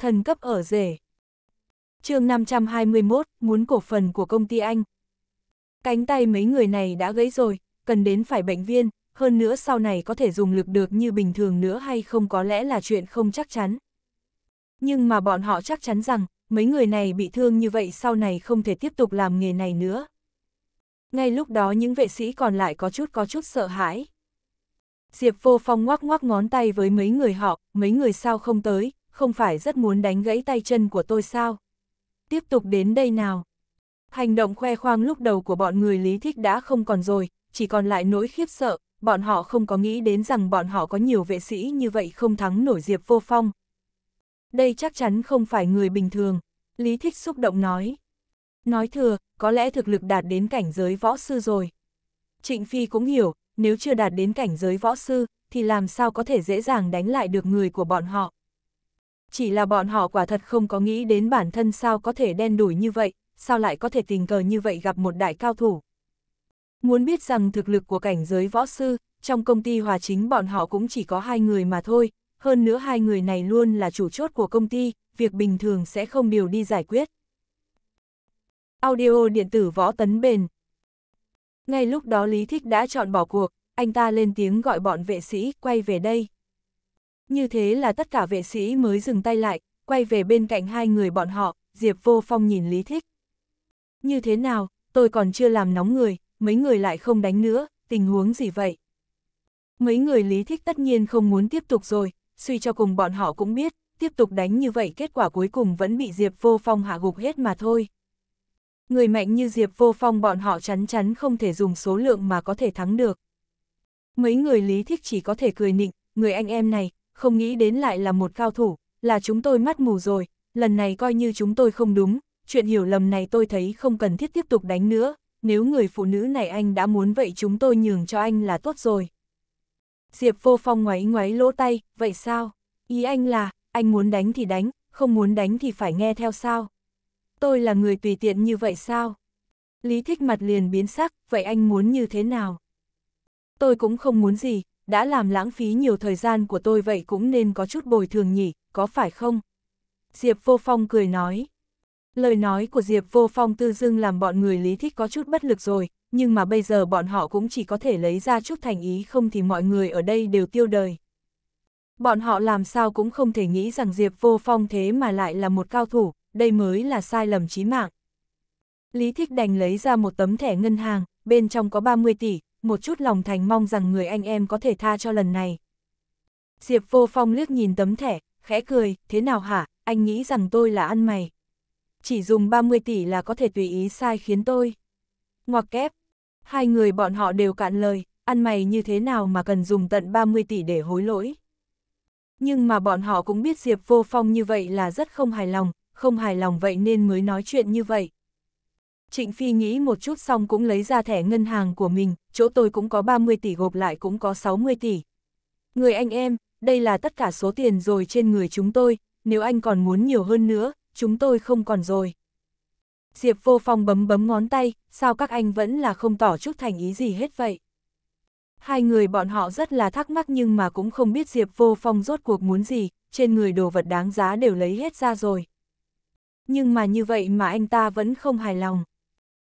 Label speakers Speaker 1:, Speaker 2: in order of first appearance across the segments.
Speaker 1: thần cấp ở rể. chương 521, muốn cổ phần của công ty anh. Cánh tay mấy người này đã gãy rồi, cần đến phải bệnh viên, hơn nữa sau này có thể dùng lực được như bình thường nữa hay không có lẽ là chuyện không chắc chắn. Nhưng mà bọn họ chắc chắn rằng, mấy người này bị thương như vậy sau này không thể tiếp tục làm nghề này nữa. Ngay lúc đó những vệ sĩ còn lại có chút có chút sợ hãi. Diệp vô phong ngoác ngoác ngón tay với mấy người họ, mấy người sao không tới, không phải rất muốn đánh gãy tay chân của tôi sao? Tiếp tục đến đây nào. Hành động khoe khoang lúc đầu của bọn người lý thích đã không còn rồi, chỉ còn lại nỗi khiếp sợ, bọn họ không có nghĩ đến rằng bọn họ có nhiều vệ sĩ như vậy không thắng nổi Diệp Vô Phong. Đây chắc chắn không phải người bình thường, Lý Thích xúc động nói. Nói thừa, có lẽ thực lực đạt đến cảnh giới võ sư rồi. Trịnh Phi cũng hiểu, nếu chưa đạt đến cảnh giới võ sư, thì làm sao có thể dễ dàng đánh lại được người của bọn họ chỉ là bọn họ quả thật không có nghĩ đến bản thân sao có thể đen đủi như vậy, sao lại có thể tình cờ như vậy gặp một đại cao thủ. Muốn biết rằng thực lực của cảnh giới võ sư, trong công ty hòa chính bọn họ cũng chỉ có hai người mà thôi, hơn nữa hai người này luôn là chủ chốt của công ty, việc bình thường sẽ không điều đi giải quyết. Audio điện tử võ tấn bền Ngay lúc đó Lý Thích đã chọn bỏ cuộc, anh ta lên tiếng gọi bọn vệ sĩ quay về đây. Như thế là tất cả vệ sĩ mới dừng tay lại, quay về bên cạnh hai người bọn họ, Diệp Vô Phong nhìn Lý Thích. Như thế nào, tôi còn chưa làm nóng người, mấy người lại không đánh nữa, tình huống gì vậy? Mấy người Lý Thích tất nhiên không muốn tiếp tục rồi, suy cho cùng bọn họ cũng biết, tiếp tục đánh như vậy kết quả cuối cùng vẫn bị Diệp Vô Phong hạ gục hết mà thôi. Người mạnh như Diệp Vô Phong bọn họ chắn chắn không thể dùng số lượng mà có thể thắng được. Mấy người Lý Thích chỉ có thể cười nịnh, người anh em này, không nghĩ đến lại là một cao thủ, là chúng tôi mắt mù rồi, lần này coi như chúng tôi không đúng, chuyện hiểu lầm này tôi thấy không cần thiết tiếp tục đánh nữa, nếu người phụ nữ này anh đã muốn vậy chúng tôi nhường cho anh là tốt rồi. Diệp vô phong ngoáy ngoáy lỗ tay, vậy sao? Ý anh là, anh muốn đánh thì đánh, không muốn đánh thì phải nghe theo sao? Tôi là người tùy tiện như vậy sao? Lý thích mặt liền biến sắc, vậy anh muốn như thế nào? Tôi cũng không muốn gì, đã làm lãng phí nhiều thời gian của tôi vậy cũng nên có chút bồi thường nhỉ, có phải không? Diệp Vô Phong cười nói. Lời nói của Diệp Vô Phong tư dưng làm bọn người lý thích có chút bất lực rồi, nhưng mà bây giờ bọn họ cũng chỉ có thể lấy ra chút thành ý không thì mọi người ở đây đều tiêu đời. Bọn họ làm sao cũng không thể nghĩ rằng Diệp Vô Phong thế mà lại là một cao thủ, đây mới là sai lầm chí mạng. Lý Thích đành lấy ra một tấm thẻ ngân hàng, bên trong có 30 tỷ, một chút lòng thành mong rằng người anh em có thể tha cho lần này. Diệp vô phong liếc nhìn tấm thẻ, khẽ cười, thế nào hả, anh nghĩ rằng tôi là ăn mày. Chỉ dùng 30 tỷ là có thể tùy ý sai khiến tôi. Ngoặc kép, hai người bọn họ đều cạn lời, ăn mày như thế nào mà cần dùng tận 30 tỷ để hối lỗi. Nhưng mà bọn họ cũng biết Diệp vô phong như vậy là rất không hài lòng, không hài lòng vậy nên mới nói chuyện như vậy. Trịnh Phi nghĩ một chút xong cũng lấy ra thẻ ngân hàng của mình, chỗ tôi cũng có 30 tỷ gộp lại cũng có 60 tỷ. Người anh em, đây là tất cả số tiền rồi trên người chúng tôi, nếu anh còn muốn nhiều hơn nữa, chúng tôi không còn rồi. Diệp vô phong bấm bấm ngón tay, sao các anh vẫn là không tỏ chút thành ý gì hết vậy? Hai người bọn họ rất là thắc mắc nhưng mà cũng không biết Diệp vô phong rốt cuộc muốn gì, trên người đồ vật đáng giá đều lấy hết ra rồi. Nhưng mà như vậy mà anh ta vẫn không hài lòng.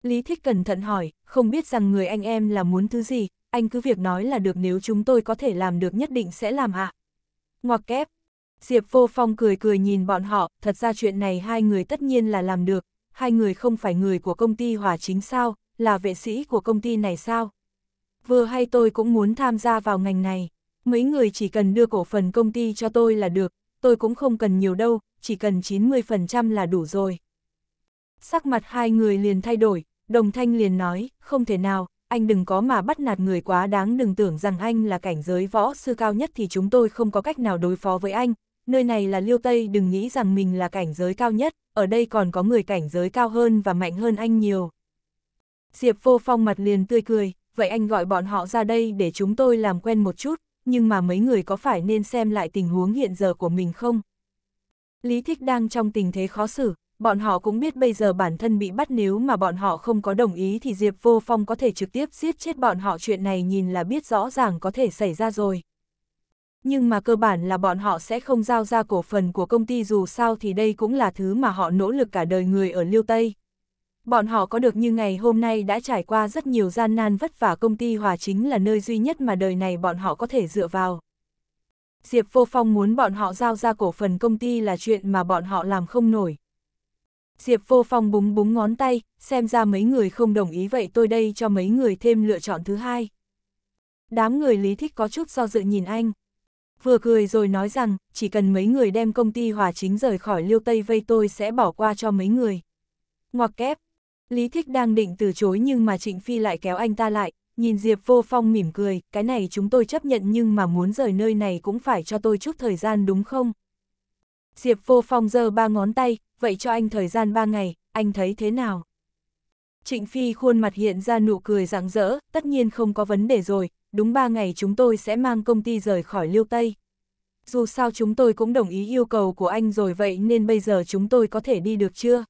Speaker 1: Lý Thích cẩn thận hỏi, không biết rằng người anh em là muốn thứ gì, anh cứ việc nói là được nếu chúng tôi có thể làm được nhất định sẽ làm ạ. À? Ngoặc kép, Diệp Vô Phong cười cười nhìn bọn họ, thật ra chuyện này hai người tất nhiên là làm được, hai người không phải người của công ty Hòa Chính sao, là vệ sĩ của công ty này sao. Vừa hay tôi cũng muốn tham gia vào ngành này, mấy người chỉ cần đưa cổ phần công ty cho tôi là được, tôi cũng không cần nhiều đâu, chỉ cần 90% là đủ rồi. Sắc mặt hai người liền thay đổi, Đồng Thanh liền nói, không thể nào, anh đừng có mà bắt nạt người quá đáng đừng tưởng rằng anh là cảnh giới võ sư cao nhất thì chúng tôi không có cách nào đối phó với anh. Nơi này là Liêu Tây đừng nghĩ rằng mình là cảnh giới cao nhất, ở đây còn có người cảnh giới cao hơn và mạnh hơn anh nhiều. Diệp vô phong mặt liền tươi cười, vậy anh gọi bọn họ ra đây để chúng tôi làm quen một chút, nhưng mà mấy người có phải nên xem lại tình huống hiện giờ của mình không? Lý Thích đang trong tình thế khó xử, bọn họ cũng biết bây giờ bản thân bị bắt nếu mà bọn họ không có đồng ý thì Diệp Vô Phong có thể trực tiếp giết chết bọn họ chuyện này nhìn là biết rõ ràng có thể xảy ra rồi. Nhưng mà cơ bản là bọn họ sẽ không giao ra cổ phần của công ty dù sao thì đây cũng là thứ mà họ nỗ lực cả đời người ở Liêu Tây. Bọn họ có được như ngày hôm nay đã trải qua rất nhiều gian nan vất vả công ty hòa chính là nơi duy nhất mà đời này bọn họ có thể dựa vào. Diệp Vô Phong muốn bọn họ giao ra cổ phần công ty là chuyện mà bọn họ làm không nổi. Diệp vô phong búng búng ngón tay, xem ra mấy người không đồng ý vậy tôi đây cho mấy người thêm lựa chọn thứ hai. Đám người lý thích có chút do dự nhìn anh. Vừa cười rồi nói rằng, chỉ cần mấy người đem công ty hòa chính rời khỏi liêu tây vây tôi sẽ bỏ qua cho mấy người. Ngoặc kép, Lý Thích đang định từ chối nhưng mà Trịnh Phi lại kéo anh ta lại, nhìn Diệp Vô Phong mỉm cười, cái này chúng tôi chấp nhận nhưng mà muốn rời nơi này cũng phải cho tôi chút thời gian đúng không? Diệp vô phong giơ ba ngón tay, vậy cho anh thời gian ba ngày, anh thấy thế nào? Trịnh Phi khuôn mặt hiện ra nụ cười rạng rỡ, tất nhiên không có vấn đề rồi, đúng ba ngày chúng tôi sẽ mang công ty rời khỏi Liêu Tây. Dù sao chúng tôi cũng đồng ý yêu cầu của anh rồi vậy nên bây giờ chúng tôi có thể đi được chưa?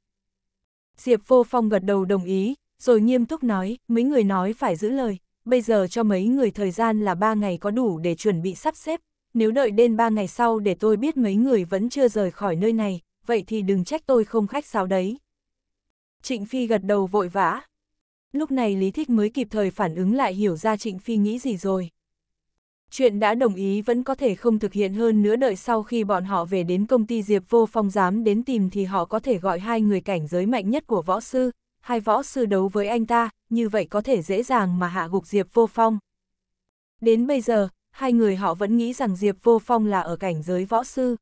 Speaker 1: Diệp vô phong gật đầu đồng ý, rồi nghiêm túc nói, mấy người nói phải giữ lời, bây giờ cho mấy người thời gian là ba ngày có đủ để chuẩn bị sắp xếp, nếu đợi đến ba ngày sau để tôi biết mấy người vẫn chưa rời khỏi nơi này, vậy thì đừng trách tôi không khách sáo đấy. Trịnh Phi gật đầu vội vã. Lúc này Lý Thích mới kịp thời phản ứng lại hiểu ra Trịnh Phi nghĩ gì rồi. Chuyện đã đồng ý vẫn có thể không thực hiện hơn nữa đợi sau khi bọn họ về đến công ty Diệp Vô Phong dám đến tìm thì họ có thể gọi hai người cảnh giới mạnh nhất của võ sư, hai võ sư đấu với anh ta, như vậy có thể dễ dàng mà hạ gục Diệp Vô Phong. Đến bây giờ, hai người họ vẫn nghĩ rằng Diệp Vô Phong là ở cảnh giới võ sư.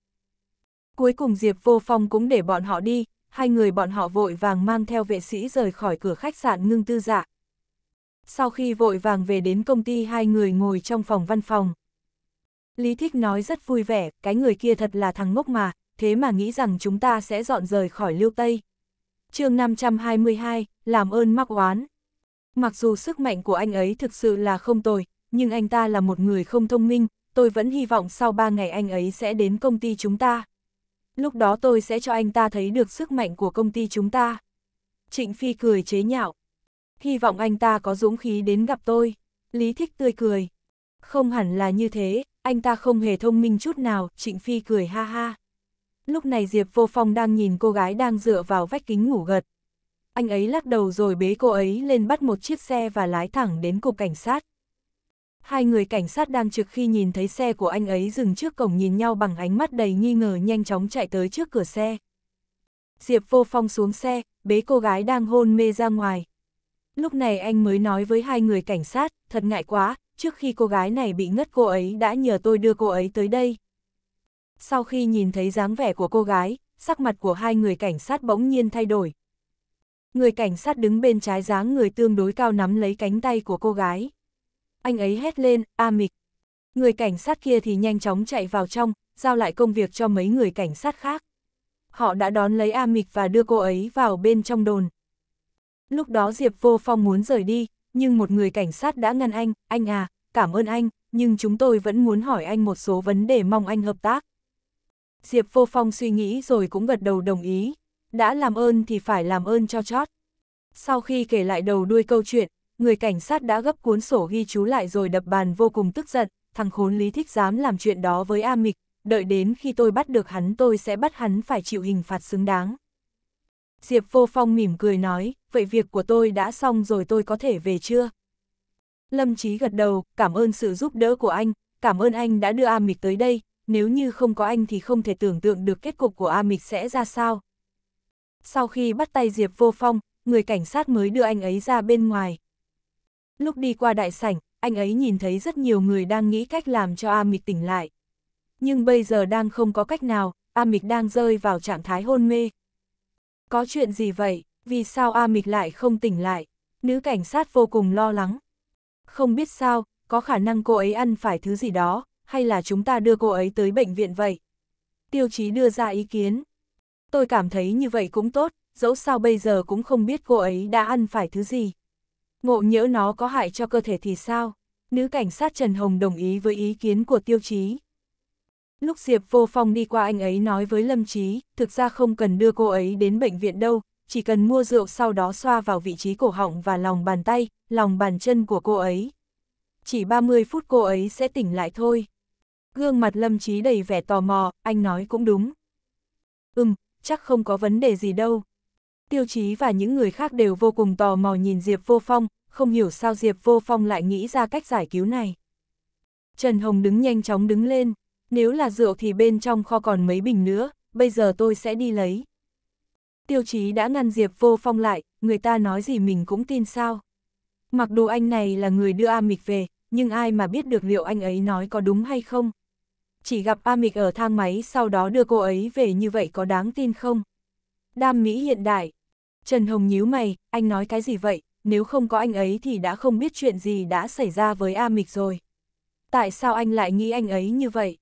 Speaker 1: Cuối cùng Diệp Vô Phong cũng để bọn họ đi, hai người bọn họ vội vàng mang theo vệ sĩ rời khỏi cửa khách sạn ngưng tư dạ. Sau khi vội vàng về đến công ty hai người ngồi trong phòng văn phòng. Lý Thích nói rất vui vẻ, cái người kia thật là thằng ngốc mà, thế mà nghĩ rằng chúng ta sẽ dọn rời khỏi lưu Tây. chương 522, làm ơn mắc oán. Mặc dù sức mạnh của anh ấy thực sự là không tồi, nhưng anh ta là một người không thông minh, tôi vẫn hy vọng sau 3 ngày anh ấy sẽ đến công ty chúng ta. Lúc đó tôi sẽ cho anh ta thấy được sức mạnh của công ty chúng ta. Trịnh Phi cười chế nhạo. Hy vọng anh ta có dũng khí đến gặp tôi. Lý Thích tươi cười. Không hẳn là như thế, anh ta không hề thông minh chút nào, Trịnh Phi cười ha ha. Lúc này Diệp Vô Phong đang nhìn cô gái đang dựa vào vách kính ngủ gật. Anh ấy lắc đầu rồi bế cô ấy lên bắt một chiếc xe và lái thẳng đến cục cảnh sát. Hai người cảnh sát đang trực khi nhìn thấy xe của anh ấy dừng trước cổng nhìn nhau bằng ánh mắt đầy nghi ngờ nhanh chóng chạy tới trước cửa xe. Diệp vô phong xuống xe, bế cô gái đang hôn mê ra ngoài. Lúc này anh mới nói với hai người cảnh sát, thật ngại quá, trước khi cô gái này bị ngất cô ấy đã nhờ tôi đưa cô ấy tới đây. Sau khi nhìn thấy dáng vẻ của cô gái, sắc mặt của hai người cảnh sát bỗng nhiên thay đổi. Người cảnh sát đứng bên trái dáng người tương đối cao nắm lấy cánh tay của cô gái anh ấy hét lên, a mịch. Người cảnh sát kia thì nhanh chóng chạy vào trong, giao lại công việc cho mấy người cảnh sát khác. Họ đã đón lấy A Mịch và đưa cô ấy vào bên trong đồn. Lúc đó Diệp Vô Phong muốn rời đi, nhưng một người cảnh sát đã ngăn anh, anh à, cảm ơn anh, nhưng chúng tôi vẫn muốn hỏi anh một số vấn đề mong anh hợp tác. Diệp Vô Phong suy nghĩ rồi cũng gật đầu đồng ý, đã làm ơn thì phải làm ơn cho chót. Sau khi kể lại đầu đuôi câu chuyện, người cảnh sát đã gấp cuốn sổ ghi chú lại rồi đập bàn vô cùng tức giận, thằng khốn lý thích dám làm chuyện đó với A Mịch, đợi đến khi tôi bắt được hắn tôi sẽ bắt hắn phải chịu hình phạt xứng đáng. Diệp Vô Phong mỉm cười nói, vậy việc của tôi đã xong rồi tôi có thể về chưa? Lâm Chí gật đầu, cảm ơn sự giúp đỡ của anh, cảm ơn anh đã đưa A Mịch tới đây, nếu như không có anh thì không thể tưởng tượng được kết cục của A Mịch sẽ ra sao. Sau khi bắt tay Diệp Vô Phong, người cảnh sát mới đưa anh ấy ra bên ngoài, Lúc đi qua đại sảnh, anh ấy nhìn thấy rất nhiều người đang nghĩ cách làm cho A Mịch tỉnh lại. Nhưng bây giờ đang không có cách nào, A Mịch đang rơi vào trạng thái hôn mê. Có chuyện gì vậy, vì sao A Mịch lại không tỉnh lại? Nữ cảnh sát vô cùng lo lắng. Không biết sao, có khả năng cô ấy ăn phải thứ gì đó, hay là chúng ta đưa cô ấy tới bệnh viện vậy? Tiêu chí đưa ra ý kiến. Tôi cảm thấy như vậy cũng tốt, dẫu sao bây giờ cũng không biết cô ấy đã ăn phải thứ gì ngộ nhỡ nó có hại cho cơ thể thì sao? Nữ cảnh sát Trần Hồng đồng ý với ý kiến của tiêu chí. Lúc Diệp vô phong đi qua anh ấy nói với Lâm Chí, thực ra không cần đưa cô ấy đến bệnh viện đâu, chỉ cần mua rượu sau đó xoa vào vị trí cổ họng và lòng bàn tay, lòng bàn chân của cô ấy. Chỉ 30 phút cô ấy sẽ tỉnh lại thôi. Gương mặt Lâm Chí đầy vẻ tò mò, anh nói cũng đúng. Ừm, chắc không có vấn đề gì đâu tiêu chí và những người khác đều vô cùng tò mò nhìn Diệp Vô Phong, không hiểu sao Diệp Vô Phong lại nghĩ ra cách giải cứu này. Trần Hồng đứng nhanh chóng đứng lên, nếu là rượu thì bên trong kho còn mấy bình nữa, bây giờ tôi sẽ đi lấy. Tiêu chí đã ngăn Diệp Vô Phong lại, người ta nói gì mình cũng tin sao. Mặc dù anh này là người đưa A Mịch về, nhưng ai mà biết được liệu anh ấy nói có đúng hay không. Chỉ gặp A Mịch ở thang máy sau đó đưa cô ấy về như vậy có đáng tin không? Đam mỹ hiện đại, Trần Hồng nhíu mày, anh nói cái gì vậy, nếu không có anh ấy thì đã không biết chuyện gì đã xảy ra với A Mịch rồi. Tại sao anh lại nghĩ anh ấy như vậy?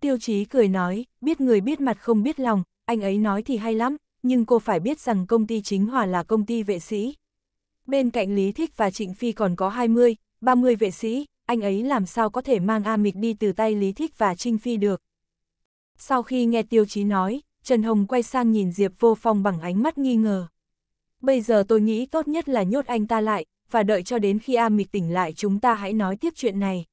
Speaker 1: Tiêu Chí cười nói, biết người biết mặt không biết lòng, anh ấy nói thì hay lắm, nhưng cô phải biết rằng công ty chính hòa là công ty vệ sĩ. Bên cạnh Lý Thích và Trịnh Phi còn có 20, 30 vệ sĩ, anh ấy làm sao có thể mang A Mịch đi từ tay Lý Thích và Trinh Phi được. Sau khi nghe Tiêu Chí nói, Trần Hồng quay sang nhìn Diệp Vô Phong bằng ánh mắt nghi ngờ. Bây giờ tôi nghĩ tốt nhất là nhốt anh ta lại, và đợi cho đến khi A Mịch tỉnh lại chúng ta hãy nói tiếp chuyện này.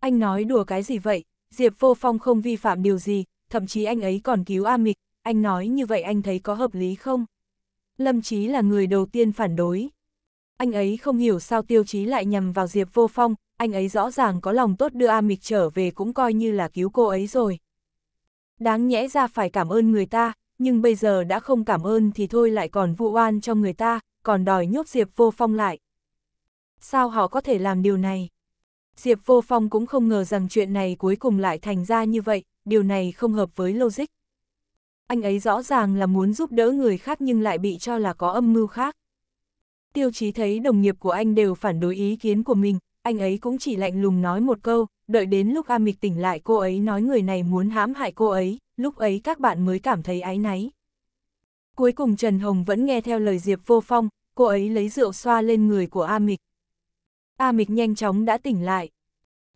Speaker 1: Anh nói đùa cái gì vậy, Diệp Vô Phong không vi phạm điều gì, thậm chí anh ấy còn cứu A Mịch, anh nói như vậy anh thấy có hợp lý không? Lâm Chí là người đầu tiên phản đối. Anh ấy không hiểu sao tiêu chí lại nhầm vào Diệp Vô Phong, anh ấy rõ ràng có lòng tốt đưa A Mịch trở về cũng coi như là cứu cô ấy rồi. Đáng nhẽ ra phải cảm ơn người ta, nhưng bây giờ đã không cảm ơn thì thôi lại còn vu oan cho người ta, còn đòi nhốt Diệp Vô Phong lại. Sao họ có thể làm điều này? Diệp Vô Phong cũng không ngờ rằng chuyện này cuối cùng lại thành ra như vậy, điều này không hợp với logic. Anh ấy rõ ràng là muốn giúp đỡ người khác nhưng lại bị cho là có âm mưu khác. Tiêu chí thấy đồng nghiệp của anh đều phản đối ý kiến của mình, anh ấy cũng chỉ lạnh lùng nói một câu, đợi đến lúc A Mịch tỉnh lại cô ấy nói người này muốn hãm hại cô ấy lúc ấy các bạn mới cảm thấy áy náy. Cuối cùng Trần Hồng vẫn nghe theo lời Diệp Vô Phong, cô ấy lấy rượu xoa lên người của A Mịch. A Mịch nhanh chóng đã tỉnh lại.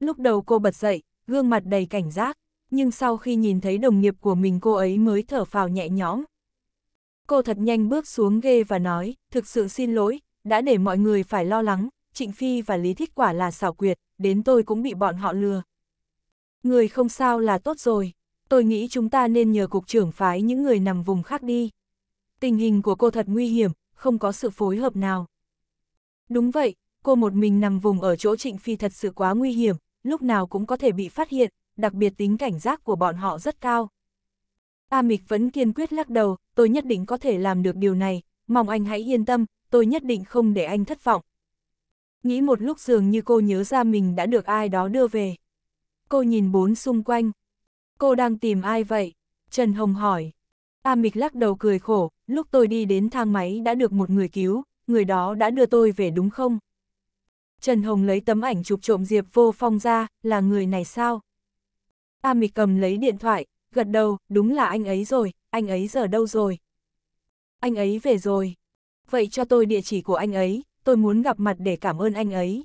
Speaker 1: Lúc đầu cô bật dậy, gương mặt đầy cảnh giác, nhưng sau khi nhìn thấy đồng nghiệp của mình cô ấy mới thở phào nhẹ nhõm. Cô thật nhanh bước xuống ghê và nói, thực sự xin lỗi, đã để mọi người phải lo lắng, Trịnh Phi và Lý Thích Quả là xảo quyệt, đến tôi cũng bị bọn họ lừa. Người không sao là tốt rồi tôi nghĩ chúng ta nên nhờ cục trưởng phái những người nằm vùng khác đi. Tình hình của cô thật nguy hiểm, không có sự phối hợp nào. Đúng vậy, cô một mình nằm vùng ở chỗ Trịnh Phi thật sự quá nguy hiểm, lúc nào cũng có thể bị phát hiện, đặc biệt tính cảnh giác của bọn họ rất cao. A Mịch vẫn kiên quyết lắc đầu, tôi nhất định có thể làm được điều này, mong anh hãy yên tâm, tôi nhất định không để anh thất vọng. Nghĩ một lúc dường như cô nhớ ra mình đã được ai đó đưa về. Cô nhìn bốn xung quanh, Cô đang tìm ai vậy? Trần Hồng hỏi. A Mịch lắc đầu cười khổ, lúc tôi đi đến thang máy đã được một người cứu, người đó đã đưa tôi về đúng không? Trần Hồng lấy tấm ảnh chụp trộm Diệp Vô Phong ra, là người này sao? A Mịch cầm lấy điện thoại, gật đầu, đúng là anh ấy rồi, anh ấy giờ đâu rồi? Anh ấy về rồi. Vậy cho tôi địa chỉ của anh ấy, tôi muốn gặp mặt để cảm ơn anh ấy.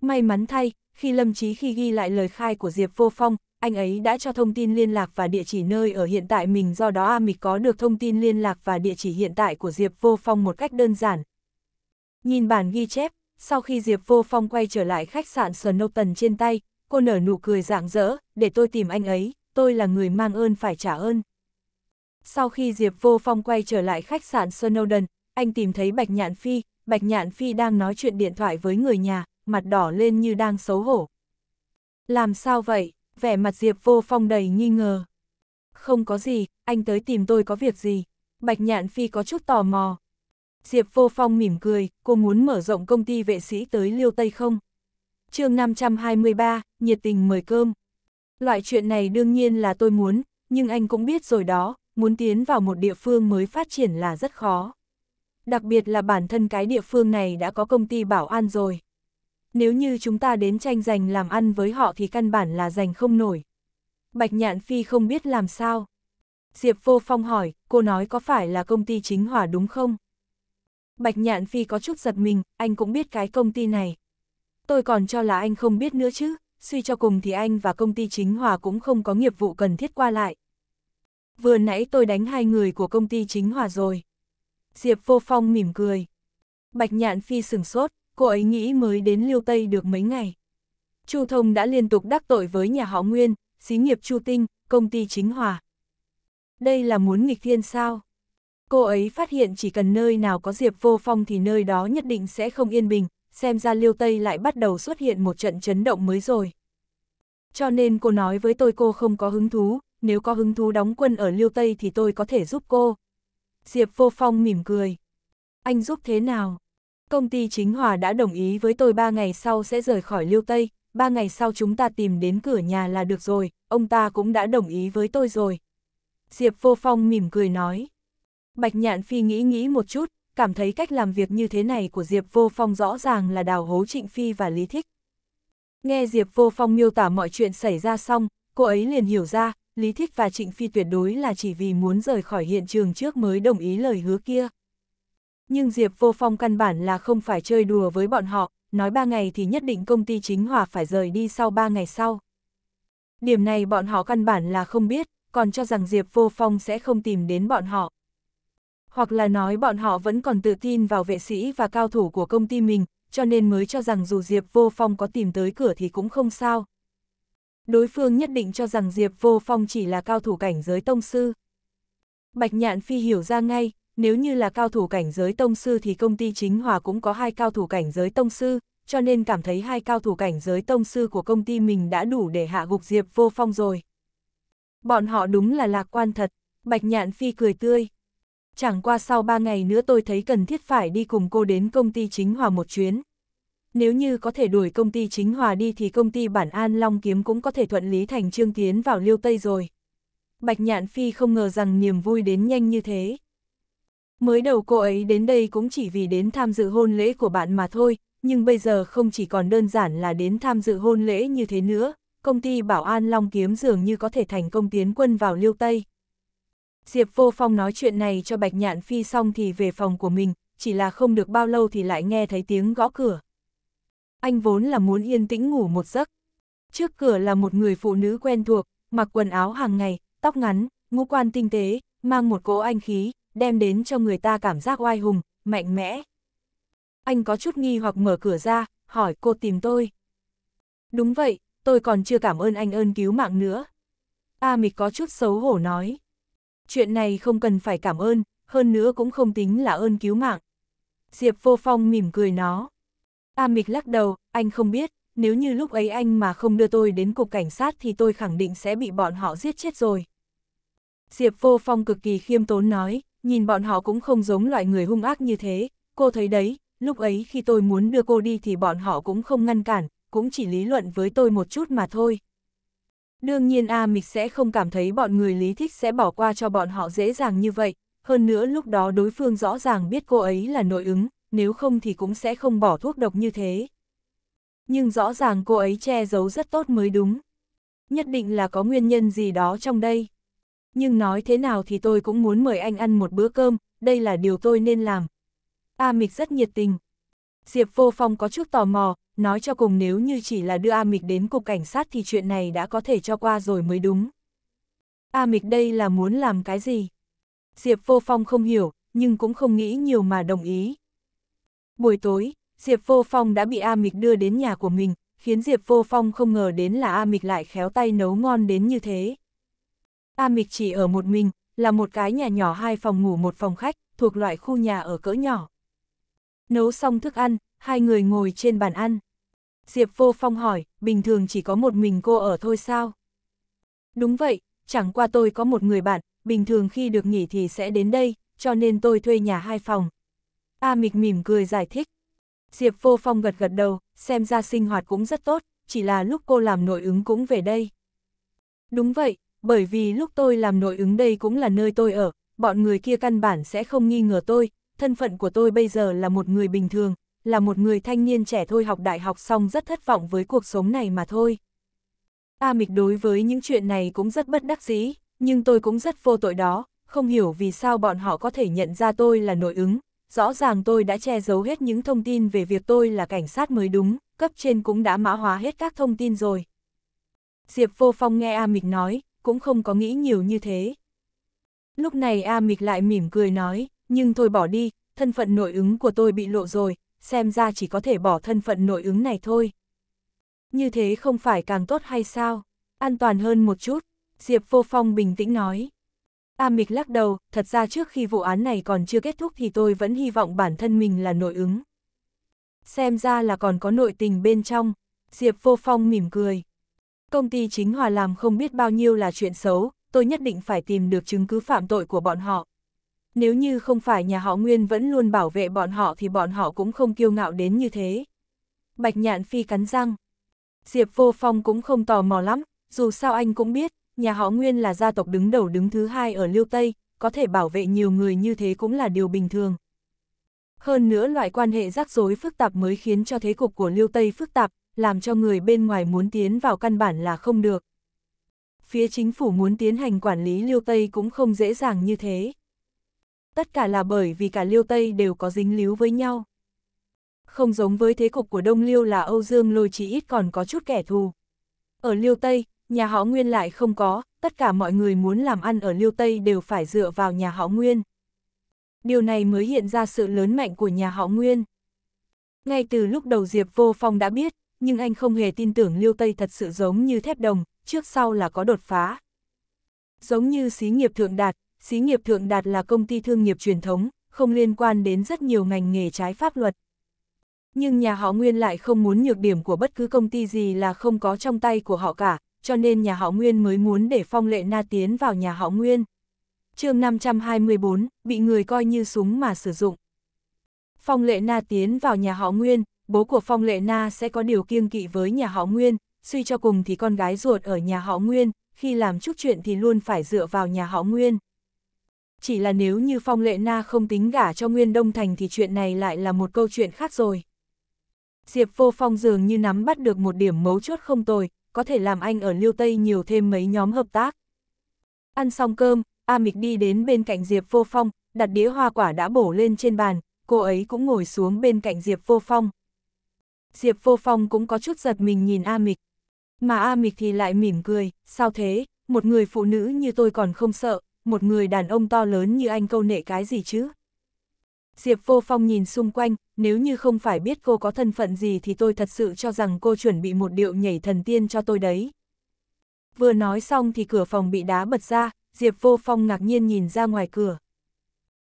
Speaker 1: May mắn thay, khi Lâm Chí khi ghi lại lời khai của Diệp Vô Phong, anh ấy đã cho thông tin liên lạc và địa chỉ nơi ở hiện tại mình do đó A Mịch có được thông tin liên lạc và địa chỉ hiện tại của Diệp Vô Phong một cách đơn giản. Nhìn bản ghi chép, sau khi Diệp Vô Phong quay trở lại khách sạn Snowton trên tay, cô nở nụ cười rạng rỡ, để tôi tìm anh ấy, tôi là người mang ơn phải trả ơn. Sau khi Diệp Vô Phong quay trở lại khách sạn Snowden, anh tìm thấy Bạch Nhạn Phi, Bạch Nhạn Phi đang nói chuyện điện thoại với người nhà, mặt đỏ lên như đang xấu hổ. Làm sao vậy? vẻ mặt Diệp Vô Phong đầy nghi ngờ. Không có gì, anh tới tìm tôi có việc gì? Bạch Nhạn Phi có chút tò mò. Diệp Vô Phong mỉm cười, cô muốn mở rộng công ty vệ sĩ tới Liêu Tây không? chương 523, nhiệt tình mời cơm. Loại chuyện này đương nhiên là tôi muốn, nhưng anh cũng biết rồi đó, muốn tiến vào một địa phương mới phát triển là rất khó. Đặc biệt là bản thân cái địa phương này đã có công ty bảo an rồi nếu như chúng ta đến tranh giành làm ăn với họ thì căn bản là giành không nổi. Bạch Nhạn Phi không biết làm sao. Diệp Vô Phong hỏi, cô nói có phải là công ty chính hỏa đúng không? Bạch Nhạn Phi có chút giật mình, anh cũng biết cái công ty này. Tôi còn cho là anh không biết nữa chứ, suy cho cùng thì anh và công ty chính hòa cũng không có nghiệp vụ cần thiết qua lại. Vừa nãy tôi đánh hai người của công ty chính hòa rồi. Diệp Vô Phong mỉm cười. Bạch Nhạn Phi sửng sốt, cô ấy nghĩ mới đến Liêu Tây được mấy ngày. Chu Thông đã liên tục đắc tội với nhà họ Nguyên, xí nghiệp Chu Tinh, công ty chính hòa. Đây là muốn nghịch thiên sao? Cô ấy phát hiện chỉ cần nơi nào có Diệp Vô Phong thì nơi đó nhất định sẽ không yên bình, xem ra Liêu Tây lại bắt đầu xuất hiện một trận chấn động mới rồi. Cho nên cô nói với tôi cô không có hứng thú, nếu có hứng thú đóng quân ở Liêu Tây thì tôi có thể giúp cô. Diệp Vô Phong mỉm cười. Anh giúp thế nào? công ty chính hòa đã đồng ý với tôi ba ngày sau sẽ rời khỏi Liêu Tây, ba ngày sau chúng ta tìm đến cửa nhà là được rồi, ông ta cũng đã đồng ý với tôi rồi. Diệp Vô Phong mỉm cười nói. Bạch Nhạn Phi nghĩ nghĩ một chút, cảm thấy cách làm việc như thế này của Diệp Vô Phong rõ ràng là đào hố Trịnh Phi và Lý Thích. Nghe Diệp Vô Phong miêu tả mọi chuyện xảy ra xong, cô ấy liền hiểu ra, Lý Thích và Trịnh Phi tuyệt đối là chỉ vì muốn rời khỏi hiện trường trước mới đồng ý lời hứa kia nhưng Diệp Vô Phong căn bản là không phải chơi đùa với bọn họ, nói ba ngày thì nhất định công ty chính hòa phải rời đi sau ba ngày sau. Điểm này bọn họ căn bản là không biết, còn cho rằng Diệp Vô Phong sẽ không tìm đến bọn họ. Hoặc là nói bọn họ vẫn còn tự tin vào vệ sĩ và cao thủ của công ty mình, cho nên mới cho rằng dù Diệp Vô Phong có tìm tới cửa thì cũng không sao. Đối phương nhất định cho rằng Diệp Vô Phong chỉ là cao thủ cảnh giới tông sư. Bạch Nhạn Phi hiểu ra ngay, nếu như là cao thủ cảnh giới tông sư thì công ty chính hòa cũng có hai cao thủ cảnh giới tông sư, cho nên cảm thấy hai cao thủ cảnh giới tông sư của công ty mình đã đủ để hạ gục Diệp vô phong rồi. Bọn họ đúng là lạc quan thật, Bạch Nhạn Phi cười tươi. Chẳng qua sau ba ngày nữa tôi thấy cần thiết phải đi cùng cô đến công ty chính hòa một chuyến. Nếu như có thể đuổi công ty chính hòa đi thì công ty bản an Long Kiếm cũng có thể thuận lý thành trương tiến vào liêu Tây rồi. Bạch Nhạn Phi không ngờ rằng niềm vui đến nhanh như thế. Mới đầu cô ấy đến đây cũng chỉ vì đến tham dự hôn lễ của bạn mà thôi, nhưng bây giờ không chỉ còn đơn giản là đến tham dự hôn lễ như thế nữa, công ty Bảo An Long Kiếm dường như có thể thành công tiến quân vào Liêu Tây. Diệp Vô Phong nói chuyện này cho Bạch Nhạn Phi xong thì về phòng của mình, chỉ là không được bao lâu thì lại nghe thấy tiếng gõ cửa. Anh vốn là muốn yên tĩnh ngủ một giấc. Trước cửa là một người phụ nữ quen thuộc, mặc quần áo hàng ngày, tóc ngắn, ngũ quan tinh tế, mang một cỗ anh khí, đem đến cho người ta cảm giác oai hùng, mạnh mẽ. Anh có chút nghi hoặc mở cửa ra, hỏi cô tìm tôi. Đúng vậy, tôi còn chưa cảm ơn anh ơn cứu mạng nữa. A Mịch có chút xấu hổ nói. Chuyện này không cần phải cảm ơn, hơn nữa cũng không tính là ơn cứu mạng. Diệp Vô Phong mỉm cười nó. A Mịch lắc đầu, anh không biết, nếu như lúc ấy anh mà không đưa tôi đến cục cảnh sát thì tôi khẳng định sẽ bị bọn họ giết chết rồi. Diệp Vô Phong cực kỳ khiêm tốn nói, nhìn bọn họ cũng không giống loại người hung ác như thế, cô thấy đấy, lúc ấy khi tôi muốn đưa cô đi thì bọn họ cũng không ngăn cản, cũng chỉ lý luận với tôi một chút mà thôi. Đương nhiên A Mịch sẽ không cảm thấy bọn người lý thích sẽ bỏ qua cho bọn họ dễ dàng như vậy, hơn nữa lúc đó đối phương rõ ràng biết cô ấy là nội ứng, nếu không thì cũng sẽ không bỏ thuốc độc như thế. Nhưng rõ ràng cô ấy che giấu rất tốt mới đúng. Nhất định là có nguyên nhân gì đó trong đây nhưng nói thế nào thì tôi cũng muốn mời anh ăn một bữa cơm, đây là điều tôi nên làm. A Mịch rất nhiệt tình. Diệp Vô Phong có chút tò mò, nói cho cùng nếu như chỉ là đưa A Mịch đến cục cảnh sát thì chuyện này đã có thể cho qua rồi mới đúng. A Mịch đây là muốn làm cái gì? Diệp Vô Phong không hiểu, nhưng cũng không nghĩ nhiều mà đồng ý. Buổi tối, Diệp Vô Phong đã bị A Mịch đưa đến nhà của mình, khiến Diệp Vô Phong không ngờ đến là A Mịch lại khéo tay nấu ngon đến như thế. A Mịch chỉ ở một mình, là một cái nhà nhỏ hai phòng ngủ một phòng khách, thuộc loại khu nhà ở cỡ nhỏ. Nấu xong thức ăn, hai người ngồi trên bàn ăn. Diệp Vô Phong hỏi, bình thường chỉ có một mình cô ở thôi sao? Đúng vậy, chẳng qua tôi có một người bạn, bình thường khi được nghỉ thì sẽ đến đây, cho nên tôi thuê nhà hai phòng. A Mịch mỉm cười giải thích. Diệp Vô Phong gật gật đầu, xem ra sinh hoạt cũng rất tốt, chỉ là lúc cô làm nội ứng cũng về đây. Đúng vậy, bởi vì lúc tôi làm nội ứng đây cũng là nơi tôi ở, bọn người kia căn bản sẽ không nghi ngờ tôi, thân phận của tôi bây giờ là một người bình thường, là một người thanh niên trẻ thôi học đại học xong rất thất vọng với cuộc sống này mà thôi. A Mịch đối với những chuyện này cũng rất bất đắc dĩ, nhưng tôi cũng rất vô tội đó, không hiểu vì sao bọn họ có thể nhận ra tôi là nội ứng. Rõ ràng tôi đã che giấu hết những thông tin về việc tôi là cảnh sát mới đúng, cấp trên cũng đã mã hóa hết các thông tin rồi. Diệp Vô Phong nghe A Mịch nói, cũng không có nghĩ nhiều như thế. Lúc này A Mịch lại mỉm cười nói, nhưng thôi bỏ đi, thân phận nội ứng của tôi bị lộ rồi, xem ra chỉ có thể bỏ thân phận nội ứng này thôi. Như thế không phải càng tốt hay sao? An toàn hơn một chút, Diệp Vô Phong bình tĩnh nói. A Mịch lắc đầu, thật ra trước khi vụ án này còn chưa kết thúc thì tôi vẫn hy vọng bản thân mình là nội ứng. Xem ra là còn có nội tình bên trong, Diệp Vô Phong mỉm cười công ty chính hòa làm không biết bao nhiêu là chuyện xấu, tôi nhất định phải tìm được chứng cứ phạm tội của bọn họ. Nếu như không phải nhà họ Nguyên vẫn luôn bảo vệ bọn họ thì bọn họ cũng không kiêu ngạo đến như thế. Bạch Nhạn Phi cắn răng. Diệp Vô Phong cũng không tò mò lắm, dù sao anh cũng biết, nhà họ Nguyên là gia tộc đứng đầu đứng thứ hai ở Liêu Tây, có thể bảo vệ nhiều người như thế cũng là điều bình thường. Hơn nữa loại quan hệ rắc rối phức tạp mới khiến cho thế cục của Liêu Tây phức tạp, làm cho người bên ngoài muốn tiến vào căn bản là không được. Phía chính phủ muốn tiến hành quản lý Liêu Tây cũng không dễ dàng như thế. Tất cả là bởi vì cả Liêu Tây đều có dính líu với nhau. Không giống với thế cục của Đông Liêu là Âu Dương lôi chỉ ít còn có chút kẻ thù. Ở Liêu Tây, nhà họ Nguyên lại không có, tất cả mọi người muốn làm ăn ở Liêu Tây đều phải dựa vào nhà họ Nguyên. Điều này mới hiện ra sự lớn mạnh của nhà họ Nguyên. Ngay từ lúc đầu Diệp Vô Phong đã biết, nhưng anh không hề tin tưởng Liêu Tây thật sự giống như thép đồng, trước sau là có đột phá. Giống như xí nghiệp thượng đạt, xí nghiệp thượng đạt là công ty thương nghiệp truyền thống, không liên quan đến rất nhiều ngành nghề trái pháp luật. Nhưng nhà họ Nguyên lại không muốn nhược điểm của bất cứ công ty gì là không có trong tay của họ cả, cho nên nhà họ Nguyên mới muốn để phong lệ na tiến vào nhà họ Nguyên. chương 524, bị người coi như súng mà sử dụng. Phong lệ na tiến vào nhà họ Nguyên, bố của Phong Lệ Na sẽ có điều kiêng kỵ với nhà họ Nguyên, suy cho cùng thì con gái ruột ở nhà họ Nguyên, khi làm chút chuyện thì luôn phải dựa vào nhà họ Nguyên. Chỉ là nếu như Phong Lệ Na không tính gả cho Nguyên Đông Thành thì chuyện này lại là một câu chuyện khác rồi. Diệp Vô Phong dường như nắm bắt được một điểm mấu chốt không tồi, có thể làm anh ở Liêu Tây nhiều thêm mấy nhóm hợp tác. Ăn xong cơm, A Mịch đi đến bên cạnh Diệp Vô Phong, đặt đĩa hoa quả đã bổ lên trên bàn, cô ấy cũng ngồi xuống bên cạnh Diệp Vô Phong. Diệp Vô Phong cũng có chút giật mình nhìn A Mịch. Mà A Mịch thì lại mỉm cười, sao thế, một người phụ nữ như tôi còn không sợ, một người đàn ông to lớn như anh câu nệ cái gì chứ? Diệp Vô Phong nhìn xung quanh, nếu như không phải biết cô có thân phận gì thì tôi thật sự cho rằng cô chuẩn bị một điệu nhảy thần tiên cho tôi đấy. Vừa nói xong thì cửa phòng bị đá bật ra, Diệp Vô Phong ngạc nhiên nhìn ra ngoài cửa.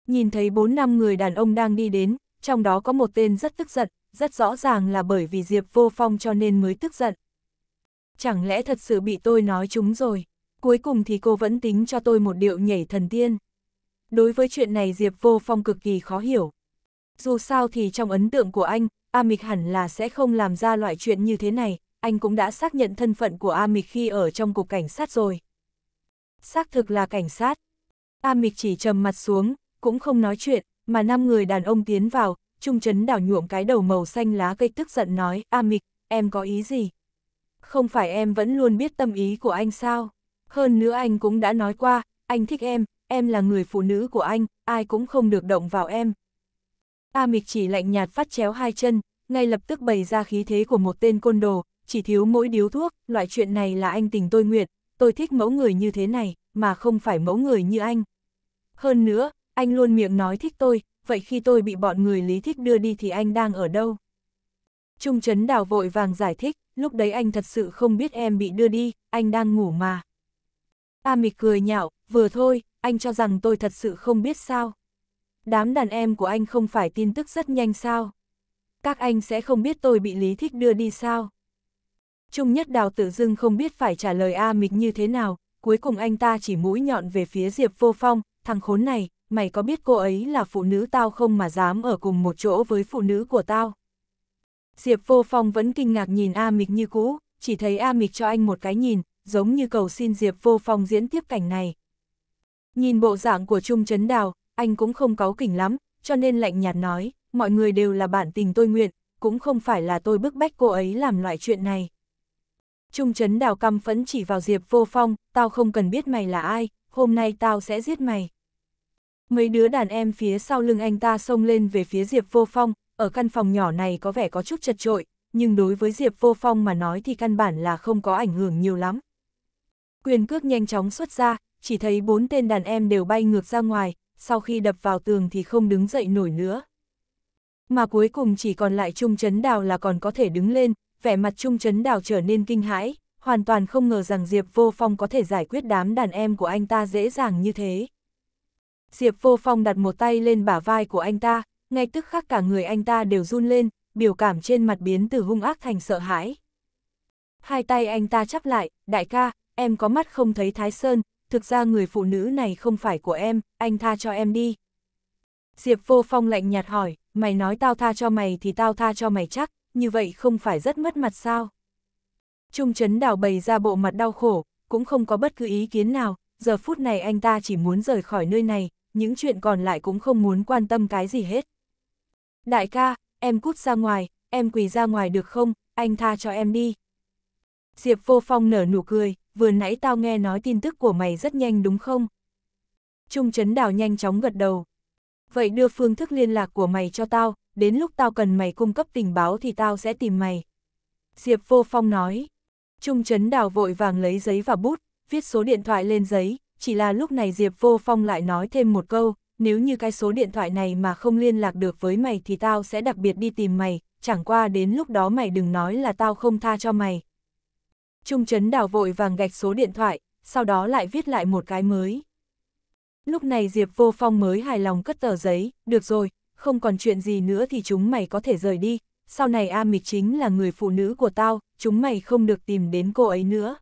Speaker 1: Nhìn thấy bốn năm người đàn ông đang đi đến, trong đó có một tên rất tức giận, rất rõ ràng là bởi vì Diệp Vô Phong cho nên mới tức giận. Chẳng lẽ thật sự bị tôi nói chúng rồi, cuối cùng thì cô vẫn tính cho tôi một điệu nhảy thần tiên. Đối với chuyện này Diệp Vô Phong cực kỳ khó hiểu. Dù sao thì trong ấn tượng của anh, A Mịch hẳn là sẽ không làm ra loại chuyện như thế này, anh cũng đã xác nhận thân phận của A Mịch khi ở trong cục cảnh sát rồi. Xác thực là cảnh sát. A Mịch chỉ trầm mặt xuống, cũng không nói chuyện, mà năm người đàn ông tiến vào, Trung Trấn đảo nhuộm cái đầu màu xanh lá cây tức giận nói, A Mịch, em có ý gì? Không phải em vẫn luôn biết tâm ý của anh sao? Hơn nữa anh cũng đã nói qua, anh thích em, em là người phụ nữ của anh, ai cũng không được động vào em. A Mịch chỉ lạnh nhạt phát chéo hai chân, ngay lập tức bày ra khí thế của một tên côn đồ, chỉ thiếu mỗi điếu thuốc, loại chuyện này là anh tình tôi nguyện, tôi thích mẫu người như thế này, mà không phải mẫu người như anh. Hơn nữa, anh luôn miệng nói thích tôi, vậy khi tôi bị bọn người lý thích đưa đi thì anh đang ở đâu? Trung Trấn Đào vội vàng giải thích, lúc đấy anh thật sự không biết em bị đưa đi, anh đang ngủ mà. A Mịch cười nhạo, vừa thôi, anh cho rằng tôi thật sự không biết sao. Đám đàn em của anh không phải tin tức rất nhanh sao. Các anh sẽ không biết tôi bị Lý Thích đưa đi sao. Trung Nhất Đào tự dưng không biết phải trả lời A Mịch như thế nào, cuối cùng anh ta chỉ mũi nhọn về phía Diệp Vô Phong, thằng khốn này, mày có biết cô ấy là phụ nữ tao không mà dám ở cùng một chỗ với phụ nữ của tao? Diệp Vô Phong vẫn kinh ngạc nhìn A Mịch như cũ, chỉ thấy A Mịch cho anh một cái nhìn, giống như cầu xin Diệp Vô Phong diễn tiếp cảnh này. Nhìn bộ dạng của Trung Trấn Đào, anh cũng không có kỉnh lắm, cho nên lạnh nhạt nói, mọi người đều là bản tình tôi nguyện, cũng không phải là tôi bức bách cô ấy làm loại chuyện này. Trung Trấn Đào căm phẫn chỉ vào Diệp Vô Phong, tao không cần biết mày là ai, hôm nay tao sẽ giết mày. Mấy đứa đàn em phía sau lưng anh ta xông lên về phía Diệp Vô Phong, ở căn phòng nhỏ này có vẻ có chút chật trội, nhưng đối với Diệp Vô Phong mà nói thì căn bản là không có ảnh hưởng nhiều lắm. Quyền cước nhanh chóng xuất ra, chỉ thấy bốn tên đàn em đều bay ngược ra ngoài, sau khi đập vào tường thì không đứng dậy nổi nữa. Mà cuối cùng chỉ còn lại Trung Trấn Đào là còn có thể đứng lên, vẻ mặt Trung Trấn Đào trở nên kinh hãi, hoàn toàn không ngờ rằng Diệp Vô Phong có thể giải quyết đám đàn em của anh ta dễ dàng như thế. Diệp Vô Phong đặt một tay lên bả vai của anh ta, ngay tức khắc cả người anh ta đều run lên, biểu cảm trên mặt biến từ hung ác thành sợ hãi. Hai tay anh ta chắp lại, đại ca, em có mắt không thấy Thái Sơn, thực ra người phụ nữ này không phải của em, anh tha cho em đi. Diệp Vô Phong lạnh nhạt hỏi, mày nói tao tha cho mày thì tao tha cho mày chắc, như vậy không phải rất mất mặt sao? Trung Trấn Đào bày ra bộ mặt đau khổ, cũng không có bất cứ ý kiến nào, giờ phút này anh ta chỉ muốn rời khỏi nơi này, những chuyện còn lại cũng không muốn quan tâm cái gì hết. Đại ca, em cút ra ngoài, em quỳ ra ngoài được không, anh tha cho em đi. Diệp vô phong nở nụ cười, vừa nãy tao nghe nói tin tức của mày rất nhanh đúng không? Trung chấn đào nhanh chóng gật đầu. Vậy đưa phương thức liên lạc của mày cho tao, đến lúc tao cần mày cung cấp tình báo thì tao sẽ tìm mày. Diệp vô phong nói. Trung chấn đào vội vàng lấy giấy và bút, viết số điện thoại lên giấy, chỉ là lúc này Diệp Vô Phong lại nói thêm một câu, nếu như cái số điện thoại này mà không liên lạc được với mày thì tao sẽ đặc biệt đi tìm mày, chẳng qua đến lúc đó mày đừng nói là tao không tha cho mày. Trung Trấn Đào vội vàng gạch số điện thoại, sau đó lại viết lại một cái mới. Lúc này Diệp Vô Phong mới hài lòng cất tờ giấy, được rồi, không còn chuyện gì nữa thì chúng mày có thể rời đi, sau này A Mịch chính là người phụ nữ của tao, chúng mày không được tìm đến cô ấy nữa.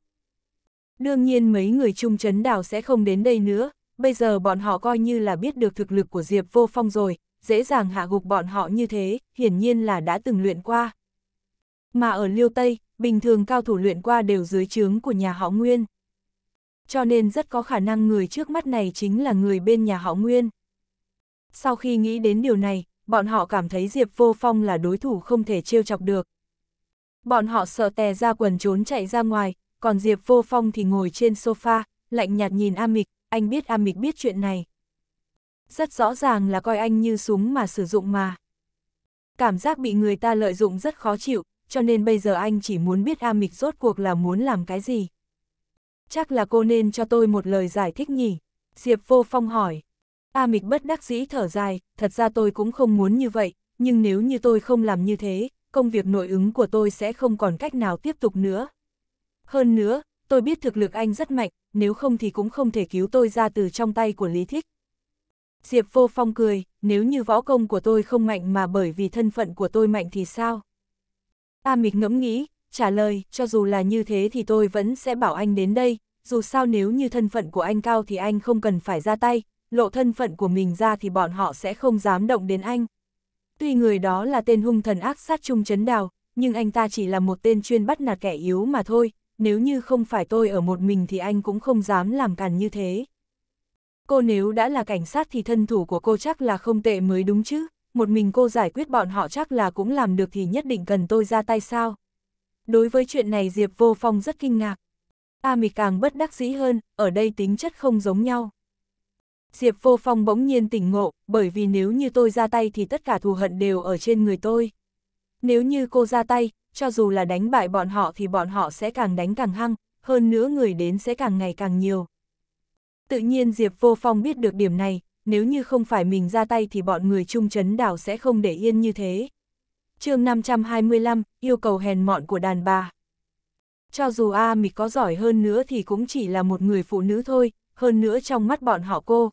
Speaker 1: Đương nhiên mấy người trung chấn đảo sẽ không đến đây nữa, bây giờ bọn họ coi như là biết được thực lực của Diệp Vô Phong rồi, dễ dàng hạ gục bọn họ như thế, hiển nhiên là đã từng luyện qua. Mà ở Liêu Tây, bình thường cao thủ luyện qua đều dưới trướng của nhà họ Nguyên. Cho nên rất có khả năng người trước mắt này chính là người bên nhà họ Nguyên. Sau khi nghĩ đến điều này, bọn họ cảm thấy Diệp Vô Phong là đối thủ không thể trêu chọc được. Bọn họ sợ tè ra quần trốn chạy ra ngoài, còn Diệp Vô Phong thì ngồi trên sofa, lạnh nhạt nhìn A Mịch, anh biết A Mịch biết chuyện này. Rất rõ ràng là coi anh như súng mà sử dụng mà. Cảm giác bị người ta lợi dụng rất khó chịu, cho nên bây giờ anh chỉ muốn biết A Mịch rốt cuộc là muốn làm cái gì. Chắc là cô nên cho tôi một lời giải thích nhỉ? Diệp Vô Phong hỏi. A Mịch bất đắc dĩ thở dài, thật ra tôi cũng không muốn như vậy, nhưng nếu như tôi không làm như thế, công việc nội ứng của tôi sẽ không còn cách nào tiếp tục nữa. Hơn nữa, tôi biết thực lực anh rất mạnh, nếu không thì cũng không thể cứu tôi ra từ trong tay của Lý Thích. Diệp Vô Phong cười, nếu như võ công của tôi không mạnh mà bởi vì thân phận của tôi mạnh thì sao? A Mịch ngẫm nghĩ, trả lời, cho dù là như thế thì tôi vẫn sẽ bảo anh đến đây, dù sao nếu như thân phận của anh cao thì anh không cần phải ra tay, lộ thân phận của mình ra thì bọn họ sẽ không dám động đến anh. Tuy người đó là tên hung thần ác sát trung chấn đào, nhưng anh ta chỉ là một tên chuyên bắt nạt kẻ yếu mà thôi, nếu như không phải tôi ở một mình thì anh cũng không dám làm càn như thế. Cô nếu đã là cảnh sát thì thân thủ của cô chắc là không tệ mới đúng chứ, một mình cô giải quyết bọn họ chắc là cũng làm được thì nhất định cần tôi ra tay sao. Đối với chuyện này Diệp Vô Phong rất kinh ngạc. A mì càng bất đắc dĩ hơn, ở đây tính chất không giống nhau. Diệp Vô Phong bỗng nhiên tỉnh ngộ, bởi vì nếu như tôi ra tay thì tất cả thù hận đều ở trên người tôi. Nếu như cô ra tay, cho dù là đánh bại bọn họ thì bọn họ sẽ càng đánh càng hăng, hơn nữa người đến sẽ càng ngày càng nhiều. Tự nhiên Diệp Vô Phong biết được điểm này, nếu như không phải mình ra tay thì bọn người trung chấn đảo sẽ không để yên như thế. chương 525, yêu cầu hèn mọn của đàn bà. Cho dù A Mịch có giỏi hơn nữa thì cũng chỉ là một người phụ nữ thôi, hơn nữa trong mắt bọn họ cô.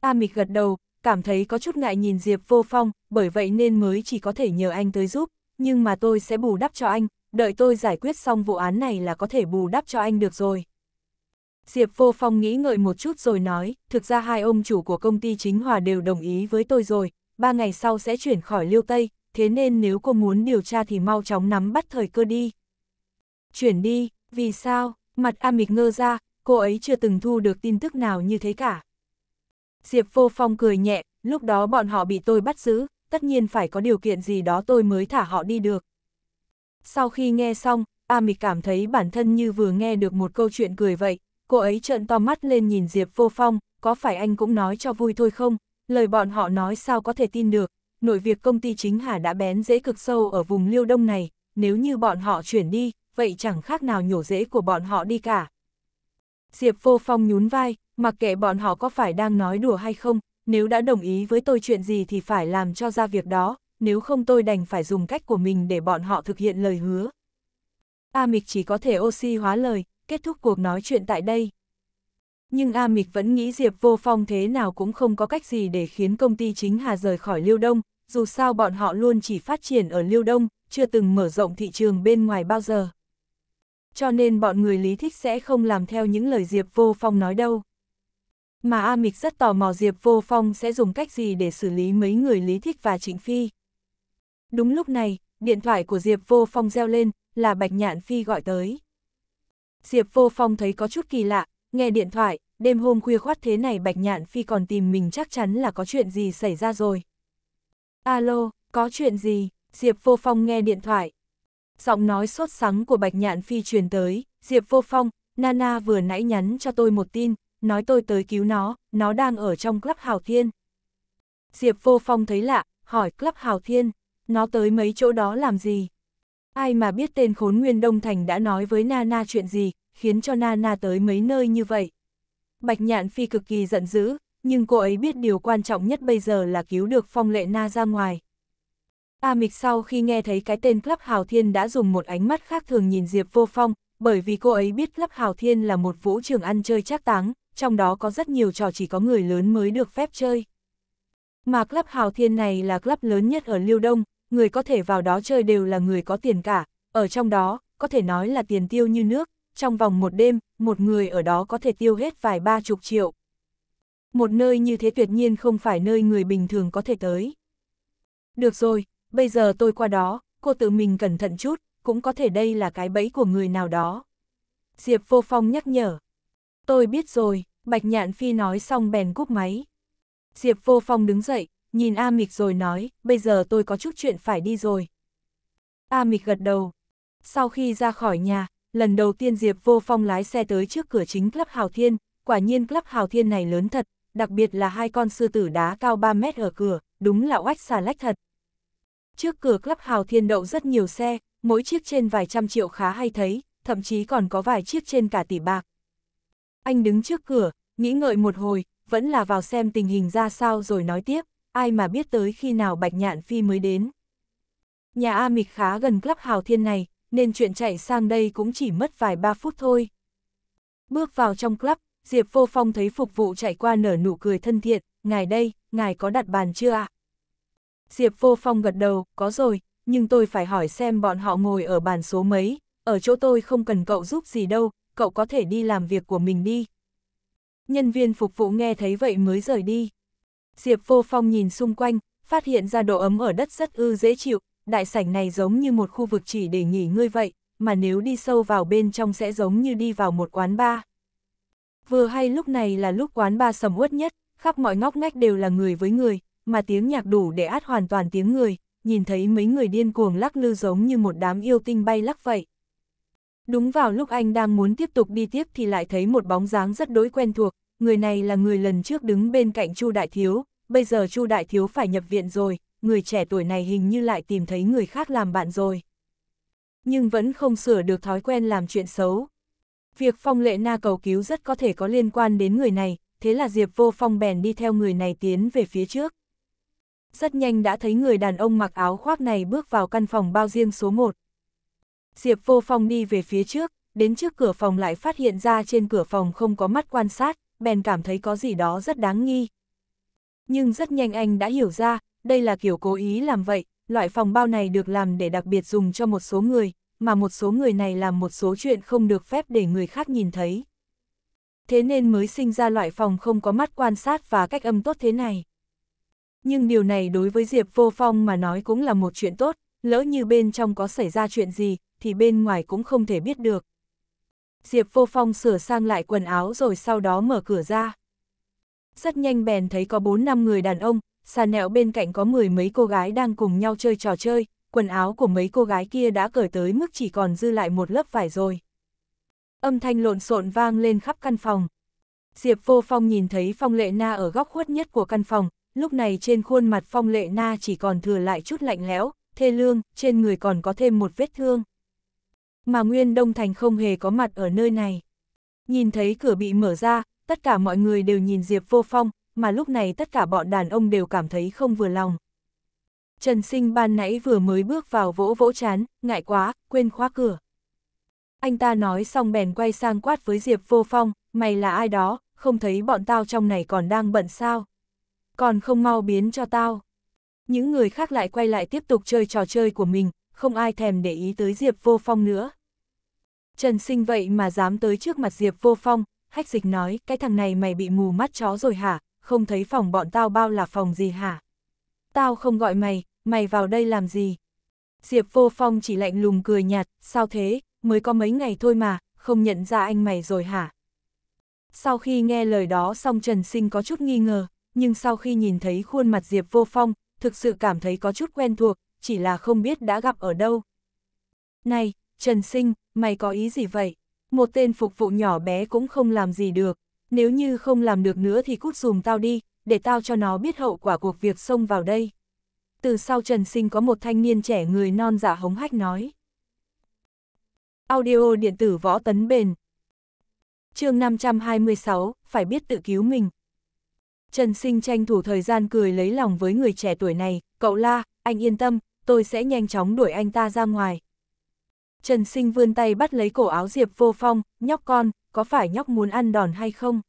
Speaker 1: A Mịch gật đầu, cảm thấy có chút ngại nhìn Diệp Vô Phong, bởi vậy nên mới chỉ có thể nhờ anh tới giúp nhưng mà tôi sẽ bù đắp cho anh, đợi tôi giải quyết xong vụ án này là có thể bù đắp cho anh được rồi. Diệp Vô Phong nghĩ ngợi một chút rồi nói, thực ra hai ông chủ của công ty chính hòa đều đồng ý với tôi rồi, ba ngày sau sẽ chuyển khỏi Liêu Tây, thế nên nếu cô muốn điều tra thì mau chóng nắm bắt thời cơ đi. Chuyển đi, vì sao? Mặt A Mịch ngơ ra, cô ấy chưa từng thu được tin tức nào như thế cả. Diệp Vô Phong cười nhẹ, lúc đó bọn họ bị tôi bắt giữ, tất nhiên phải có điều kiện gì đó tôi mới thả họ đi được. Sau khi nghe xong, a mịch cảm thấy bản thân như vừa nghe được một câu chuyện cười vậy, cô ấy trợn to mắt lên nhìn Diệp Vô Phong, có phải anh cũng nói cho vui thôi không, lời bọn họ nói sao có thể tin được, nội việc công ty chính Hà đã bén dễ cực sâu ở vùng liêu đông này, nếu như bọn họ chuyển đi, vậy chẳng khác nào nhổ rễ của bọn họ đi cả. Diệp Vô Phong nhún vai, mặc kệ bọn họ có phải đang nói đùa hay không, nếu đã đồng ý với tôi chuyện gì thì phải làm cho ra việc đó, nếu không tôi đành phải dùng cách của mình để bọn họ thực hiện lời hứa. A Mịch chỉ có thể oxy hóa lời, kết thúc cuộc nói chuyện tại đây. Nhưng A Mịch vẫn nghĩ Diệp Vô Phong thế nào cũng không có cách gì để khiến công ty chính Hà rời khỏi Liêu Đông, dù sao bọn họ luôn chỉ phát triển ở Liêu Đông, chưa từng mở rộng thị trường bên ngoài bao giờ. Cho nên bọn người lý thích sẽ không làm theo những lời Diệp Vô Phong nói đâu. Mà A Mịch rất tò mò Diệp Vô Phong sẽ dùng cách gì để xử lý mấy người Lý Thích và Trịnh Phi. Đúng lúc này, điện thoại của Diệp Vô Phong reo lên, là Bạch Nhạn Phi gọi tới. Diệp Vô Phong thấy có chút kỳ lạ, nghe điện thoại, đêm hôm khuya khoát thế này Bạch Nhạn Phi còn tìm mình chắc chắn là có chuyện gì xảy ra rồi. Alo, có chuyện gì? Diệp Vô Phong nghe điện thoại. Giọng nói sốt sắng của Bạch Nhạn Phi truyền tới, Diệp Vô Phong, Nana vừa nãy nhắn cho tôi một tin, nói tôi tới cứu nó, nó đang ở trong Club Hào Thiên. Diệp Vô Phong thấy lạ, hỏi Club Hào Thiên, nó tới mấy chỗ đó làm gì? Ai mà biết tên khốn Nguyên Đông Thành đã nói với Nana chuyện gì, khiến cho Nana tới mấy nơi như vậy? Bạch Nhạn Phi cực kỳ giận dữ, nhưng cô ấy biết điều quan trọng nhất bây giờ là cứu được phong lệ na ra ngoài. A Mịch sau khi nghe thấy cái tên Club Hào Thiên đã dùng một ánh mắt khác thường nhìn Diệp Vô Phong, bởi vì cô ấy biết Club Hào Thiên là một vũ trường ăn chơi chắc táng, trong đó có rất nhiều trò chỉ có người lớn mới được phép chơi. Mà club Hào Thiên này là club lớn nhất ở Liêu Đông, người có thể vào đó chơi đều là người có tiền cả, ở trong đó, có thể nói là tiền tiêu như nước, trong vòng một đêm, một người ở đó có thể tiêu hết vài ba chục triệu. Một nơi như thế tuyệt nhiên không phải nơi người bình thường có thể tới. Được rồi, bây giờ tôi qua đó, cô tự mình cẩn thận chút, cũng có thể đây là cái bẫy của người nào đó. Diệp Vô Phong nhắc nhở. Tôi biết rồi, Bạch Nhạn Phi nói xong bèn cúp máy. Diệp Vô Phong đứng dậy, nhìn A Mịch rồi nói, bây giờ tôi có chút chuyện phải đi rồi. A Mịch gật đầu. Sau khi ra khỏi nhà, lần đầu tiên Diệp Vô Phong lái xe tới trước cửa chính Club Hào Thiên, quả nhiên Club Hào Thiên này lớn thật, đặc biệt là hai con sư tử đá cao 3 mét ở cửa, đúng là oách xà lách thật. Trước cửa Club Hào Thiên đậu rất nhiều xe, mỗi chiếc trên vài trăm triệu khá hay thấy, thậm chí còn có vài chiếc trên cả tỷ bạc, anh đứng trước cửa, nghĩ ngợi một hồi, vẫn là vào xem tình hình ra sao rồi nói tiếp, ai mà biết tới khi nào Bạch Nhạn Phi mới đến. Nhà A Mịch khá gần Club Hào Thiên này, nên chuyện chạy sang đây cũng chỉ mất vài ba phút thôi. Bước vào trong club, Diệp Vô Phong thấy phục vụ chạy qua nở nụ cười thân thiện, ngài đây, ngài có đặt bàn chưa ạ? Diệp Vô Phong gật đầu, có rồi, nhưng tôi phải hỏi xem bọn họ ngồi ở bàn số mấy, ở chỗ tôi không cần cậu giúp gì đâu, cậu có thể đi làm việc của mình đi. Nhân viên phục vụ nghe thấy vậy mới rời đi. Diệp vô phong nhìn xung quanh, phát hiện ra độ ấm ở đất rất ư dễ chịu, đại sảnh này giống như một khu vực chỉ để nghỉ ngơi vậy, mà nếu đi sâu vào bên trong sẽ giống như đi vào một quán bar. Vừa hay lúc này là lúc quán bar sầm uất nhất, khắp mọi ngóc ngách đều là người với người, mà tiếng nhạc đủ để át hoàn toàn tiếng người, nhìn thấy mấy người điên cuồng lắc lư giống như một đám yêu tinh bay lắc vậy. Đúng vào lúc anh đang muốn tiếp tục đi tiếp thì lại thấy một bóng dáng rất đối quen thuộc, người này là người lần trước đứng bên cạnh Chu Đại Thiếu, bây giờ Chu Đại Thiếu phải nhập viện rồi, người trẻ tuổi này hình như lại tìm thấy người khác làm bạn rồi. Nhưng vẫn không sửa được thói quen làm chuyện xấu. Việc Phong Lệ Na cầu cứu rất có thể có liên quan đến người này, thế là Diệp Vô Phong bèn đi theo người này tiến về phía trước. Rất nhanh đã thấy người đàn ông mặc áo khoác này bước vào căn phòng bao riêng số 1. Diệp Vô Phong đi về phía trước, đến trước cửa phòng lại phát hiện ra trên cửa phòng không có mắt quan sát, bèn cảm thấy có gì đó rất đáng nghi. Nhưng rất nhanh anh đã hiểu ra, đây là kiểu cố ý làm vậy, loại phòng bao này được làm để đặc biệt dùng cho một số người, mà một số người này làm một số chuyện không được phép để người khác nhìn thấy. Thế nên mới sinh ra loại phòng không có mắt quan sát và cách âm tốt thế này. Nhưng điều này đối với Diệp Vô Phong mà nói cũng là một chuyện tốt, lỡ như bên trong có xảy ra chuyện gì, thì bên ngoài cũng không thể biết được. Diệp Vô Phong sửa sang lại quần áo rồi sau đó mở cửa ra. Rất nhanh bèn thấy có 4 năm người đàn ông, xà nẹo bên cạnh có mười mấy cô gái đang cùng nhau chơi trò chơi, quần áo của mấy cô gái kia đã cởi tới mức chỉ còn dư lại một lớp vải rồi. Âm thanh lộn xộn vang lên khắp căn phòng. Diệp Vô Phong nhìn thấy Phong Lệ Na ở góc khuất nhất của căn phòng, lúc này trên khuôn mặt Phong Lệ Na chỉ còn thừa lại chút lạnh lẽo, thê lương, trên người còn có thêm một vết thương mà Nguyên Đông Thành không hề có mặt ở nơi này. Nhìn thấy cửa bị mở ra, tất cả mọi người đều nhìn Diệp Vô Phong, mà lúc này tất cả bọn đàn ông đều cảm thấy không vừa lòng. Trần Sinh ban nãy vừa mới bước vào vỗ vỗ chán, ngại quá, quên khóa cửa. Anh ta nói xong bèn quay sang quát với Diệp Vô Phong, mày là ai đó, không thấy bọn tao trong này còn đang bận sao. Còn không mau biến cho tao. Những người khác lại quay lại tiếp tục chơi trò chơi của mình, không ai thèm để ý tới Diệp Vô Phong nữa. Trần Sinh vậy mà dám tới trước mặt Diệp Vô Phong, hách dịch nói, cái thằng này mày bị mù mắt chó rồi hả, không thấy phòng bọn tao bao là phòng gì hả? Tao không gọi mày, mày vào đây làm gì? Diệp Vô Phong chỉ lạnh lùng cười nhạt, sao thế, mới có mấy ngày thôi mà, không nhận ra anh mày rồi hả? Sau khi nghe lời đó xong Trần Sinh có chút nghi ngờ, nhưng sau khi nhìn thấy khuôn mặt Diệp Vô Phong, thực sự cảm thấy có chút quen thuộc, chỉ là không biết đã gặp ở đâu. Này, Trần Sinh, mày có ý gì vậy? Một tên phục vụ nhỏ bé cũng không làm gì được, nếu như không làm được nữa thì cút dùm tao đi, để tao cho nó biết hậu quả cuộc việc xông vào đây. Từ sau Trần Sinh có một thanh niên trẻ người non giả hống hách nói. Audio điện tử võ tấn bền. chương 526, phải biết tự cứu mình. Trần Sinh tranh thủ thời gian cười lấy lòng với người trẻ tuổi này, cậu la, anh yên tâm, tôi sẽ nhanh chóng đuổi anh ta ra ngoài. Trần Sinh vươn tay bắt lấy cổ áo Diệp Vô Phong, nhóc con, có phải nhóc muốn ăn đòn hay không?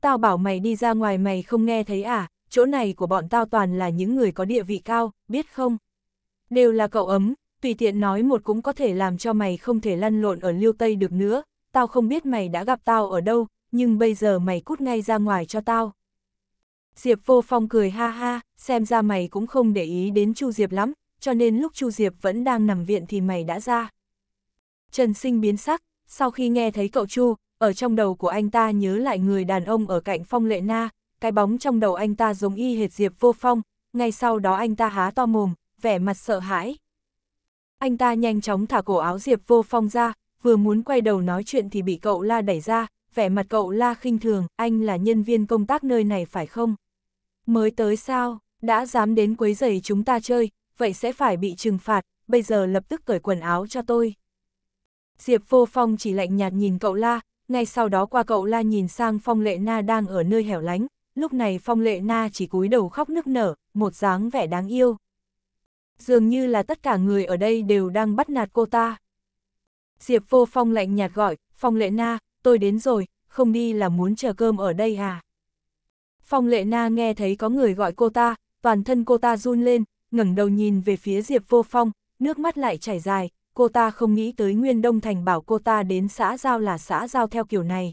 Speaker 1: Tao bảo mày đi ra ngoài mày không nghe thấy à, chỗ này của bọn tao toàn là những người có địa vị cao, biết không? Đều là cậu ấm, tùy tiện nói một cũng có thể làm cho mày không thể lăn lộn ở liêu Tây được nữa, tao không biết mày đã gặp tao ở đâu, nhưng bây giờ mày cút ngay ra ngoài cho tao. Diệp Vô Phong cười ha ha, xem ra mày cũng không để ý đến Chu Diệp lắm, cho nên lúc Chu Diệp vẫn đang nằm viện thì mày đã ra. Trần Sinh biến sắc, sau khi nghe thấy cậu Chu, ở trong đầu của anh ta nhớ lại người đàn ông ở cạnh Phong Lệ Na, cái bóng trong đầu anh ta giống y hệt Diệp Vô Phong, ngay sau đó anh ta há to mồm, vẻ mặt sợ hãi. Anh ta nhanh chóng thả cổ áo Diệp Vô Phong ra, vừa muốn quay đầu nói chuyện thì bị cậu La đẩy ra, vẻ mặt cậu La khinh thường, anh là nhân viên công tác nơi này phải không? Mới tới sao, đã dám đến quấy rầy chúng ta chơi, vậy sẽ phải bị trừng phạt, bây giờ lập tức cởi quần áo cho tôi. Diệp Vô Phong chỉ lạnh nhạt nhìn cậu La, ngay sau đó qua cậu La nhìn sang Phong Lệ Na đang ở nơi hẻo lánh, lúc này Phong Lệ Na chỉ cúi đầu khóc nức nở, một dáng vẻ đáng yêu. Dường như là tất cả người ở đây đều đang bắt nạt cô ta. Diệp Vô Phong lạnh nhạt gọi, Phong Lệ Na, tôi đến rồi, không đi là muốn chờ cơm ở đây à? Phong Lệ Na nghe thấy có người gọi cô ta, toàn thân cô ta run lên, ngẩng đầu nhìn về phía Diệp Vô Phong, nước mắt lại chảy dài, cô ta không nghĩ tới Nguyên Đông Thành bảo cô ta đến xã giao là xã giao theo kiểu này.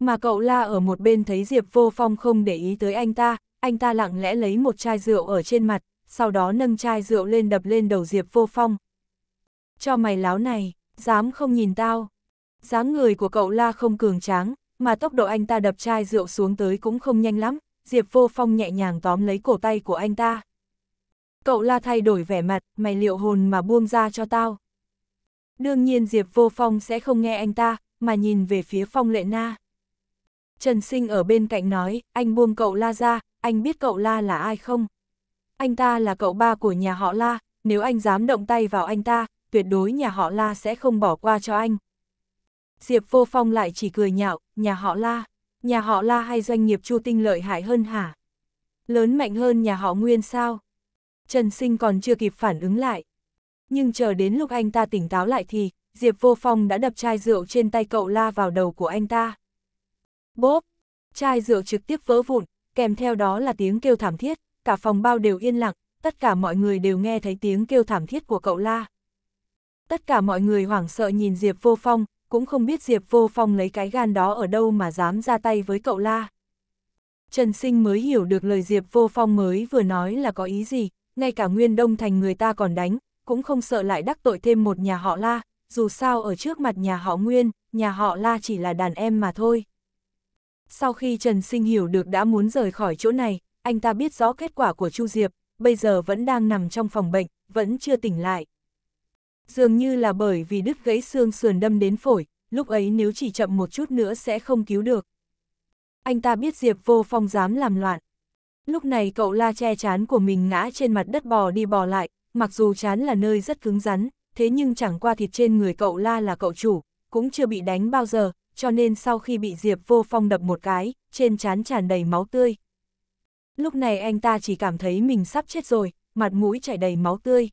Speaker 1: Mà cậu la ở một bên thấy Diệp Vô Phong không để ý tới anh ta, anh ta lặng lẽ lấy một chai rượu ở trên mặt, sau đó nâng chai rượu lên đập lên đầu Diệp Vô Phong. Cho mày láo này, dám không nhìn tao. dáng người của cậu la không cường tráng, mà tốc độ anh ta đập chai rượu xuống tới cũng không nhanh lắm, Diệp Vô Phong nhẹ nhàng tóm lấy cổ tay của anh ta. Cậu la thay đổi vẻ mặt, mày liệu hồn mà buông ra cho tao. Đương nhiên Diệp Vô Phong sẽ không nghe anh ta, mà nhìn về phía Phong Lệ Na. Trần Sinh ở bên cạnh nói, anh buông cậu la ra, anh biết cậu la là ai không? Anh ta là cậu ba của nhà họ la, nếu anh dám động tay vào anh ta, tuyệt đối nhà họ la sẽ không bỏ qua cho anh. Diệp Vô Phong lại chỉ cười nhạo, nhà họ la, nhà họ la hay doanh nghiệp chu tinh lợi hại hơn hả? Lớn mạnh hơn nhà họ nguyên sao? Trần Sinh còn chưa kịp phản ứng lại. Nhưng chờ đến lúc anh ta tỉnh táo lại thì, Diệp Vô Phong đã đập chai rượu trên tay cậu la vào đầu của anh ta. Bốp! Chai rượu trực tiếp vỡ vụn, kèm theo đó là tiếng kêu thảm thiết, cả phòng bao đều yên lặng, tất cả mọi người đều nghe thấy tiếng kêu thảm thiết của cậu la. Tất cả mọi người hoảng sợ nhìn Diệp Vô Phong, cũng không biết Diệp Vô Phong lấy cái gan đó ở đâu mà dám ra tay với cậu la. Trần Sinh mới hiểu được lời Diệp Vô Phong mới vừa nói là có ý gì, ngay cả nguyên đông thành người ta còn đánh, cũng không sợ lại đắc tội thêm một nhà họ la, dù sao ở trước mặt nhà họ nguyên, nhà họ la chỉ là đàn em mà thôi. Sau khi Trần Sinh hiểu được đã muốn rời khỏi chỗ này, anh ta biết rõ kết quả của Chu Diệp, bây giờ vẫn đang nằm trong phòng bệnh, vẫn chưa tỉnh lại. Dường như là bởi vì đứt gãy xương sườn đâm đến phổi, lúc ấy nếu chỉ chậm một chút nữa sẽ không cứu được. Anh ta biết Diệp vô phong dám làm loạn, Lúc này cậu la che chán của mình ngã trên mặt đất bò đi bò lại, mặc dù chán là nơi rất cứng rắn, thế nhưng chẳng qua thịt trên người cậu la là cậu chủ, cũng chưa bị đánh bao giờ, cho nên sau khi bị Diệp vô phong đập một cái, trên chán tràn đầy máu tươi. Lúc này anh ta chỉ cảm thấy mình sắp chết rồi, mặt mũi chảy đầy máu tươi.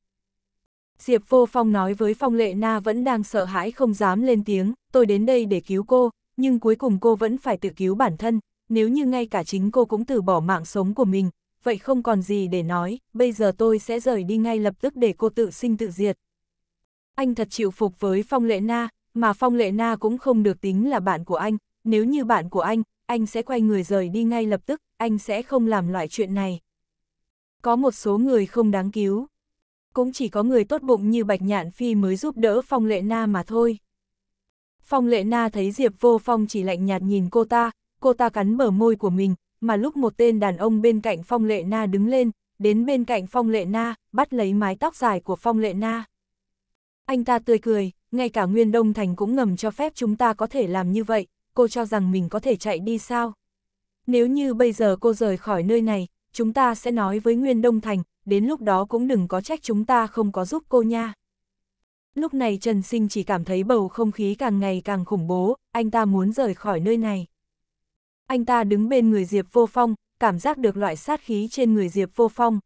Speaker 1: Diệp vô phong nói với Phong Lệ Na vẫn đang sợ hãi không dám lên tiếng, tôi đến đây để cứu cô, nhưng cuối cùng cô vẫn phải tự cứu bản thân, nếu như ngay cả chính cô cũng từ bỏ mạng sống của mình, vậy không còn gì để nói, bây giờ tôi sẽ rời đi ngay lập tức để cô tự sinh tự diệt. Anh thật chịu phục với Phong Lệ Na, mà Phong Lệ Na cũng không được tính là bạn của anh, nếu như bạn của anh, anh sẽ quay người rời đi ngay lập tức, anh sẽ không làm loại chuyện này. Có một số người không đáng cứu. Cũng chỉ có người tốt bụng như Bạch Nhạn Phi mới giúp đỡ Phong Lệ Na mà thôi. Phong Lệ Na thấy Diệp Vô Phong chỉ lạnh nhạt nhìn cô ta, cô ta cắn bờ môi của mình, mà lúc một tên đàn ông bên cạnh Phong Lệ Na đứng lên, đến bên cạnh Phong Lệ Na, bắt lấy mái tóc dài của Phong Lệ Na. Anh ta tươi cười, ngay cả Nguyên Đông Thành cũng ngầm cho phép chúng ta có thể làm như vậy, cô cho rằng mình có thể chạy đi sao? Nếu như bây giờ cô rời khỏi nơi này, chúng ta sẽ nói với Nguyên Đông Thành, đến lúc đó cũng đừng có trách chúng ta không có giúp cô nha. Lúc này Trần Sinh chỉ cảm thấy bầu không khí càng ngày càng khủng bố, anh ta muốn rời khỏi nơi này anh ta đứng bên người Diệp Vô Phong, cảm giác được loại sát khí trên người Diệp Vô Phong.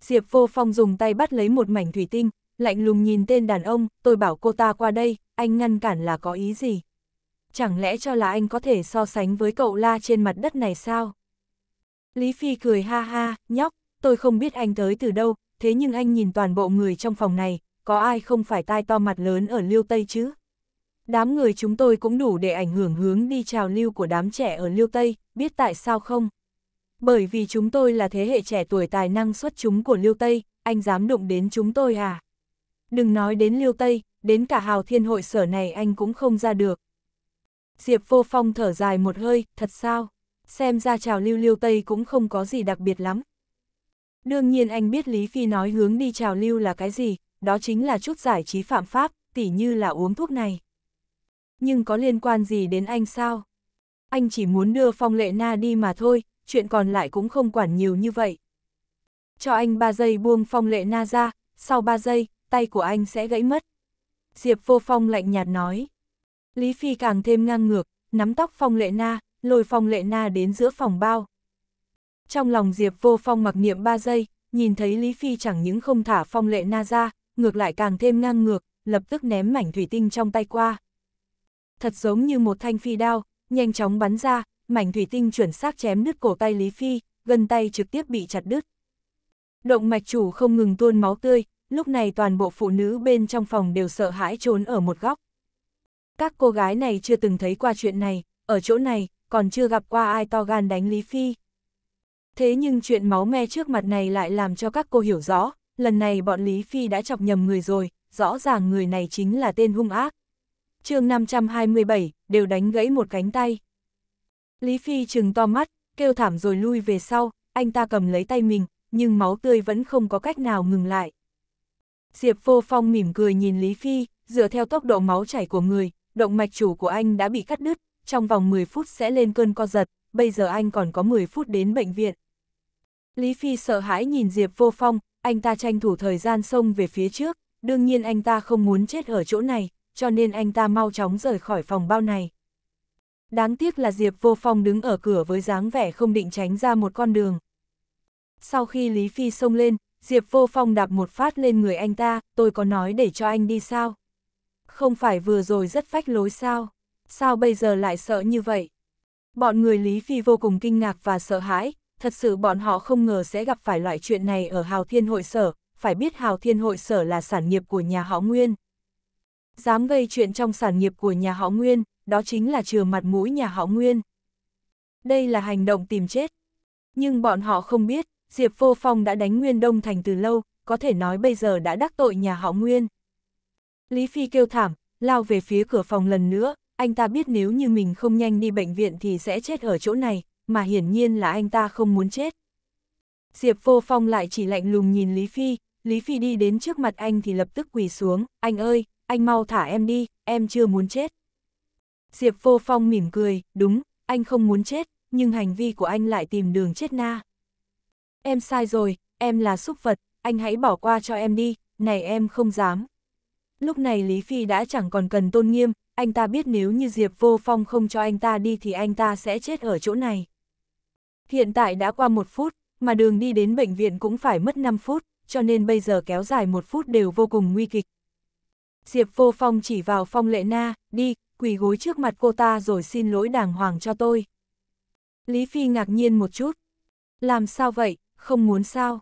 Speaker 1: Diệp Vô Phong dùng tay bắt lấy một mảnh thủy tinh, lạnh lùng nhìn tên đàn ông, tôi bảo cô ta qua đây, anh ngăn cản là có ý gì? Chẳng lẽ cho là anh có thể so sánh với cậu la trên mặt đất này sao? Lý Phi cười ha ha, nhóc, tôi không biết anh tới từ đâu, thế nhưng anh nhìn toàn bộ người trong phòng này, có ai không phải tai to mặt lớn ở liêu Tây chứ? Đám người chúng tôi cũng đủ để ảnh hưởng hướng đi trào lưu của đám trẻ ở Liêu Tây, biết tại sao không? Bởi vì chúng tôi là thế hệ trẻ tuổi tài năng xuất chúng của Liêu Tây, anh dám đụng đến chúng tôi à? Đừng nói đến Liêu Tây, đến cả hào thiên hội sở này anh cũng không ra được. Diệp vô phong thở dài một hơi, thật sao? Xem ra trào lưu Liêu Tây cũng không có gì đặc biệt lắm. Đương nhiên anh biết Lý Phi nói hướng đi trào lưu là cái gì, đó chính là chút giải trí phạm pháp, tỉ như là uống thuốc này nhưng có liên quan gì đến anh sao? Anh chỉ muốn đưa Phong Lệ Na đi mà thôi, chuyện còn lại cũng không quản nhiều như vậy. Cho anh 3 giây buông Phong Lệ Na ra, sau 3 giây, tay của anh sẽ gãy mất. Diệp Vô Phong lạnh nhạt nói. Lý Phi càng thêm ngang ngược, nắm tóc Phong Lệ Na, lôi Phong Lệ Na đến giữa phòng bao. Trong lòng Diệp Vô Phong mặc niệm 3 giây, nhìn thấy Lý Phi chẳng những không thả Phong Lệ Na ra, ngược lại càng thêm ngang ngược, lập tức ném mảnh thủy tinh trong tay qua thật giống như một thanh phi đao, nhanh chóng bắn ra, mảnh thủy tinh chuẩn xác chém đứt cổ tay Lý Phi, gần tay trực tiếp bị chặt đứt. Động mạch chủ không ngừng tuôn máu tươi, lúc này toàn bộ phụ nữ bên trong phòng đều sợ hãi trốn ở một góc. Các cô gái này chưa từng thấy qua chuyện này, ở chỗ này, còn chưa gặp qua ai to gan đánh Lý Phi. Thế nhưng chuyện máu me trước mặt này lại làm cho các cô hiểu rõ, lần này bọn Lý Phi đã chọc nhầm người rồi, rõ ràng người này chính là tên hung ác chương 527, đều đánh gãy một cánh tay. Lý Phi trừng to mắt, kêu thảm rồi lui về sau, anh ta cầm lấy tay mình, nhưng máu tươi vẫn không có cách nào ngừng lại. Diệp Vô Phong mỉm cười nhìn Lý Phi, dựa theo tốc độ máu chảy của người, động mạch chủ của anh đã bị cắt đứt, trong vòng 10 phút sẽ lên cơn co giật, bây giờ anh còn có 10 phút đến bệnh viện. Lý Phi sợ hãi nhìn Diệp Vô Phong, anh ta tranh thủ thời gian xông về phía trước, đương nhiên anh ta không muốn chết ở chỗ này, cho nên anh ta mau chóng rời khỏi phòng bao này. Đáng tiếc là Diệp Vô Phong đứng ở cửa với dáng vẻ không định tránh ra một con đường. Sau khi Lý Phi xông lên, Diệp Vô Phong đạp một phát lên người anh ta, tôi có nói để cho anh đi sao? Không phải vừa rồi rất phách lối sao? Sao bây giờ lại sợ như vậy? Bọn người Lý Phi vô cùng kinh ngạc và sợ hãi, thật sự bọn họ không ngờ sẽ gặp phải loại chuyện này ở Hào Thiên Hội Sở, phải biết Hào Thiên Hội Sở là sản nghiệp của nhà họ Nguyên, Dám gây chuyện trong sản nghiệp của nhà họ Nguyên, đó chính là chừa mặt mũi nhà họ Nguyên. Đây là hành động tìm chết. Nhưng bọn họ không biết, Diệp Vô Phong đã đánh Nguyên Đông Thành từ lâu, có thể nói bây giờ đã đắc tội nhà họ Nguyên. Lý Phi kêu thảm, lao về phía cửa phòng lần nữa, anh ta biết nếu như mình không nhanh đi bệnh viện thì sẽ chết ở chỗ này, mà hiển nhiên là anh ta không muốn chết. Diệp Vô Phong lại chỉ lạnh lùng nhìn Lý Phi, Lý Phi đi đến trước mặt anh thì lập tức quỳ xuống, anh ơi, anh mau thả em đi, em chưa muốn chết. Diệp Vô Phong mỉm cười, đúng, anh không muốn chết, nhưng hành vi của anh lại tìm đường chết na. Em sai rồi, em là súc vật, anh hãy bỏ qua cho em đi, này em không dám. Lúc này Lý Phi đã chẳng còn cần tôn nghiêm, anh ta biết nếu như Diệp Vô Phong không cho anh ta đi thì anh ta sẽ chết ở chỗ này. Hiện tại đã qua một phút, mà đường đi đến bệnh viện cũng phải mất 5 phút, cho nên bây giờ kéo dài một phút đều vô cùng nguy kịch, Diệp Vô Phong chỉ vào Phong Lệ Na, đi, quỳ gối trước mặt cô ta rồi xin lỗi đàng hoàng cho tôi. Lý Phi ngạc nhiên một chút. Làm sao vậy, không muốn sao?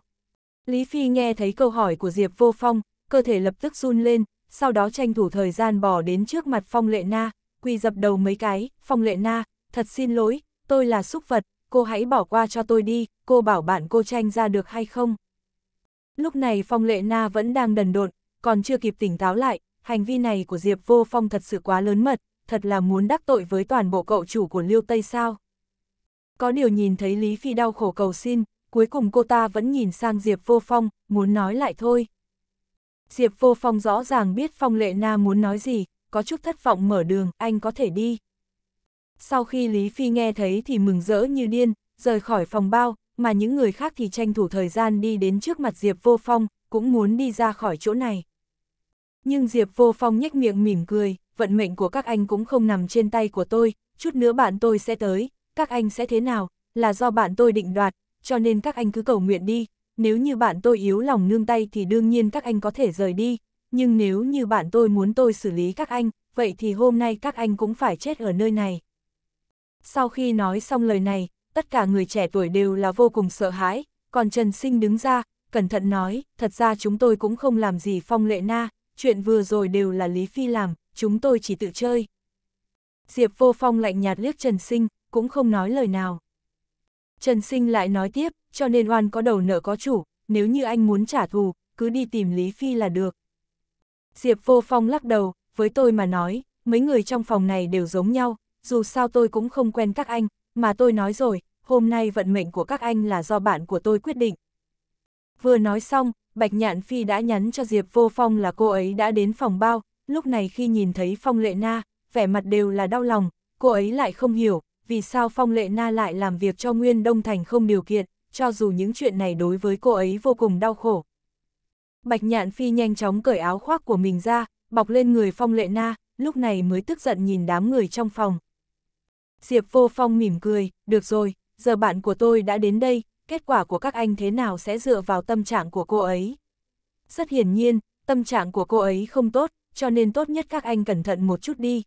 Speaker 1: Lý Phi nghe thấy câu hỏi của Diệp Vô Phong, cơ thể lập tức run lên, sau đó tranh thủ thời gian bỏ đến trước mặt Phong Lệ Na, quỳ dập đầu mấy cái, Phong Lệ Na, thật xin lỗi, tôi là súc vật, cô hãy bỏ qua cho tôi đi, cô bảo bạn cô tranh ra được hay không? Lúc này Phong Lệ Na vẫn đang đần độn, còn chưa kịp tỉnh táo lại, hành vi này của Diệp Vô Phong thật sự quá lớn mật, thật là muốn đắc tội với toàn bộ cậu chủ của Liêu Tây sao. Có điều nhìn thấy Lý Phi đau khổ cầu xin, cuối cùng cô ta vẫn nhìn sang Diệp Vô Phong, muốn nói lại thôi. Diệp Vô Phong rõ ràng biết Phong Lệ Na muốn nói gì, có chút thất vọng mở đường, anh có thể đi. Sau khi Lý Phi nghe thấy thì mừng rỡ như điên, rời khỏi phòng bao, mà những người khác thì tranh thủ thời gian đi đến trước mặt Diệp Vô Phong, cũng muốn đi ra khỏi chỗ này. Nhưng Diệp Vô Phong nhếch miệng mỉm cười, vận mệnh của các anh cũng không nằm trên tay của tôi, chút nữa bạn tôi sẽ tới, các anh sẽ thế nào, là do bạn tôi định đoạt, cho nên các anh cứ cầu nguyện đi, nếu như bạn tôi yếu lòng nương tay thì đương nhiên các anh có thể rời đi, nhưng nếu như bạn tôi muốn tôi xử lý các anh, vậy thì hôm nay các anh cũng phải chết ở nơi này. Sau khi nói xong lời này, tất cả người trẻ tuổi đều là vô cùng sợ hãi, còn Trần Sinh đứng ra, cẩn thận nói, thật ra chúng tôi cũng không làm gì Phong Lệ Na, chuyện vừa rồi đều là Lý Phi làm, chúng tôi chỉ tự chơi. Diệp Vô Phong lạnh nhạt liếc Trần Sinh, cũng không nói lời nào. Trần Sinh lại nói tiếp, cho nên oan có đầu nợ có chủ, nếu như anh muốn trả thù, cứ đi tìm Lý Phi là được. Diệp Vô Phong lắc đầu, với tôi mà nói, mấy người trong phòng này đều giống nhau, dù sao tôi cũng không quen các anh, mà tôi nói rồi, hôm nay vận mệnh của các anh là do bạn của tôi quyết định. Vừa nói xong, Bạch Nhạn Phi đã nhắn cho Diệp Vô Phong là cô ấy đã đến phòng bao, lúc này khi nhìn thấy Phong Lệ Na, vẻ mặt đều là đau lòng, cô ấy lại không hiểu, vì sao Phong Lệ Na lại làm việc cho Nguyên Đông Thành không điều kiện, cho dù những chuyện này đối với cô ấy vô cùng đau khổ. Bạch Nhạn Phi nhanh chóng cởi áo khoác của mình ra, bọc lên người Phong Lệ Na, lúc này mới tức giận nhìn đám người trong phòng. Diệp Vô Phong mỉm cười, được rồi, giờ bạn của tôi đã đến đây, kết quả của các anh thế nào sẽ dựa vào tâm trạng của cô ấy. Rất hiển nhiên, tâm trạng của cô ấy không tốt, cho nên tốt nhất các anh cẩn thận một chút đi.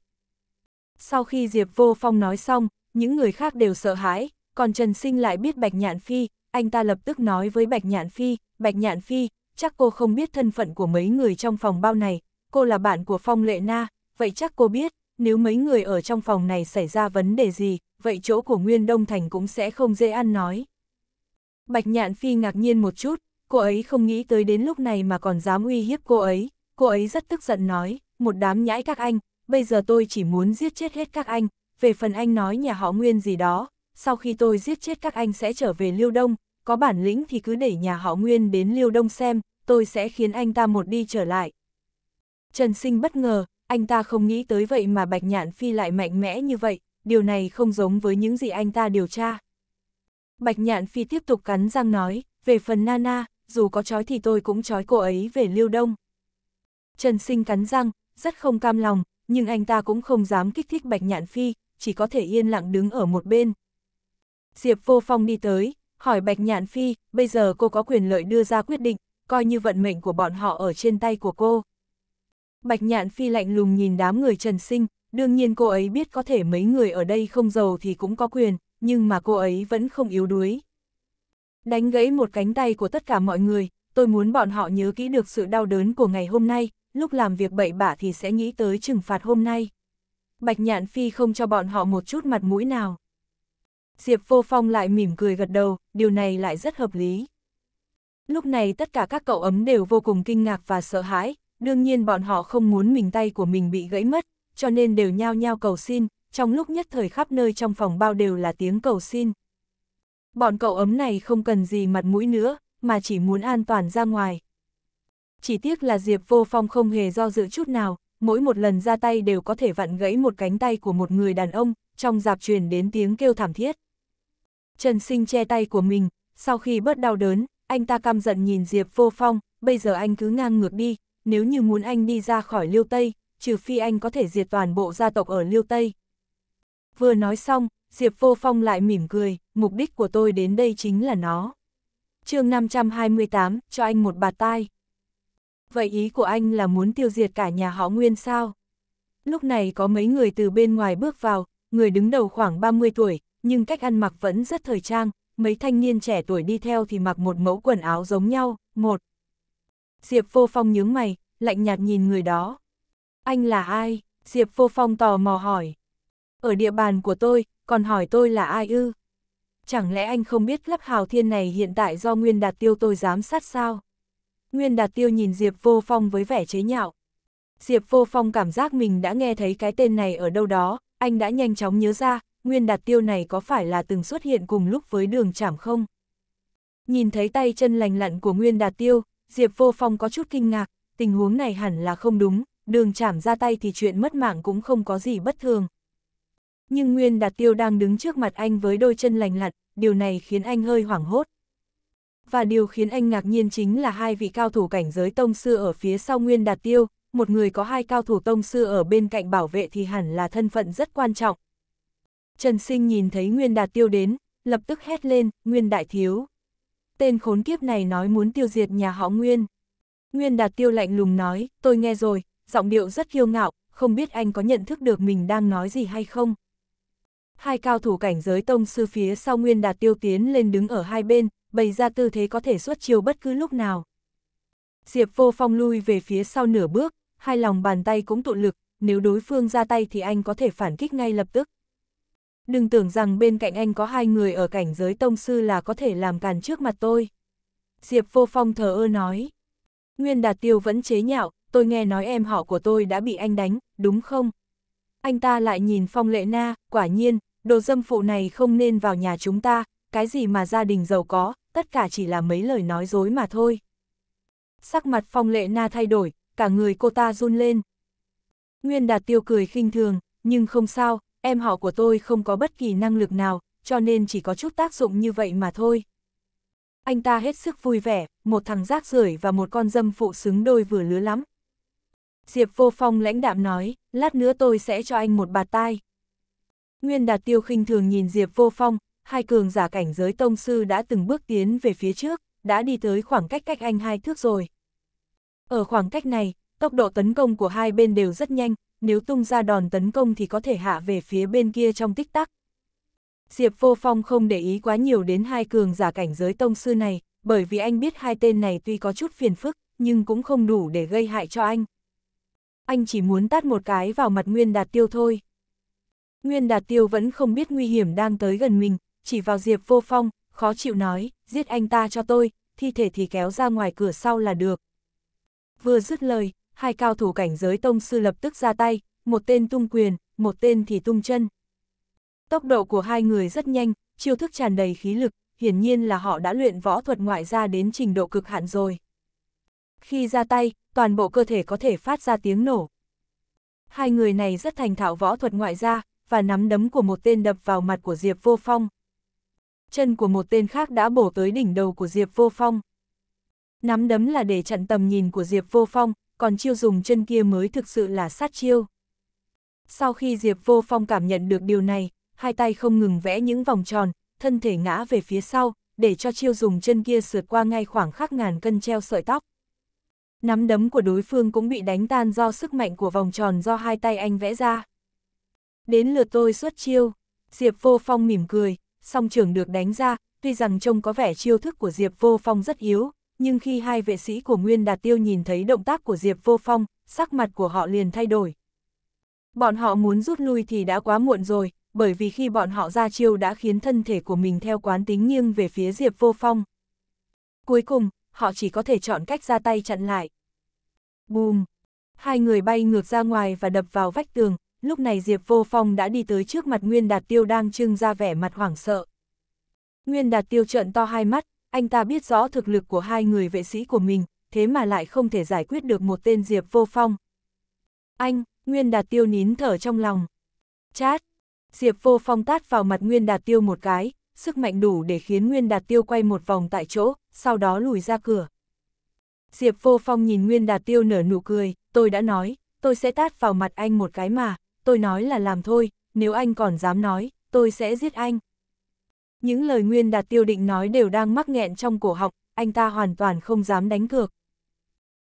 Speaker 1: Sau khi Diệp Vô Phong nói xong, những người khác đều sợ hãi, còn Trần Sinh lại biết Bạch Nhạn Phi, anh ta lập tức nói với Bạch Nhạn Phi, Bạch Nhạn Phi, chắc cô không biết thân phận của mấy người trong phòng bao này, cô là bạn của Phong Lệ Na, vậy chắc cô biết, nếu mấy người ở trong phòng này xảy ra vấn đề gì, vậy chỗ của Nguyên Đông Thành cũng sẽ không dễ ăn nói. Bạch Nhạn Phi ngạc nhiên một chút, cô ấy không nghĩ tới đến lúc này mà còn dám uy hiếp cô ấy, cô ấy rất tức giận nói, một đám nhãi các anh, bây giờ tôi chỉ muốn giết chết hết các anh, về phần anh nói nhà họ Nguyên gì đó, sau khi tôi giết chết các anh sẽ trở về Liêu Đông, có bản lĩnh thì cứ để nhà họ Nguyên đến Liêu Đông xem, tôi sẽ khiến anh ta một đi trở lại. Trần Sinh bất ngờ, anh ta không nghĩ tới vậy mà Bạch Nhạn Phi lại mạnh mẽ như vậy, điều này không giống với những gì anh ta điều tra. Bạch Nhạn Phi tiếp tục cắn răng nói, về phần Nana, dù có trói thì tôi cũng trói cô ấy về Lưu Đông. Trần Sinh cắn răng, rất không cam lòng, nhưng anh ta cũng không dám kích thích Bạch Nhạn Phi, chỉ có thể yên lặng đứng ở một bên. Diệp Vô Phong đi tới, hỏi Bạch Nhạn Phi, bây giờ cô có quyền lợi đưa ra quyết định, coi như vận mệnh của bọn họ ở trên tay của cô. Bạch Nhạn Phi lạnh lùng nhìn đám người Trần Sinh, đương nhiên cô ấy biết có thể mấy người ở đây không giàu thì cũng có quyền, nhưng mà cô ấy vẫn không yếu đuối. Đánh gãy một cánh tay của tất cả mọi người, tôi muốn bọn họ nhớ kỹ được sự đau đớn của ngày hôm nay, lúc làm việc bậy bạ thì sẽ nghĩ tới trừng phạt hôm nay. Bạch Nhạn Phi không cho bọn họ một chút mặt mũi nào. Diệp Vô Phong lại mỉm cười gật đầu, điều này lại rất hợp lý. Lúc này tất cả các cậu ấm đều vô cùng kinh ngạc và sợ hãi, đương nhiên bọn họ không muốn mình tay của mình bị gãy mất, cho nên đều nhao nhao cầu xin, trong lúc nhất thời khắp nơi trong phòng bao đều là tiếng cầu xin. Bọn cậu ấm này không cần gì mặt mũi nữa, mà chỉ muốn an toàn ra ngoài. Chỉ tiếc là Diệp Vô Phong không hề do dự chút nào, mỗi một lần ra tay đều có thể vặn gãy một cánh tay của một người đàn ông, trong dạp truyền đến tiếng kêu thảm thiết. Trần Sinh che tay của mình, sau khi bớt đau đớn, anh ta căm giận nhìn Diệp Vô Phong, bây giờ anh cứ ngang ngược đi, nếu như muốn anh đi ra khỏi Liêu Tây, trừ phi anh có thể diệt toàn bộ gia tộc ở Liêu Tây. Vừa nói xong, Diệp Vô Phong lại mỉm cười, mục đích của tôi đến đây chính là nó. chương 528, cho anh một bà tai. Vậy ý của anh là muốn tiêu diệt cả nhà họ Nguyên sao? Lúc này có mấy người từ bên ngoài bước vào, người đứng đầu khoảng 30 tuổi, nhưng cách ăn mặc vẫn rất thời trang, mấy thanh niên trẻ tuổi đi theo thì mặc một mẫu quần áo giống nhau, một. Diệp Vô Phong nhướng mày, lạnh nhạt nhìn người đó. Anh là ai? Diệp Vô Phong tò mò hỏi ở địa bàn của tôi, còn hỏi tôi là ai ư? Chẳng lẽ anh không biết lắp hào thiên này hiện tại do Nguyên Đạt Tiêu tôi giám sát sao? Nguyên Đạt Tiêu nhìn Diệp Vô Phong với vẻ chế nhạo. Diệp Vô Phong cảm giác mình đã nghe thấy cái tên này ở đâu đó, anh đã nhanh chóng nhớ ra, Nguyên Đạt Tiêu này có phải là từng xuất hiện cùng lúc với đường chảm không? Nhìn thấy tay chân lành lặn của Nguyên Đạt Tiêu, Diệp Vô Phong có chút kinh ngạc, tình huống này hẳn là không đúng, đường chảm ra tay thì chuyện mất mạng cũng không có gì bất thường, nhưng Nguyên Đạt Tiêu đang đứng trước mặt anh với đôi chân lành lặn, điều này khiến anh hơi hoảng hốt. Và điều khiến anh ngạc nhiên chính là hai vị cao thủ cảnh giới tông sư ở phía sau Nguyên Đạt Tiêu, một người có hai cao thủ tông sư ở bên cạnh bảo vệ thì hẳn là thân phận rất quan trọng. Trần Sinh nhìn thấy Nguyên Đạt Tiêu đến, lập tức hét lên, Nguyên Đại Thiếu. Tên khốn kiếp này nói muốn tiêu diệt nhà họ Nguyên. Nguyên Đạt Tiêu lạnh lùng nói, tôi nghe rồi, giọng điệu rất kiêu ngạo, không biết anh có nhận thức được mình đang nói gì hay không hai cao thủ cảnh giới tông sư phía sau Nguyên Đạt Tiêu tiến lên đứng ở hai bên, bày ra tư thế có thể xuất chiêu bất cứ lúc nào. Diệp Vô Phong lui về phía sau nửa bước, hai lòng bàn tay cũng tụ lực, nếu đối phương ra tay thì anh có thể phản kích ngay lập tức. Đừng tưởng rằng bên cạnh anh có hai người ở cảnh giới tông sư là có thể làm càn trước mặt tôi. Diệp Vô Phong thờ ơ nói. Nguyên Đạt Tiêu vẫn chế nhạo, tôi nghe nói em họ của tôi đã bị anh đánh, đúng không? Anh ta lại nhìn Phong Lệ Na, quả nhiên, đồ dâm phụ này không nên vào nhà chúng ta, cái gì mà gia đình giàu có, tất cả chỉ là mấy lời nói dối mà thôi. Sắc mặt phong lệ na thay đổi, cả người cô ta run lên. Nguyên đạt tiêu cười khinh thường, nhưng không sao, em họ của tôi không có bất kỳ năng lực nào, cho nên chỉ có chút tác dụng như vậy mà thôi. Anh ta hết sức vui vẻ, một thằng rác rưởi và một con dâm phụ xứng đôi vừa lứa lắm. Diệp vô phong lãnh đạm nói, lát nữa tôi sẽ cho anh một bạt tai. Nguyên Đạt Tiêu khinh thường nhìn Diệp Vô Phong, hai cường giả cảnh giới tông sư đã từng bước tiến về phía trước, đã đi tới khoảng cách cách anh hai thước rồi. Ở khoảng cách này, tốc độ tấn công của hai bên đều rất nhanh, nếu tung ra đòn tấn công thì có thể hạ về phía bên kia trong tích tắc. Diệp Vô Phong không để ý quá nhiều đến hai cường giả cảnh giới tông sư này, bởi vì anh biết hai tên này tuy có chút phiền phức, nhưng cũng không đủ để gây hại cho anh. Anh chỉ muốn tát một cái vào mặt Nguyên Đạt Tiêu thôi. Nguyên Đạt Tiêu vẫn không biết nguy hiểm đang tới gần mình, chỉ vào Diệp Vô Phong, khó chịu nói, giết anh ta cho tôi, thi thể thì kéo ra ngoài cửa sau là được. Vừa dứt lời, hai cao thủ cảnh giới tông sư lập tức ra tay, một tên tung quyền, một tên thì tung chân. Tốc độ của hai người rất nhanh, chiêu thức tràn đầy khí lực, hiển nhiên là họ đã luyện võ thuật ngoại ra đến trình độ cực hạn rồi. Khi ra tay, toàn bộ cơ thể có thể phát ra tiếng nổ. Hai người này rất thành thạo võ thuật ngoại gia và nắm đấm của một tên đập vào mặt của Diệp Vô Phong. Chân của một tên khác đã bổ tới đỉnh đầu của Diệp Vô Phong. Nắm đấm là để chặn tầm nhìn của Diệp Vô Phong, còn chiêu dùng chân kia mới thực sự là sát chiêu. Sau khi Diệp Vô Phong cảm nhận được điều này, hai tay không ngừng vẽ những vòng tròn, thân thể ngã về phía sau, để cho chiêu dùng chân kia sượt qua ngay khoảng khắc ngàn cân treo sợi tóc. Nắm đấm của đối phương cũng bị đánh tan do sức mạnh của vòng tròn do hai tay anh vẽ ra. Đến lượt tôi xuất chiêu. Diệp Vô Phong mỉm cười, song trưởng được đánh ra, tuy rằng trông có vẻ chiêu thức của Diệp Vô Phong rất yếu, nhưng khi hai vệ sĩ của Nguyên Đạt Tiêu nhìn thấy động tác của Diệp Vô Phong, sắc mặt của họ liền thay đổi. Bọn họ muốn rút lui thì đã quá muộn rồi, bởi vì khi bọn họ ra chiêu đã khiến thân thể của mình theo quán tính nghiêng về phía Diệp Vô Phong. Cuối cùng, họ chỉ có thể chọn cách ra tay chặn lại. Bùm! Hai người bay ngược ra ngoài và đập vào vách tường, lúc này Diệp Vô Phong đã đi tới trước mặt Nguyên Đạt Tiêu đang trưng ra vẻ mặt hoảng sợ. Nguyên Đạt Tiêu trợn to hai mắt, anh ta biết rõ thực lực của hai người vệ sĩ của mình, thế mà lại không thể giải quyết được một tên Diệp Vô Phong. Anh, Nguyên Đạt Tiêu nín thở trong lòng. Chát! Diệp Vô Phong tát vào mặt Nguyên Đạt Tiêu một cái, sức mạnh đủ để khiến Nguyên Đạt Tiêu quay một vòng tại chỗ, sau đó lùi ra cửa. Diệp Vô Phong nhìn Nguyên Đạt Tiêu nở nụ cười, tôi đã nói, tôi sẽ tát vào mặt anh một cái mà, tôi nói là làm thôi, nếu anh còn dám nói, tôi sẽ giết anh. Những lời Nguyên Đạt tiêu định nói đều đang mắc nghẹn trong cổ họng, anh ta hoàn toàn không dám đánh cược.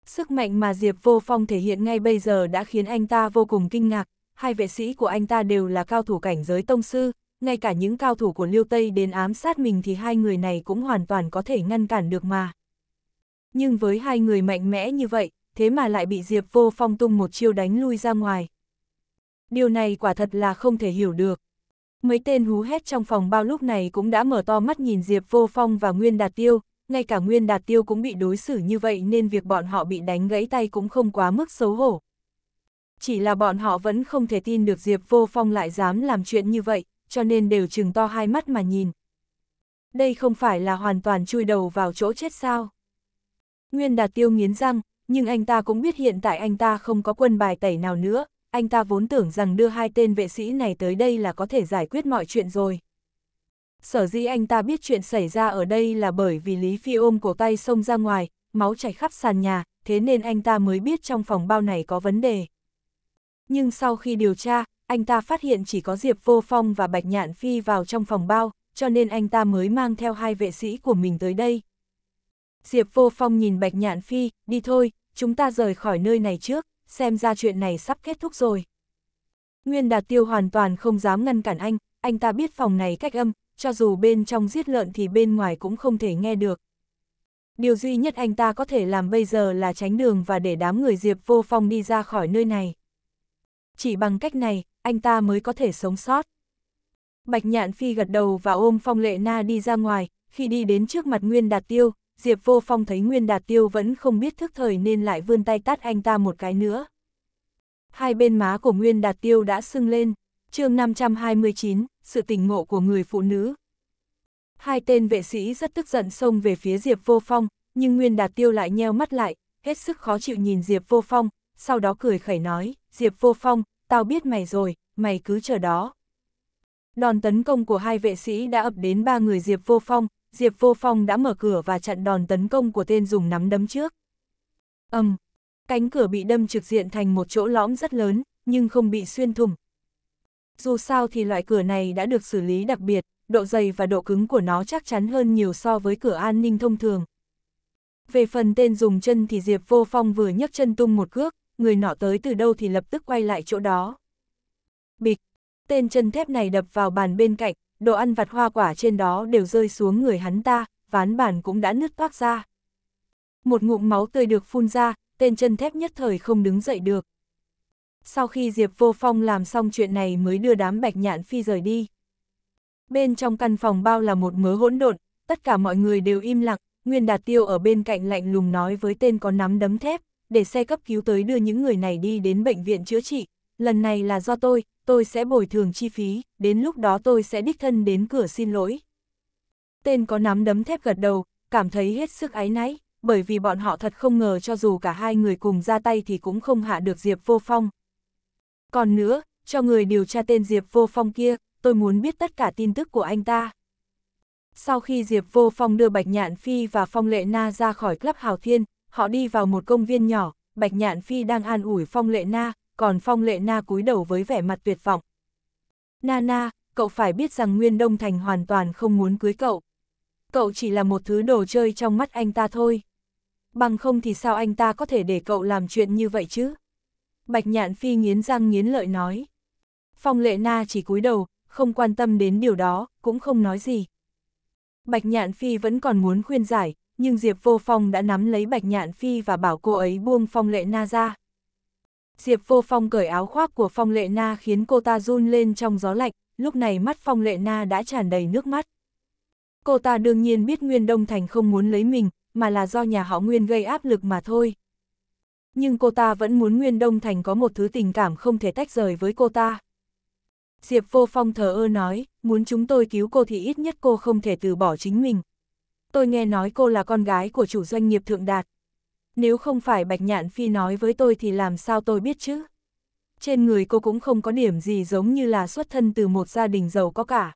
Speaker 1: Sức mạnh mà Diệp Vô Phong thể hiện ngay bây giờ đã khiến anh ta vô cùng kinh ngạc, hai vệ sĩ của anh ta đều là cao thủ cảnh giới tông sư, ngay cả những cao thủ của Liêu Tây đến ám sát mình thì hai người này cũng hoàn toàn có thể ngăn cản được mà. Nhưng với hai người mạnh mẽ như vậy, thế mà lại bị Diệp Vô Phong tung một chiêu đánh lui ra ngoài. Điều này quả thật là không thể hiểu được. Mấy tên hú hét trong phòng bao lúc này cũng đã mở to mắt nhìn Diệp Vô Phong và Nguyên Đạt Tiêu, ngay cả Nguyên Đạt Tiêu cũng bị đối xử như vậy nên việc bọn họ bị đánh gãy tay cũng không quá mức xấu hổ. Chỉ là bọn họ vẫn không thể tin được Diệp Vô Phong lại dám làm chuyện như vậy, cho nên đều chừng to hai mắt mà nhìn. Đây không phải là hoàn toàn chui đầu vào chỗ chết sao. Nguyên Đạt Tiêu nghiến răng, nhưng anh ta cũng biết hiện tại anh ta không có quân bài tẩy nào nữa, anh ta vốn tưởng rằng đưa hai tên vệ sĩ này tới đây là có thể giải quyết mọi chuyện rồi. Sở dĩ anh ta biết chuyện xảy ra ở đây là bởi vì Lý Phi ôm cổ tay xông ra ngoài, máu chảy khắp sàn nhà, thế nên anh ta mới biết trong phòng bao này có vấn đề. Nhưng sau khi điều tra, anh ta phát hiện chỉ có Diệp Vô Phong và Bạch Nhạn Phi vào trong phòng bao, cho nên anh ta mới mang theo hai vệ sĩ của mình tới đây. Diệp Vô Phong nhìn Bạch Nhạn Phi, đi thôi, chúng ta rời khỏi nơi này trước xem ra chuyện này sắp kết thúc rồi. Nguyên Đạt Tiêu hoàn toàn không dám ngăn cản anh, anh ta biết phòng này cách âm, cho dù bên trong giết lợn thì bên ngoài cũng không thể nghe được. Điều duy nhất anh ta có thể làm bây giờ là tránh đường và để đám người Diệp vô phong đi ra khỏi nơi này. Chỉ bằng cách này, anh ta mới có thể sống sót. Bạch Nhạn Phi gật đầu và ôm Phong Lệ Na đi ra ngoài, khi đi đến trước mặt Nguyên Đạt Tiêu, Diệp Vô Phong thấy Nguyên Đạt Tiêu vẫn không biết thức thời nên lại vươn tay tát anh ta một cái nữa. Hai bên má của Nguyên Đạt Tiêu đã sưng lên, chương 529, sự tỉnh ngộ của người phụ nữ. Hai tên vệ sĩ rất tức giận xông về phía Diệp Vô Phong, nhưng Nguyên Đạt Tiêu lại nheo mắt lại, hết sức khó chịu nhìn Diệp Vô Phong, sau đó cười khẩy nói, Diệp Vô Phong, tao biết mày rồi, mày cứ chờ đó. Đòn tấn công của hai vệ sĩ đã ập đến ba người Diệp Vô Phong, Diệp Vô Phong đã mở cửa và chặn đòn tấn công của tên dùng nắm đấm trước. Âm, um, cánh cửa bị đâm trực diện thành một chỗ lõm rất lớn, nhưng không bị xuyên thủng. Dù sao thì loại cửa này đã được xử lý đặc biệt, độ dày và độ cứng của nó chắc chắn hơn nhiều so với cửa an ninh thông thường. Về phần tên dùng chân thì Diệp Vô Phong vừa nhấc chân tung một cước, người nọ tới từ đâu thì lập tức quay lại chỗ đó. Bịch, tên chân thép này đập vào bàn bên cạnh, đồ ăn vặt hoa quả trên đó đều rơi xuống người hắn ta, ván bàn cũng đã nứt toác ra. Một ngụm máu tươi được phun ra, tên chân thép nhất thời không đứng dậy được. Sau khi Diệp Vô Phong làm xong chuyện này mới đưa đám bạch nhạn phi rời đi. Bên trong căn phòng bao là một mớ hỗn độn, tất cả mọi người đều im lặng, Nguyên Đạt Tiêu ở bên cạnh lạnh lùng nói với tên có nắm đấm thép, để xe cấp cứu tới đưa những người này đi đến bệnh viện chữa trị, lần này là do tôi, tôi sẽ bồi thường chi phí, đến lúc đó tôi sẽ đích thân đến cửa xin lỗi. Tên có nắm đấm thép gật đầu, cảm thấy hết sức áy náy, bởi vì bọn họ thật không ngờ cho dù cả hai người cùng ra tay thì cũng không hạ được Diệp Vô Phong. Còn nữa, cho người điều tra tên Diệp Vô Phong kia, tôi muốn biết tất cả tin tức của anh ta. Sau khi Diệp Vô Phong đưa Bạch Nhạn Phi và Phong Lệ Na ra khỏi club Hào Thiên, họ đi vào một công viên nhỏ, Bạch Nhạn Phi đang an ủi Phong Lệ Na, còn Phong Lệ Na cúi đầu với vẻ mặt tuyệt vọng. Na Na, cậu phải biết rằng Nguyên Đông Thành hoàn toàn không muốn cưới cậu. Cậu chỉ là một thứ đồ chơi trong mắt anh ta thôi. Bằng không thì sao anh ta có thể để cậu làm chuyện như vậy chứ? Bạch Nhạn Phi nghiến răng nghiến lợi nói. Phong Lệ Na chỉ cúi đầu, không quan tâm đến điều đó, cũng không nói gì. Bạch Nhạn Phi vẫn còn muốn khuyên giải, nhưng Diệp Vô Phong đã nắm lấy Bạch Nhạn Phi và bảo cô ấy buông Phong Lệ Na ra. Diệp vô phong cởi áo khoác của phong lệ na khiến cô ta run lên trong gió lạnh, lúc này mắt phong lệ na đã tràn đầy nước mắt. Cô ta đương nhiên biết Nguyên Đông Thành không muốn lấy mình, mà là do nhà họ Nguyên gây áp lực mà thôi. Nhưng cô ta vẫn muốn Nguyên Đông Thành có một thứ tình cảm không thể tách rời với cô ta. Diệp vô phong thờ ơ nói, muốn chúng tôi cứu cô thì ít nhất cô không thể từ bỏ chính mình. Tôi nghe nói cô là con gái của chủ doanh nghiệp Thượng Đạt, nếu không phải Bạch Nhạn Phi nói với tôi thì làm sao tôi biết chứ? Trên người cô cũng không có điểm gì giống như là xuất thân từ một gia đình giàu có cả.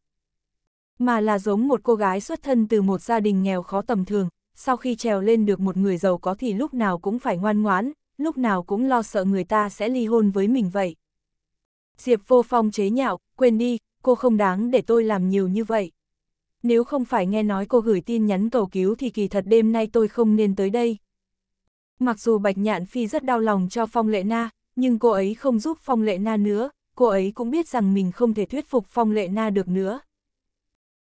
Speaker 1: Mà là giống một cô gái xuất thân từ một gia đình nghèo khó tầm thường, sau khi trèo lên được một người giàu có thì lúc nào cũng phải ngoan ngoãn, lúc nào cũng lo sợ người ta sẽ ly hôn với mình vậy. Diệp vô phong chế nhạo, quên đi, cô không đáng để tôi làm nhiều như vậy. Nếu không phải nghe nói cô gửi tin nhắn cầu cứu thì kỳ thật đêm nay tôi không nên tới đây. Mặc dù Bạch Nhạn Phi rất đau lòng cho Phong Lệ Na, nhưng cô ấy không giúp Phong Lệ Na nữa, cô ấy cũng biết rằng mình không thể thuyết phục Phong Lệ Na được nữa.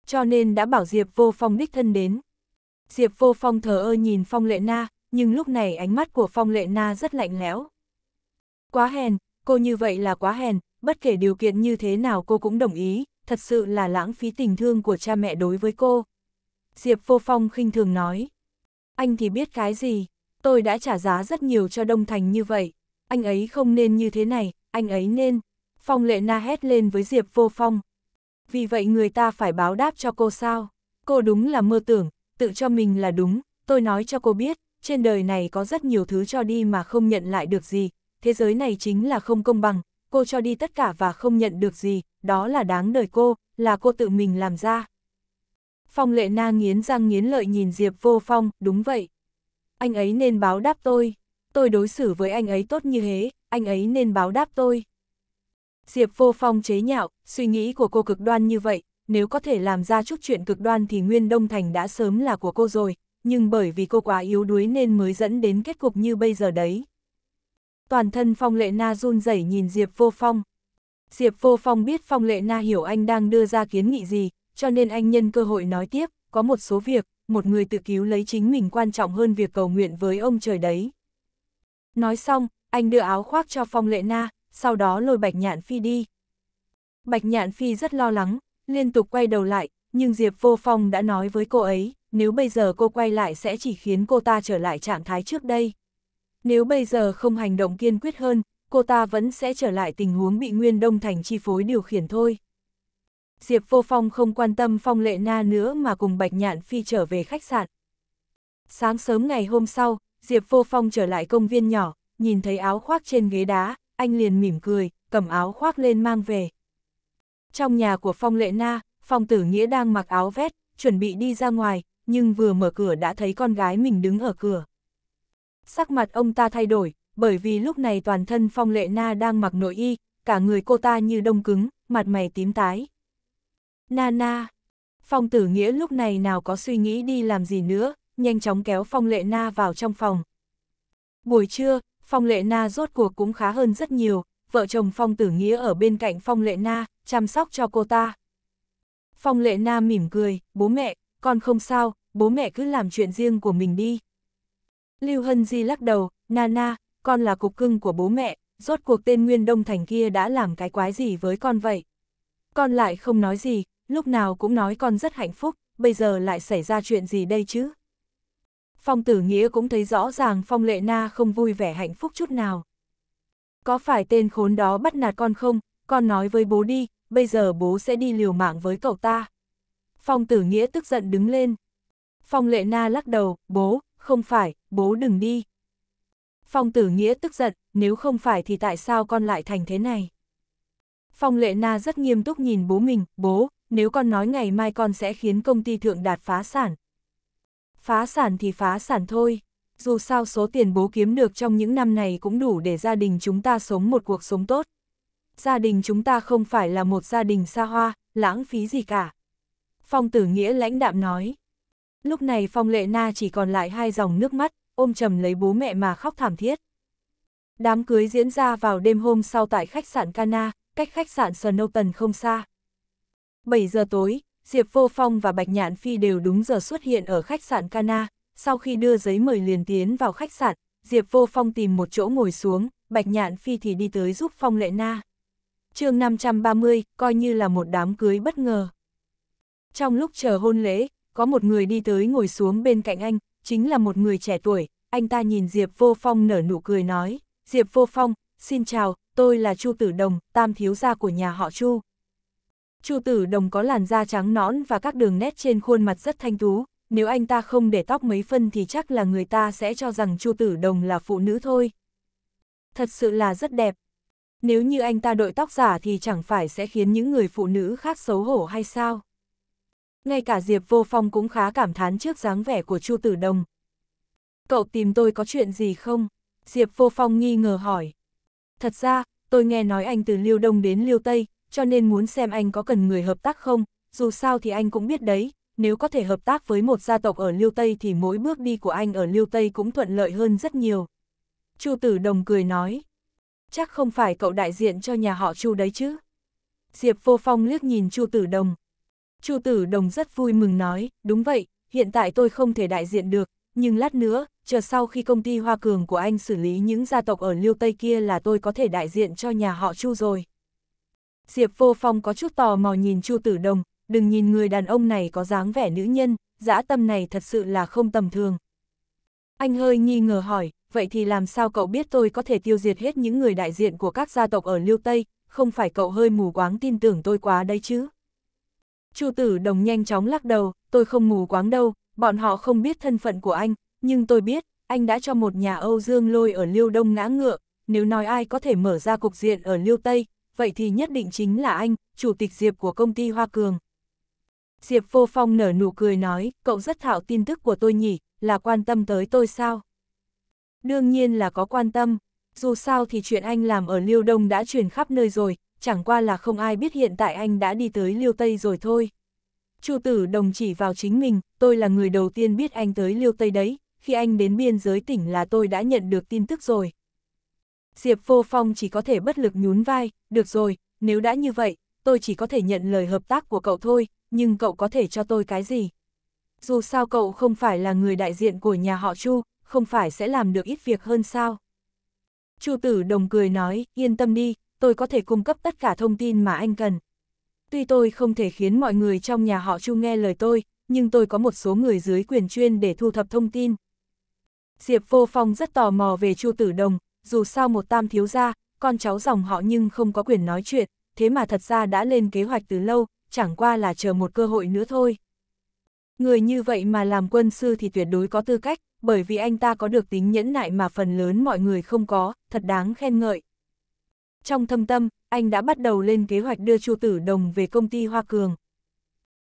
Speaker 1: Cho nên đã bảo Diệp Vô Phong đích thân đến. Diệp Vô Phong thờ ơ nhìn Phong Lệ Na, nhưng lúc này ánh mắt của Phong Lệ Na rất lạnh lẽo. Quá hèn, cô như vậy là quá hèn, bất kể điều kiện như thế nào cô cũng đồng ý, thật sự là lãng phí tình thương của cha mẹ đối với cô. Diệp Vô Phong khinh thường nói. Anh thì biết cái gì? tôi đã trả giá rất nhiều cho Đông Thành như vậy, anh ấy không nên như thế này, anh ấy nên. Phong lệ na hét lên với Diệp vô phong. Vì vậy người ta phải báo đáp cho cô sao? Cô đúng là mơ tưởng, tự cho mình là đúng, tôi nói cho cô biết, trên đời này có rất nhiều thứ cho đi mà không nhận lại được gì, thế giới này chính là không công bằng, cô cho đi tất cả và không nhận được gì, đó là đáng đời cô, là cô tự mình làm ra. Phong lệ na nghiến răng nghiến lợi nhìn Diệp vô phong, đúng vậy, anh ấy nên báo đáp tôi, tôi đối xử với anh ấy tốt như thế, anh ấy nên báo đáp tôi. Diệp vô phong chế nhạo, suy nghĩ của cô cực đoan như vậy, nếu có thể làm ra chút chuyện cực đoan thì Nguyên Đông Thành đã sớm là của cô rồi, nhưng bởi vì cô quá yếu đuối nên mới dẫn đến kết cục như bây giờ đấy. Toàn thân Phong Lệ Na run rẩy nhìn Diệp Vô Phong. Diệp Vô Phong biết Phong Lệ Na hiểu anh đang đưa ra kiến nghị gì, cho nên anh nhân cơ hội nói tiếp, có một số việc, một người tự cứu lấy chính mình quan trọng hơn việc cầu nguyện với ông trời đấy. Nói xong, anh đưa áo khoác cho Phong Lệ Na, sau đó lôi Bạch Nhạn Phi đi. Bạch Nhạn Phi rất lo lắng, liên tục quay đầu lại, nhưng Diệp Vô Phong đã nói với cô ấy, nếu bây giờ cô quay lại sẽ chỉ khiến cô ta trở lại trạng thái trước đây. Nếu bây giờ không hành động kiên quyết hơn, cô ta vẫn sẽ trở lại tình huống bị Nguyên Đông Thành chi phối điều khiển thôi. Diệp Vô Phong không quan tâm Phong Lệ Na nữa mà cùng Bạch Nhạn Phi trở về khách sạn. Sáng sớm ngày hôm sau, Diệp Vô Phong trở lại công viên nhỏ, nhìn thấy áo khoác trên ghế đá, anh liền mỉm cười, cầm áo khoác lên mang về. Trong nhà của Phong Lệ Na, Phong Tử Nghĩa đang mặc áo vét, chuẩn bị đi ra ngoài, nhưng vừa mở cửa đã thấy con gái mình đứng ở cửa. Sắc mặt ông ta thay đổi, bởi vì lúc này toàn thân Phong Lệ Na đang mặc nội y, cả người cô ta như đông cứng, mặt mày tím tái. Nana. Phong tử nghĩa lúc này nào có suy nghĩ đi làm gì nữa, nhanh chóng kéo Phong Lệ Na vào trong phòng. Buổi trưa, Phong Lệ Na rốt cuộc cũng khá hơn rất nhiều, vợ chồng Phong Tử Nghĩa ở bên cạnh Phong Lệ Na, chăm sóc cho cô ta. Phong Lệ Na mỉm cười, bố mẹ, con không sao, bố mẹ cứ làm chuyện riêng của mình đi. Lưu Hân Di lắc đầu, Nana, con là cục cưng của bố mẹ, rốt cuộc tên Nguyên Đông Thành kia đã làm cái quái gì với con vậy? Con lại không nói gì, lúc nào cũng nói con rất hạnh phúc, bây giờ lại xảy ra chuyện gì đây chứ? Phong tử nghĩa cũng thấy rõ ràng Phong lệ na không vui vẻ hạnh phúc chút nào. Có phải tên khốn đó bắt nạt con không? Con nói với bố đi, bây giờ bố sẽ đi liều mạng với cậu ta. Phong tử nghĩa tức giận đứng lên. Phong lệ na lắc đầu, bố, không phải, bố đừng đi. Phong tử nghĩa tức giận, nếu không phải thì tại sao con lại thành thế này? Phong lệ na rất nghiêm túc nhìn bố mình, bố, nếu con nói ngày mai con sẽ khiến công ty thượng đạt phá sản. Phá sản thì phá sản thôi, dù sao số tiền bố kiếm được trong những năm này cũng đủ để gia đình chúng ta sống một cuộc sống tốt. Gia đình chúng ta không phải là một gia đình xa hoa, lãng phí gì cả. Phong tử nghĩa lãnh đạm nói. Lúc này Phong Lệ Na chỉ còn lại hai dòng nước mắt, ôm chầm lấy bố mẹ mà khóc thảm thiết. Đám cưới diễn ra vào đêm hôm sau tại khách sạn Cana, cách khách sạn Snowton không xa. 7 giờ tối, Diệp Vô Phong và Bạch Nhạn Phi đều đúng giờ xuất hiện ở khách sạn Cana, sau khi đưa giấy mời liền tiến vào khách sạn, Diệp Vô Phong tìm một chỗ ngồi xuống, Bạch Nhạn Phi thì đi tới giúp Phong Lệ Na. chương 530, coi như là một đám cưới bất ngờ. Trong lúc chờ hôn lễ, có một người đi tới ngồi xuống bên cạnh anh, chính là một người trẻ tuổi, anh ta nhìn Diệp Vô Phong nở nụ cười nói, Diệp Vô Phong, xin chào, tôi là Chu Tử Đồng, tam thiếu gia của nhà họ Chu. Chu Tử Đồng có làn da trắng nõn và các đường nét trên khuôn mặt rất thanh tú, nếu anh ta không để tóc mấy phân thì chắc là người ta sẽ cho rằng Chu Tử Đồng là phụ nữ thôi. Thật sự là rất đẹp. Nếu như anh ta đội tóc giả thì chẳng phải sẽ khiến những người phụ nữ khác xấu hổ hay sao? Ngay cả Diệp Vô Phong cũng khá cảm thán trước dáng vẻ của Chu Tử Đồng. Cậu tìm tôi có chuyện gì không? Diệp Vô Phong nghi ngờ hỏi. Thật ra, tôi nghe nói anh từ Liêu Đông đến Liêu Tây, cho nên muốn xem anh có cần người hợp tác không, dù sao thì anh cũng biết đấy, nếu có thể hợp tác với một gia tộc ở Liêu Tây thì mỗi bước đi của anh ở Liêu Tây cũng thuận lợi hơn rất nhiều. Chu Tử Đồng cười nói, chắc không phải cậu đại diện cho nhà họ Chu đấy chứ. Diệp Vô Phong liếc nhìn Chu Tử Đồng. Chu Tử Đồng rất vui mừng nói, đúng vậy, hiện tại tôi không thể đại diện được, nhưng lát nữa, chờ sau khi công ty Hoa Cường của anh xử lý những gia tộc ở Liêu Tây kia là tôi có thể đại diện cho nhà họ Chu rồi. Diệp Vô Phong có chút tò mò nhìn Chu Tử Đồng, đừng nhìn người đàn ông này có dáng vẻ nữ nhân, dã tâm này thật sự là không tầm thường. Anh hơi nghi ngờ hỏi, vậy thì làm sao cậu biết tôi có thể tiêu diệt hết những người đại diện của các gia tộc ở Liêu Tây, không phải cậu hơi mù quáng tin tưởng tôi quá đấy chứ? Chu Tử Đồng nhanh chóng lắc đầu, tôi không mù quáng đâu, bọn họ không biết thân phận của anh, nhưng tôi biết, anh đã cho một nhà Âu Dương lôi ở Liêu Đông ngã ngựa, nếu nói ai có thể mở ra cục diện ở Liêu Tây, vậy thì nhất định chính là anh, chủ tịch Diệp của công ty Hoa Cường. Diệp Vô Phong nở nụ cười nói, cậu rất thạo tin tức của tôi nhỉ, là quan tâm tới tôi sao? Đương nhiên là có quan tâm, dù sao thì chuyện anh làm ở Liêu Đông đã truyền khắp nơi rồi, chẳng qua là không ai biết hiện tại anh đã đi tới Liêu Tây rồi thôi. Chu tử đồng chỉ vào chính mình, tôi là người đầu tiên biết anh tới Liêu Tây đấy, khi anh đến biên giới tỉnh là tôi đã nhận được tin tức rồi. Diệp Vô Phong chỉ có thể bất lực nhún vai, được rồi, nếu đã như vậy, tôi chỉ có thể nhận lời hợp tác của cậu thôi, nhưng cậu có thể cho tôi cái gì? Dù sao cậu không phải là người đại diện của nhà họ Chu, không phải sẽ làm được ít việc hơn sao? Chu Tử Đồng cười nói, yên tâm đi, tôi có thể cung cấp tất cả thông tin mà anh cần. Tuy tôi không thể khiến mọi người trong nhà họ Chu nghe lời tôi, nhưng tôi có một số người dưới quyền chuyên để thu thập thông tin. Diệp Vô Phong rất tò mò về Chu Tử Đồng, dù sao một tam thiếu gia, con cháu dòng họ nhưng không có quyền nói chuyện, thế mà thật ra đã lên kế hoạch từ lâu, chẳng qua là chờ một cơ hội nữa thôi. Người như vậy mà làm quân sư thì tuyệt đối có tư cách, bởi vì anh ta có được tính nhẫn nại mà phần lớn mọi người không có, thật đáng khen ngợi. Trong thâm tâm, anh đã bắt đầu lên kế hoạch đưa Chu Tử Đồng về công ty Hoa Cường.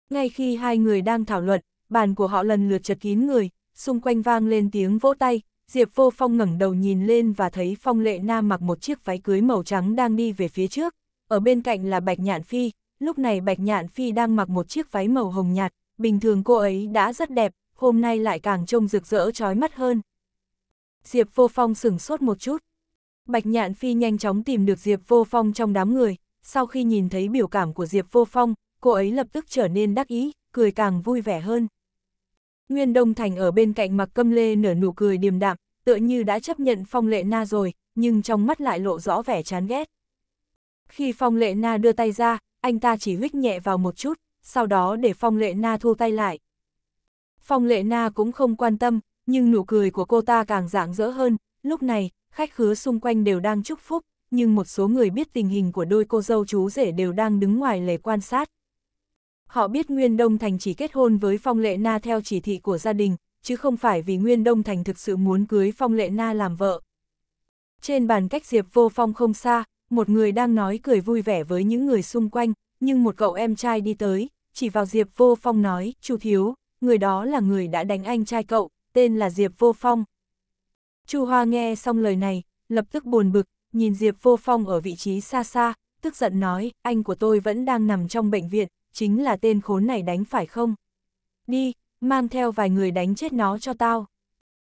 Speaker 1: Ngay khi hai người đang thảo luận, bàn của họ lần lượt chật kín người, xung quanh vang lên tiếng vỗ tay, Diệp Vô Phong ngẩng đầu nhìn lên và thấy Phong Lệ Nam mặc một chiếc váy cưới màu trắng đang đi về phía trước, ở bên cạnh là Bạch Nhạn Phi, lúc này Bạch Nhạn Phi đang mặc một chiếc váy màu hồng nhạt, bình thường cô ấy đã rất đẹp, hôm nay lại càng trông rực rỡ trói mắt hơn. Diệp Vô Phong sửng sốt một chút. Bạch Nhạn Phi nhanh chóng tìm được Diệp Vô Phong trong đám người, sau khi nhìn thấy biểu cảm của Diệp Vô Phong, cô ấy lập tức trở nên đắc ý, cười càng vui vẻ hơn. Nguyên Đông Thành ở bên cạnh mặc câm lê nở nụ cười điềm đạm, tựa như đã chấp nhận phong lệ na rồi, nhưng trong mắt lại lộ rõ vẻ chán ghét. Khi phong lệ na đưa tay ra, anh ta chỉ huyết nhẹ vào một chút, sau đó để phong lệ na thu tay lại. Phong lệ na cũng không quan tâm, nhưng nụ cười của cô ta càng rạng rỡ hơn, lúc này, khách khứa xung quanh đều đang chúc phúc, nhưng một số người biết tình hình của đôi cô dâu chú rể đều đang đứng ngoài lề quan sát. Họ biết Nguyên Đông Thành chỉ kết hôn với Phong Lệ Na theo chỉ thị của gia đình, chứ không phải vì Nguyên Đông Thành thực sự muốn cưới Phong Lệ Na làm vợ. Trên bàn cách Diệp Vô Phong không xa, một người đang nói cười vui vẻ với những người xung quanh, nhưng một cậu em trai đi tới, chỉ vào Diệp Vô Phong nói, Chu Thiếu, người đó là người đã đánh anh trai cậu, tên là Diệp Vô Phong. Chu Hoa nghe xong lời này, lập tức buồn bực, nhìn Diệp Vô Phong ở vị trí xa xa, tức giận nói, anh của tôi vẫn đang nằm trong bệnh viện, chính là tên khốn này đánh phải không? Đi, mang theo vài người đánh chết nó cho tao.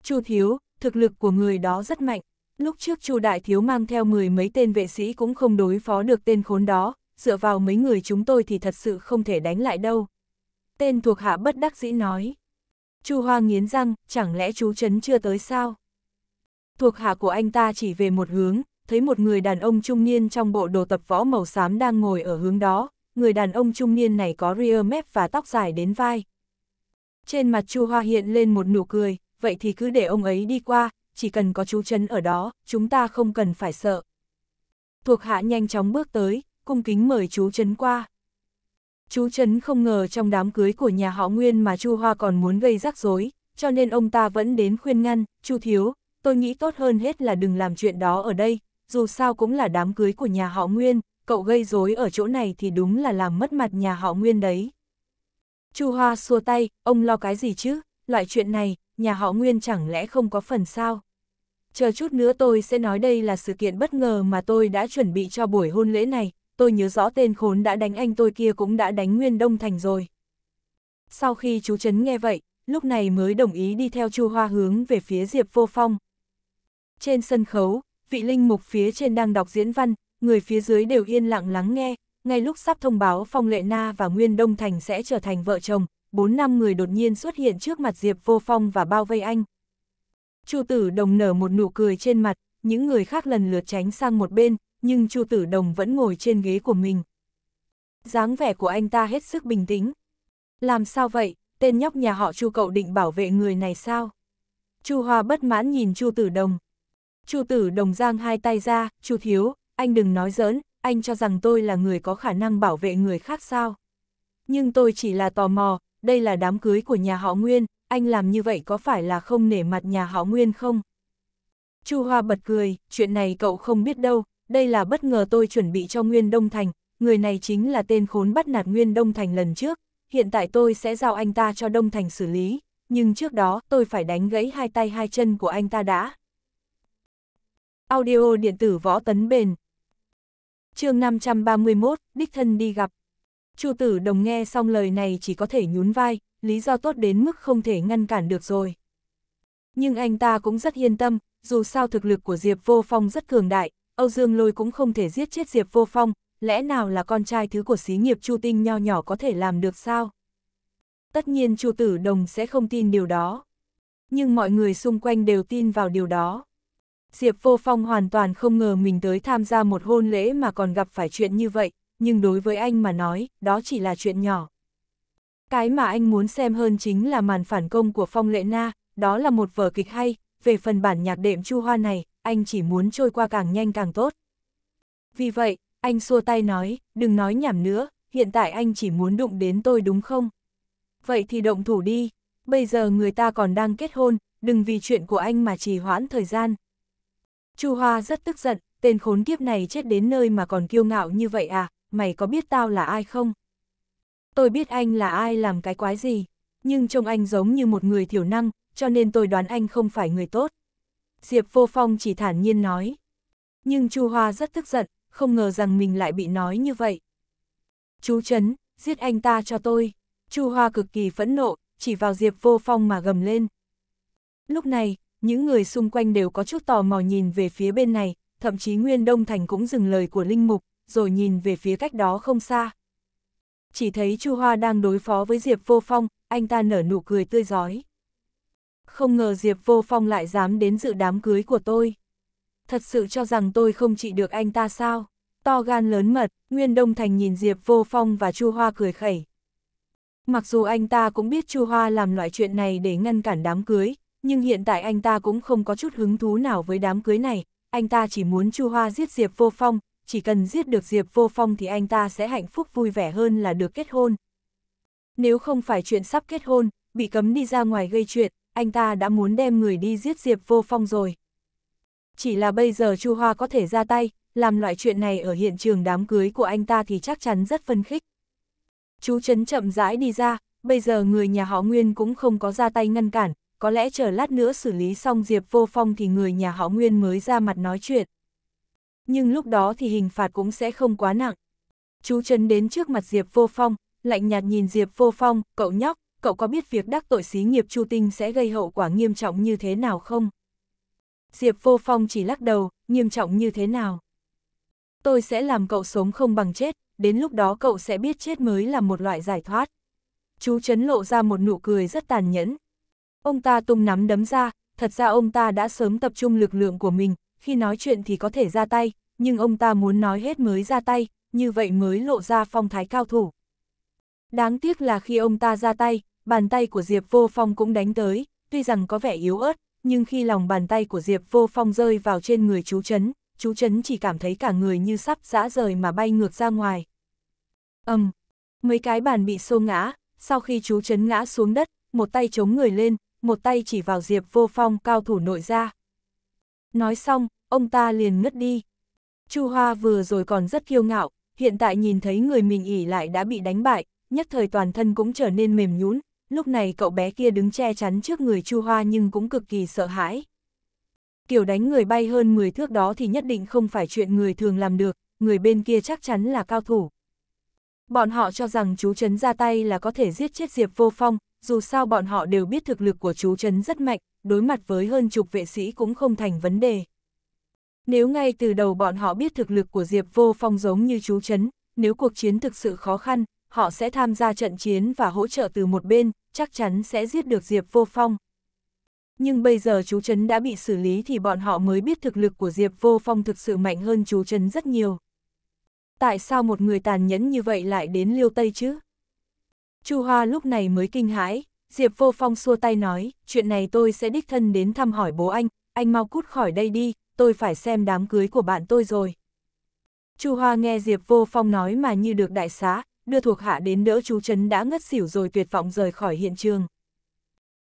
Speaker 1: Chu Thiếu, thực lực của người đó rất mạnh. Lúc trước Chu Đại Thiếu mang theo mười mấy tên vệ sĩ cũng không đối phó được tên khốn đó, dựa vào mấy người chúng tôi thì thật sự không thể đánh lại đâu. Tên thuộc hạ bất đắc dĩ nói. Chu Hoa nghiến răng, chẳng lẽ chú Trấn chưa tới sao? Thuộc hạ của anh ta chỉ về một hướng, thấy một người đàn ông trung niên trong bộ đồ tập võ màu xám đang ngồi ở hướng đó, người đàn ông trung niên này có ria mép và tóc dài đến vai. Trên mặt Chu Hoa hiện lên một nụ cười, vậy thì cứ để ông ấy đi qua, chỉ cần có chú Trấn ở đó, chúng ta không cần phải sợ. Thuộc hạ nhanh chóng bước tới, cung kính mời chú Trấn qua. Chú Trấn không ngờ trong đám cưới của nhà họ Nguyên mà Chu Hoa còn muốn gây rắc rối, cho nên ông ta vẫn đến khuyên ngăn, Chu Thiếu, tôi nghĩ tốt hơn hết là đừng làm chuyện đó ở đây, dù sao cũng là đám cưới của nhà họ Nguyên, cậu gây rối ở chỗ này thì đúng là làm mất mặt nhà họ Nguyên đấy. Chu Hoa xua tay, ông lo cái gì chứ, loại chuyện này, nhà họ Nguyên chẳng lẽ không có phần sao? Chờ chút nữa tôi sẽ nói đây là sự kiện bất ngờ mà tôi đã chuẩn bị cho buổi hôn lễ này, tôi nhớ rõ tên khốn đã đánh anh tôi kia cũng đã đánh Nguyên Đông Thành rồi. Sau khi chú Trấn nghe vậy, lúc này mới đồng ý đi theo Chu Hoa hướng về phía Diệp Vô Phong. Trên sân khấu, vị linh mục phía trên đang đọc diễn văn, người phía dưới đều yên lặng lắng nghe, ngay lúc sắp thông báo Phong Lệ Na và Nguyên Đông Thành sẽ trở thành vợ chồng, bốn năm người đột nhiên xuất hiện trước mặt Diệp Vô Phong và bao vây anh. Chu Tử Đồng nở một nụ cười trên mặt, những người khác lần lượt tránh sang một bên, nhưng Chu Tử Đồng vẫn ngồi trên ghế của mình. dáng vẻ của anh ta hết sức bình tĩnh. Làm sao vậy, tên nhóc nhà họ Chu cậu định bảo vệ người này sao? Chu Hoa bất mãn nhìn Chu Tử Đồng. Chu Tử Đồng giang hai tay ra, "Chu thiếu, anh đừng nói giỡn, anh cho rằng tôi là người có khả năng bảo vệ người khác sao. Nhưng tôi chỉ là tò mò, đây là đám cưới của nhà họ Nguyên, anh làm như vậy có phải là không nể mặt nhà họ Nguyên không? Chu Hoa bật cười, chuyện này cậu không biết đâu, đây là bất ngờ tôi chuẩn bị cho Nguyên Đông Thành, người này chính là tên khốn bắt nạt Nguyên Đông Thành lần trước, hiện tại tôi sẽ giao anh ta cho Đông Thành xử lý, nhưng trước đó tôi phải đánh gãy hai tay hai chân của anh ta đã. Audio điện tử võ tấn bền, chương 531, đích thân đi gặp. Chu tử đồng nghe xong lời này chỉ có thể nhún vai, lý do tốt đến mức không thể ngăn cản được rồi. Nhưng anh ta cũng rất yên tâm, dù sao thực lực của Diệp Vô Phong rất cường đại, Âu Dương Lôi cũng không thể giết chết Diệp Vô Phong, lẽ nào là con trai thứ của xí nghiệp Chu Tinh nho nhỏ có thể làm được sao? Tất nhiên Chu Tử Đồng sẽ không tin điều đó. Nhưng mọi người xung quanh đều tin vào điều đó. Diệp Vô Phong hoàn toàn không ngờ mình tới tham gia một hôn lễ mà còn gặp phải chuyện như vậy, nhưng đối với anh mà nói, đó chỉ là chuyện nhỏ. Cái mà anh muốn xem hơn chính là màn phản công của Phong Lệ Na, đó là một vở kịch hay, về phần bản nhạc đệm chu hoa này, anh chỉ muốn trôi qua càng nhanh càng tốt. Vì vậy, anh xua tay nói, đừng nói nhảm nữa, hiện tại anh chỉ muốn đụng đến tôi đúng không? Vậy thì động thủ đi, bây giờ người ta còn đang kết hôn, đừng vì chuyện của anh mà trì hoãn thời gian. Chu Hoa rất tức giận, tên khốn kiếp này chết đến nơi mà còn kiêu ngạo như vậy à, mày có biết tao là ai không? Tôi biết anh là ai làm cái quái gì, nhưng trông anh giống như một người thiểu năng, cho nên tôi đoán anh không phải người tốt. Diệp Vô Phong chỉ thản nhiên nói. Nhưng Chu Hoa rất tức giận, không ngờ rằng mình lại bị nói như vậy. Chú Trấn, giết anh ta cho tôi. Chu Hoa cực kỳ phẫn nộ, chỉ vào Diệp Vô Phong mà gầm lên. Lúc này, những người xung quanh đều có chút tò mò nhìn về phía bên này, thậm chí Nguyên Đông Thành cũng dừng lời của Linh Mục, rồi nhìn về phía cách đó không xa. Chỉ thấy Chu Hoa đang đối phó với Diệp Vô Phong, anh ta nở nụ cười tươi giói. Không ngờ Diệp Vô Phong lại dám đến dự đám cưới của tôi. Thật sự cho rằng tôi không trị được anh ta sao? To gan lớn mật, Nguyên Đông Thành nhìn Diệp Vô Phong và Chu Hoa cười khẩy. Mặc dù anh ta cũng biết Chu Hoa làm loại chuyện này để ngăn cản đám cưới, nhưng hiện tại anh ta cũng không có chút hứng thú nào với đám cưới này, anh ta chỉ muốn Chu Hoa giết Diệp Vô Phong, chỉ cần giết được Diệp Vô Phong thì anh ta sẽ hạnh phúc vui vẻ hơn là được kết hôn. Nếu không phải chuyện sắp kết hôn, bị cấm đi ra ngoài gây chuyện, anh ta đã muốn đem người đi giết Diệp Vô Phong rồi. Chỉ là bây giờ Chu Hoa có thể ra tay, làm loại chuyện này ở hiện trường đám cưới của anh ta thì chắc chắn rất phân khích. Chú Trấn chậm rãi đi ra, bây giờ người nhà họ Nguyên cũng không có ra tay ngăn cản, có lẽ chờ lát nữa xử lý xong Diệp Vô Phong thì người nhà họ Nguyên mới ra mặt nói chuyện. Nhưng lúc đó thì hình phạt cũng sẽ không quá nặng. Chú Trấn đến trước mặt Diệp Vô Phong, lạnh nhạt nhìn Diệp Vô Phong, cậu nhóc, cậu có biết việc đắc tội xí nghiệp Chu Tinh sẽ gây hậu quả nghiêm trọng như thế nào không? Diệp Vô Phong chỉ lắc đầu, nghiêm trọng như thế nào? Tôi sẽ làm cậu sống không bằng chết, đến lúc đó cậu sẽ biết chết mới là một loại giải thoát. Chú Trấn lộ ra một nụ cười rất tàn nhẫn, Ông ta tung nắm đấm ra, thật ra ông ta đã sớm tập trung lực lượng của mình, khi nói chuyện thì có thể ra tay, nhưng ông ta muốn nói hết mới ra tay, như vậy mới lộ ra phong thái cao thủ. Đáng tiếc là khi ông ta ra tay, bàn tay của Diệp Vô Phong cũng đánh tới, tuy rằng có vẻ yếu ớt, nhưng khi lòng bàn tay của Diệp Vô Phong rơi vào trên người chú Trấn, chú Trấn chỉ cảm thấy cả người như sắp dã rời mà bay ngược ra ngoài. ầm, um, mấy cái bàn bị xô ngã, sau khi chú Trấn ngã xuống đất, một tay chống người lên, một tay chỉ vào Diệp Vô Phong cao thủ nội ra. Nói xong, ông ta liền ngất đi. Chu Hoa vừa rồi còn rất kiêu ngạo, hiện tại nhìn thấy người mình ỉ lại đã bị đánh bại, nhất thời toàn thân cũng trở nên mềm nhũn. lúc này cậu bé kia đứng che chắn trước người Chu Hoa nhưng cũng cực kỳ sợ hãi. Kiểu đánh người bay hơn 10 thước đó thì nhất định không phải chuyện người thường làm được, người bên kia chắc chắn là cao thủ. Bọn họ cho rằng chú Trấn ra tay là có thể giết chết Diệp Vô Phong, dù sao bọn họ đều biết thực lực của chú Trấn rất mạnh, đối mặt với hơn chục vệ sĩ cũng không thành vấn đề. Nếu ngay từ đầu bọn họ biết thực lực của Diệp Vô Phong giống như chú Trấn, nếu cuộc chiến thực sự khó khăn, họ sẽ tham gia trận chiến và hỗ trợ từ một bên, chắc chắn sẽ giết được Diệp Vô Phong. Nhưng bây giờ chú Trấn đã bị xử lý thì bọn họ mới biết thực lực của Diệp Vô Phong thực sự mạnh hơn chú Trấn rất nhiều. Tại sao một người tàn nhẫn như vậy lại đến Liêu Tây chứ? Chu Hoa lúc này mới kinh hãi, Diệp Vô Phong xua tay nói, chuyện này tôi sẽ đích thân đến thăm hỏi bố anh, anh mau cút khỏi đây đi, tôi phải xem đám cưới của bạn tôi rồi. Chu Hoa nghe Diệp Vô Phong nói mà như được đại xá, đưa thuộc hạ đến đỡ chú Trấn đã ngất xỉu rồi tuyệt vọng rời khỏi hiện trường.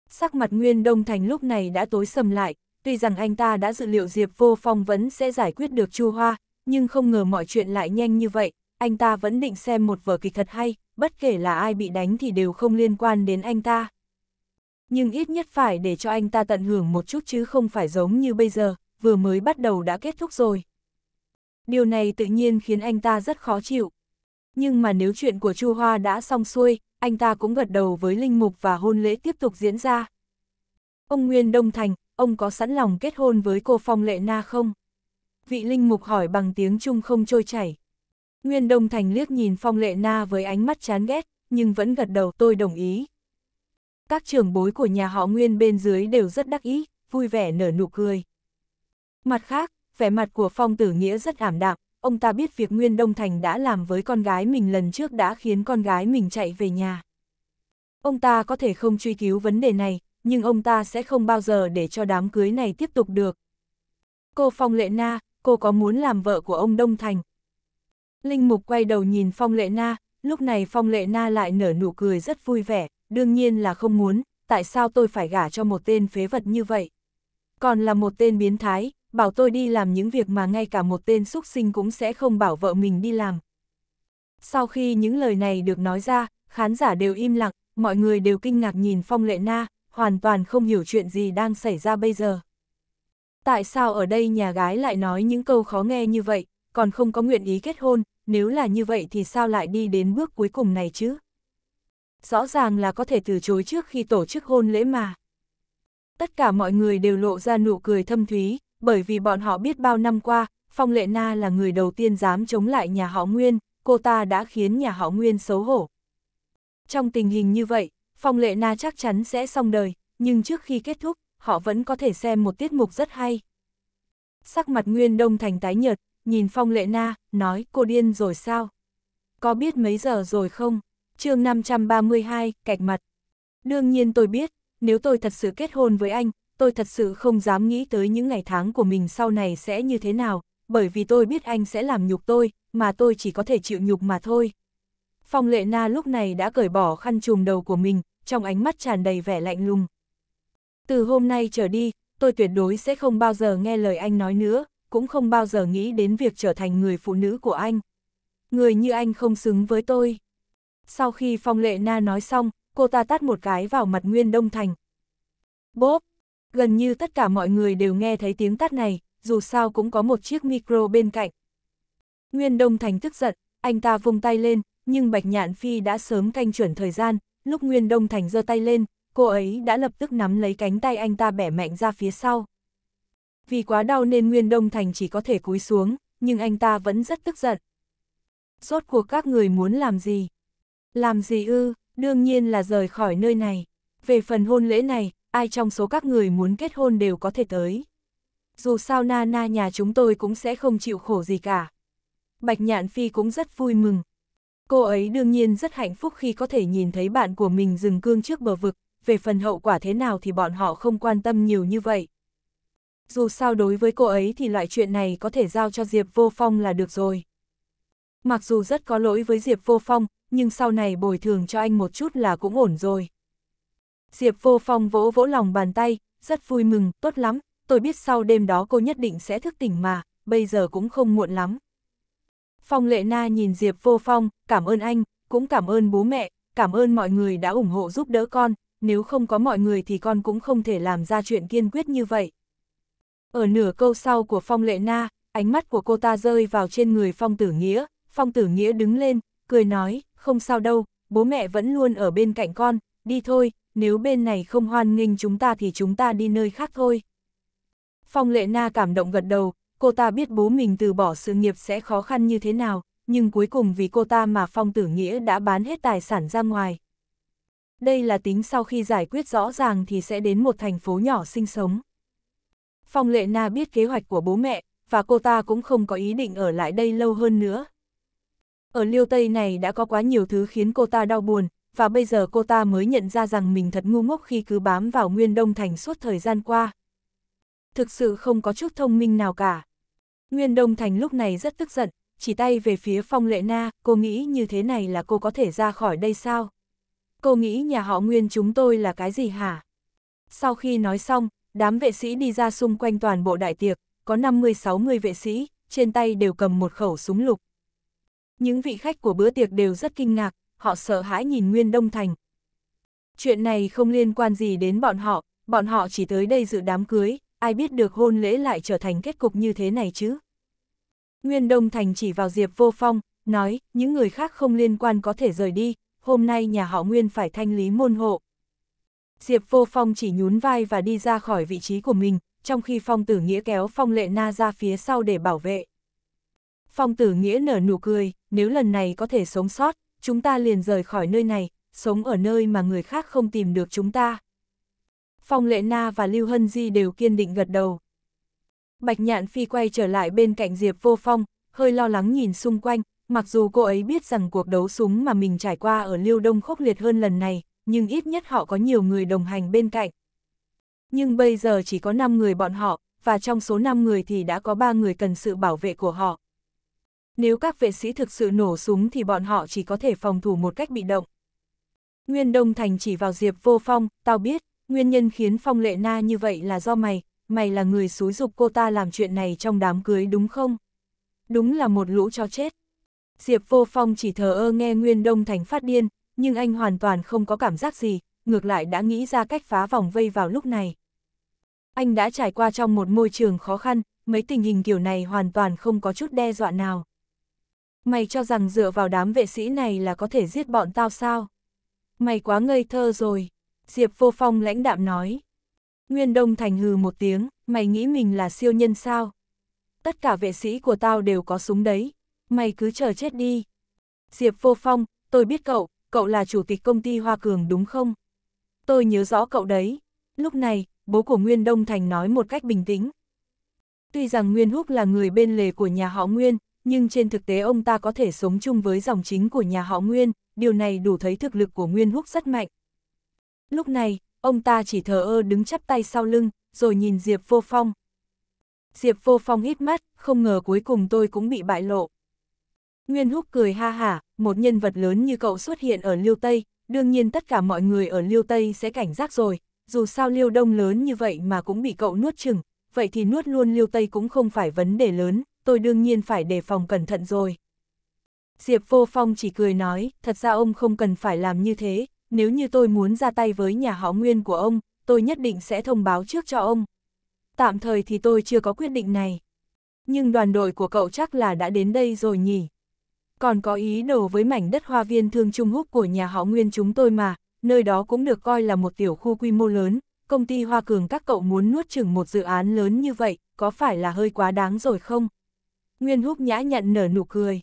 Speaker 1: Sắc mặt Nguyên Đông Thành lúc này đã tối sầm lại, tuy rằng anh ta đã dự liệu Diệp Vô Phong vẫn sẽ giải quyết được Chu Hoa, nhưng không ngờ mọi chuyện lại nhanh như vậy, anh ta vẫn định xem một vở kịch thật hay, bất kể là ai bị đánh thì đều không liên quan đến anh ta. Nhưng ít nhất phải để cho anh ta tận hưởng một chút chứ không phải giống như bây giờ, vừa mới bắt đầu đã kết thúc rồi. Điều này tự nhiên khiến anh ta rất khó chịu. Nhưng mà nếu chuyện của Chu Hoa đã xong xuôi, anh ta cũng gật đầu với Linh Mục và hôn lễ tiếp tục diễn ra. Ông Nguyên Đông Thành, ông có sẵn lòng kết hôn với cô Phong Lệ Na không? Vị Linh Mục hỏi bằng tiếng Trung không trôi chảy. Nguyên Đông Thành liếc nhìn Phong Lệ Na với ánh mắt chán ghét, nhưng vẫn gật đầu tôi đồng ý. Các trưởng bối của nhà họ Nguyên bên dưới đều rất đắc ý, vui vẻ nở nụ cười. Mặt khác, vẻ mặt của Phong Tử Nghĩa rất ảm đạm, ông ta biết việc Nguyên Đông Thành đã làm với con gái mình lần trước đã khiến con gái mình chạy về nhà. Ông ta có thể không truy cứu vấn đề này, nhưng ông ta sẽ không bao giờ để cho đám cưới này tiếp tục được. Cô Phong Lệ Na, cô có muốn làm vợ của ông Đông Thành, Linh Mục quay đầu nhìn Phong Lệ Na, lúc này Phong Lệ Na lại nở nụ cười rất vui vẻ, đương nhiên là không muốn, tại sao tôi phải gả cho một tên phế vật như vậy. Còn là một tên biến thái, bảo tôi đi làm những việc mà ngay cả một tên xuất sinh cũng sẽ không bảo vợ mình đi làm. Sau khi những lời này được nói ra, khán giả đều im lặng, mọi người đều kinh ngạc nhìn Phong Lệ Na, hoàn toàn không hiểu chuyện gì đang xảy ra bây giờ. Tại sao ở đây nhà gái lại nói những câu khó nghe như vậy, còn không có nguyện ý kết hôn, nếu là như vậy thì sao lại đi đến bước cuối cùng này chứ? Rõ ràng là có thể từ chối trước khi tổ chức hôn lễ mà. Tất cả mọi người đều lộ ra nụ cười thâm thúy, bởi vì bọn họ biết bao năm qua, Phong Lệ Na là người đầu tiên dám chống lại nhà họ Nguyên, cô ta đã khiến nhà họ Nguyên xấu hổ. Trong tình hình như vậy, Phong Lệ Na chắc chắn sẽ xong đời, nhưng trước khi kết thúc, họ vẫn có thể xem một tiết mục rất hay. Sắc mặt Nguyên Đông Thành tái nhợt, nhìn Phong Lệ Na, nói cô điên rồi sao? Có biết mấy giờ rồi không? chương 532, cạch mặt. Đương nhiên tôi biết, nếu tôi thật sự kết hôn với anh, tôi thật sự không dám nghĩ tới những ngày tháng của mình sau này sẽ như thế nào, bởi vì tôi biết anh sẽ làm nhục tôi, mà tôi chỉ có thể chịu nhục mà thôi. Phong Lệ Na lúc này đã cởi bỏ khăn trùm đầu của mình, trong ánh mắt tràn đầy vẻ lạnh lùng. Từ hôm nay trở đi, tôi tuyệt đối sẽ không bao giờ nghe lời anh nói nữa, cũng không bao giờ nghĩ đến việc trở thành người phụ nữ của anh. Người như anh không xứng với tôi. Sau khi Phong Lệ Na nói xong, cô ta tát một cái vào mặt Nguyên Đông Thành. Bốp! Gần như tất cả mọi người đều nghe thấy tiếng tát này, dù sao cũng có một chiếc micro bên cạnh. Nguyên Đông Thành tức giận, anh ta vung tay lên, nhưng Bạch Nhạn Phi đã sớm canh chuẩn thời gian, lúc Nguyên Đông Thành giơ tay lên, cô ấy đã lập tức nắm lấy cánh tay anh ta bẻ mạnh ra phía sau vì quá đau nên Nguyên Đông Thành chỉ có thể cúi xuống, nhưng anh ta vẫn rất tức giận. Rốt cuộc các người muốn làm gì? Làm gì ư, đương nhiên là rời khỏi nơi này. Về phần hôn lễ này, ai trong số các người muốn kết hôn đều có thể tới. Dù sao na na nhà chúng tôi cũng sẽ không chịu khổ gì cả. Bạch Nhạn Phi cũng rất vui mừng. Cô ấy đương nhiên rất hạnh phúc khi có thể nhìn thấy bạn của mình dừng cương trước bờ vực, về phần hậu quả thế nào thì bọn họ không quan tâm nhiều như vậy dù sao đối với cô ấy thì loại chuyện này có thể giao cho Diệp Vô Phong là được rồi. Mặc dù rất có lỗi với Diệp Vô Phong, nhưng sau này bồi thường cho anh một chút là cũng ổn rồi. Diệp Vô Phong vỗ vỗ lòng bàn tay, rất vui mừng, tốt lắm, tôi biết sau đêm đó cô nhất định sẽ thức tỉnh mà, bây giờ cũng không muộn lắm. Phong Lệ Na nhìn Diệp Vô Phong, cảm ơn anh, cũng cảm ơn bố mẹ, cảm ơn mọi người đã ủng hộ giúp đỡ con, nếu không có mọi người thì con cũng không thể làm ra chuyện kiên quyết như vậy. Ở nửa câu sau của Phong Lệ Na, ánh mắt của cô ta rơi vào trên người Phong Tử Nghĩa, Phong Tử Nghĩa đứng lên, cười nói, không sao đâu, bố mẹ vẫn luôn ở bên cạnh con, đi thôi, nếu bên này không hoan nghênh chúng ta thì chúng ta đi nơi khác thôi. Phong Lệ Na cảm động gật đầu, cô ta biết bố mình từ bỏ sự nghiệp sẽ khó khăn như thế nào, nhưng cuối cùng vì cô ta mà Phong Tử Nghĩa đã bán hết tài sản ra ngoài. Đây là tính sau khi giải quyết rõ ràng thì sẽ đến một thành phố nhỏ sinh sống. Phong Lệ Na biết kế hoạch của bố mẹ, và cô ta cũng không có ý định ở lại đây lâu hơn nữa. Ở Liêu Tây này đã có quá nhiều thứ khiến cô ta đau buồn, và bây giờ cô ta mới nhận ra rằng mình thật ngu ngốc khi cứ bám vào Nguyên Đông Thành suốt thời gian qua. Thực sự không có chút thông minh nào cả. Nguyên Đông Thành lúc này rất tức giận, chỉ tay về phía Phong Lệ Na, cô nghĩ như thế này là cô có thể ra khỏi đây sao? Cô nghĩ nhà họ Nguyên chúng tôi là cái gì hả? Sau khi nói xong, Đám vệ sĩ đi ra xung quanh toàn bộ đại tiệc, có 50-60 vệ sĩ, trên tay đều cầm một khẩu súng lục. Những vị khách của bữa tiệc đều rất kinh ngạc, họ sợ hãi nhìn Nguyên Đông Thành. Chuyện này không liên quan gì đến bọn họ, bọn họ chỉ tới đây dự đám cưới, ai biết được hôn lễ lại trở thành kết cục như thế này chứ. Nguyên Đông Thành chỉ vào Diệp Vô Phong, nói, những người khác không liên quan có thể rời đi, hôm nay nhà họ Nguyên phải thanh lý môn hộ. Diệp Vô Phong chỉ nhún vai và đi ra khỏi vị trí của mình, trong khi Phong Tử Nghĩa kéo Phong Lệ Na ra phía sau để bảo vệ. Phong Tử Nghĩa nở nụ cười, nếu lần này có thể sống sót, chúng ta liền rời khỏi nơi này, sống ở nơi mà người khác không tìm được chúng ta. Phong Lệ Na và Lưu Hân Di đều kiên định gật đầu. Bạch Nhạn Phi quay trở lại bên cạnh Diệp Vô Phong, hơi lo lắng nhìn xung quanh, mặc dù cô ấy biết rằng cuộc đấu súng mà mình trải qua ở Liêu Đông khốc liệt hơn lần này, nhưng ít nhất họ có nhiều người đồng hành bên cạnh. Nhưng bây giờ chỉ có 5 người bọn họ, và trong số 5 người thì đã có 3 người cần sự bảo vệ của họ. Nếu các vệ sĩ thực sự nổ súng thì bọn họ chỉ có thể phòng thủ một cách bị động. Nguyên Đông Thành chỉ vào Diệp Vô Phong, tao biết, nguyên nhân khiến Phong Lệ Na như vậy là do mày, mày là người xúi dục cô ta làm chuyện này trong đám cưới đúng không? Đúng là một lũ cho chết. Diệp Vô Phong chỉ thờ ơ nghe Nguyên Đông Thành phát điên, nhưng anh hoàn toàn không có cảm giác gì, ngược lại đã nghĩ ra cách phá vòng vây vào lúc này. Anh đã trải qua trong một môi trường khó khăn, mấy tình hình kiểu này hoàn toàn không có chút đe dọa nào. Mày cho rằng dựa vào đám vệ sĩ này là có thể giết bọn tao sao? Mày quá ngây thơ rồi, Diệp Vô Phong lãnh đạm nói. Nguyên Đông Thành hừ một tiếng, mày nghĩ mình là siêu nhân sao? Tất cả vệ sĩ của tao đều có súng đấy, mày cứ chờ chết đi. Diệp Vô Phong, tôi biết cậu, cậu là chủ tịch công ty Hoa Cường đúng không? Tôi nhớ rõ cậu đấy. Lúc này, bố của Nguyên Đông Thành nói một cách bình tĩnh. Tuy rằng Nguyên Húc là người bên lề của nhà họ Nguyên, nhưng trên thực tế ông ta có thể sống chung với dòng chính của nhà họ Nguyên, điều này đủ thấy thực lực của Nguyên Húc rất mạnh. Lúc này, ông ta chỉ thờ ơ đứng chắp tay sau lưng, rồi nhìn Diệp Vô Phong. Diệp Vô Phong hít mắt, không ngờ cuối cùng tôi cũng bị bại lộ. Nguyên Húc cười ha hả, một nhân vật lớn như cậu xuất hiện ở Liêu Tây, đương nhiên tất cả mọi người ở Liêu Tây sẽ cảnh giác rồi, dù sao Liêu Đông lớn như vậy mà cũng bị cậu nuốt chừng, vậy thì nuốt luôn Liêu Tây cũng không phải vấn đề lớn, tôi đương nhiên phải đề phòng cẩn thận rồi. Diệp Vô Phong chỉ cười nói, thật ra ông không cần phải làm như thế, nếu như tôi muốn ra tay với nhà họ Nguyên của ông, tôi nhất định sẽ thông báo trước cho ông. Tạm thời thì tôi chưa có quyết định này. Nhưng đoàn đội của cậu chắc là đã đến đây rồi nhỉ? còn có ý đồ với mảnh đất hoa viên thương Trung Húc của nhà họ Nguyên chúng tôi mà, nơi đó cũng được coi là một tiểu khu quy mô lớn, công ty Hoa Cường các cậu muốn nuốt chừng một dự án lớn như vậy, có phải là hơi quá đáng rồi không? Nguyên Húc nhã nhận nở nụ cười.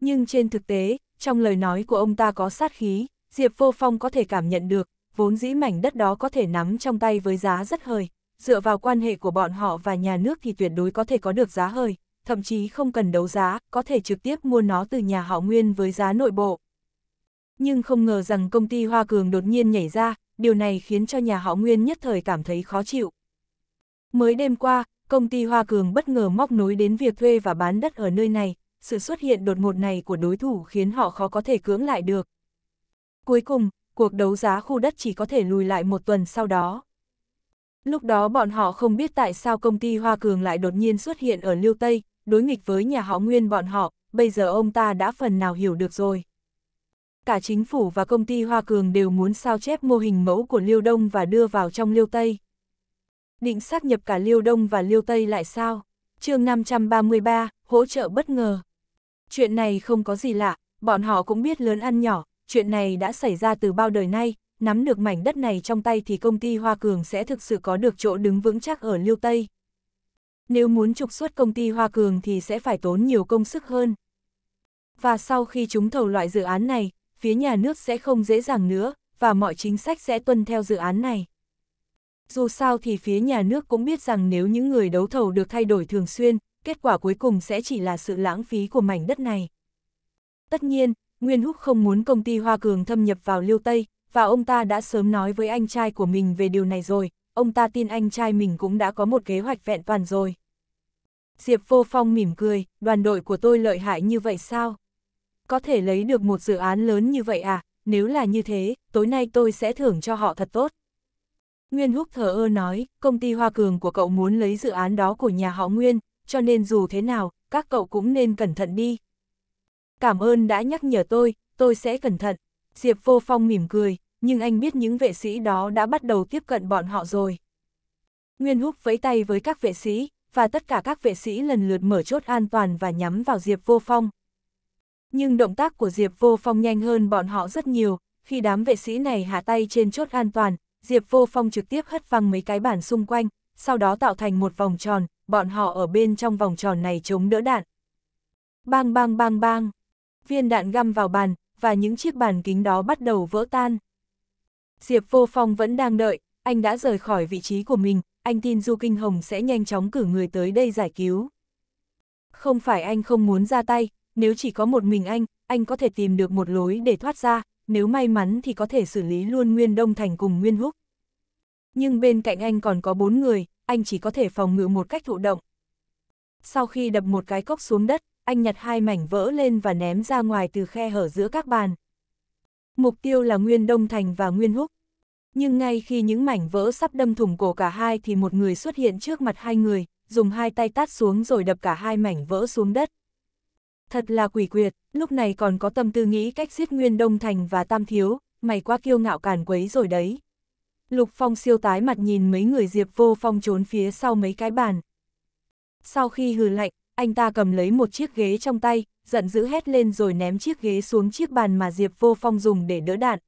Speaker 1: Nhưng trên thực tế, trong lời nói của ông ta có sát khí, Diệp Vô Phong có thể cảm nhận được, vốn dĩ mảnh đất đó có thể nắm trong tay với giá rất hời, dựa vào quan hệ của bọn họ và nhà nước thì tuyệt đối có thể có được giá hời, thậm chí không cần đấu giá, có thể trực tiếp mua nó từ nhà họ Nguyên với giá nội bộ. Nhưng không ngờ rằng công ty Hoa Cường đột nhiên nhảy ra, điều này khiến cho nhà họ Nguyên nhất thời cảm thấy khó chịu. Mới đêm qua, công ty Hoa Cường bất ngờ móc nối đến việc thuê và bán đất ở nơi này, sự xuất hiện đột ngột này của đối thủ khiến họ khó có thể cưỡng lại được. Cuối cùng, cuộc đấu giá khu đất chỉ có thể lùi lại một tuần sau đó. Lúc đó bọn họ không biết tại sao công ty Hoa Cường lại đột nhiên xuất hiện ở Liêu Tây, đối nghịch với nhà họ Nguyên bọn họ, bây giờ ông ta đã phần nào hiểu được rồi. Cả chính phủ và công ty Hoa Cường đều muốn sao chép mô hình mẫu của Liêu Đông và đưa vào trong Liêu Tây. Định sát nhập cả Liêu Đông và Liêu Tây lại sao? chương 533, hỗ trợ bất ngờ. Chuyện này không có gì lạ, bọn họ cũng biết lớn ăn nhỏ, chuyện này đã xảy ra từ bao đời nay, nắm được mảnh đất này trong tay thì công ty Hoa Cường sẽ thực sự có được chỗ đứng vững chắc ở Liêu Tây. Nếu muốn trục xuất công ty Hoa Cường thì sẽ phải tốn nhiều công sức hơn. Và sau khi chúng thầu loại dự án này, phía nhà nước sẽ không dễ dàng nữa, và mọi chính sách sẽ tuân theo dự án này. Dù sao thì phía nhà nước cũng biết rằng nếu những người đấu thầu được thay đổi thường xuyên, kết quả cuối cùng sẽ chỉ là sự lãng phí của mảnh đất này. Tất nhiên, Nguyên Húc không muốn công ty Hoa Cường thâm nhập vào Liêu Tây, và ông ta đã sớm nói với anh trai của mình về điều này rồi, ông ta tin anh trai mình cũng đã có một kế hoạch vẹn toàn rồi. Diệp Vô Phong mỉm cười, đoàn đội của tôi lợi hại như vậy sao? Có thể lấy được một dự án lớn như vậy à? Nếu là như thế, tối nay tôi sẽ thưởng cho họ thật tốt. Nguyên Húc thờ ơ nói, công ty Hoa Cường của cậu muốn lấy dự án đó của nhà họ Nguyên, cho nên dù thế nào, các cậu cũng nên cẩn thận đi. Cảm ơn đã nhắc nhở tôi, tôi sẽ cẩn thận. Diệp Vô Phong mỉm cười, nhưng anh biết những vệ sĩ đó đã bắt đầu tiếp cận bọn họ rồi. Nguyên Húc vẫy tay với các vệ sĩ, và tất cả các vệ sĩ lần lượt mở chốt an toàn và nhắm vào Diệp Vô Phong. Nhưng động tác của Diệp Vô Phong nhanh hơn bọn họ rất nhiều, khi đám vệ sĩ này hạ tay trên chốt an toàn, Diệp Vô Phong trực tiếp hất văng mấy cái bản xung quanh, sau đó tạo thành một vòng tròn, bọn họ ở bên trong vòng tròn này chống đỡ đạn. Bang bang bang bang, viên đạn găm vào bàn, và những chiếc bàn kính đó bắt đầu vỡ tan. Diệp Vô Phong vẫn đang đợi, anh đã rời khỏi vị trí của mình, anh tin Du Kinh Hồng sẽ nhanh chóng cử người tới đây giải cứu. Không phải anh không muốn ra tay, nếu chỉ có một mình anh, anh có thể tìm được một lối để thoát ra, nếu may mắn thì có thể xử lý luôn Nguyên Đông Thành cùng Nguyên Húc. Nhưng bên cạnh anh còn có bốn người, anh chỉ có thể phòng ngự một cách thụ động. Sau khi đập một cái cốc xuống đất, anh nhặt hai mảnh vỡ lên và ném ra ngoài từ khe hở giữa các bàn. Mục tiêu là Nguyên Đông Thành và Nguyên Húc. Nhưng ngay khi những mảnh vỡ sắp đâm thủng cổ cả hai thì một người xuất hiện trước mặt hai người, dùng hai tay tát xuống rồi đập cả hai mảnh vỡ xuống đất. Thật là quỷ quyệt, lúc này còn có tâm tư nghĩ cách giết Nguyên Đông Thành và Tam Thiếu, mày quá kiêu ngạo càn quấy rồi đấy. Lục Phong siêu tái mặt nhìn mấy người Diệp Vô Phong trốn phía sau mấy cái bàn. Sau khi hừ lạnh, anh ta cầm lấy một chiếc ghế trong tay, giận dữ hét lên rồi ném chiếc ghế xuống chiếc bàn mà Diệp Vô Phong dùng để đỡ đạn.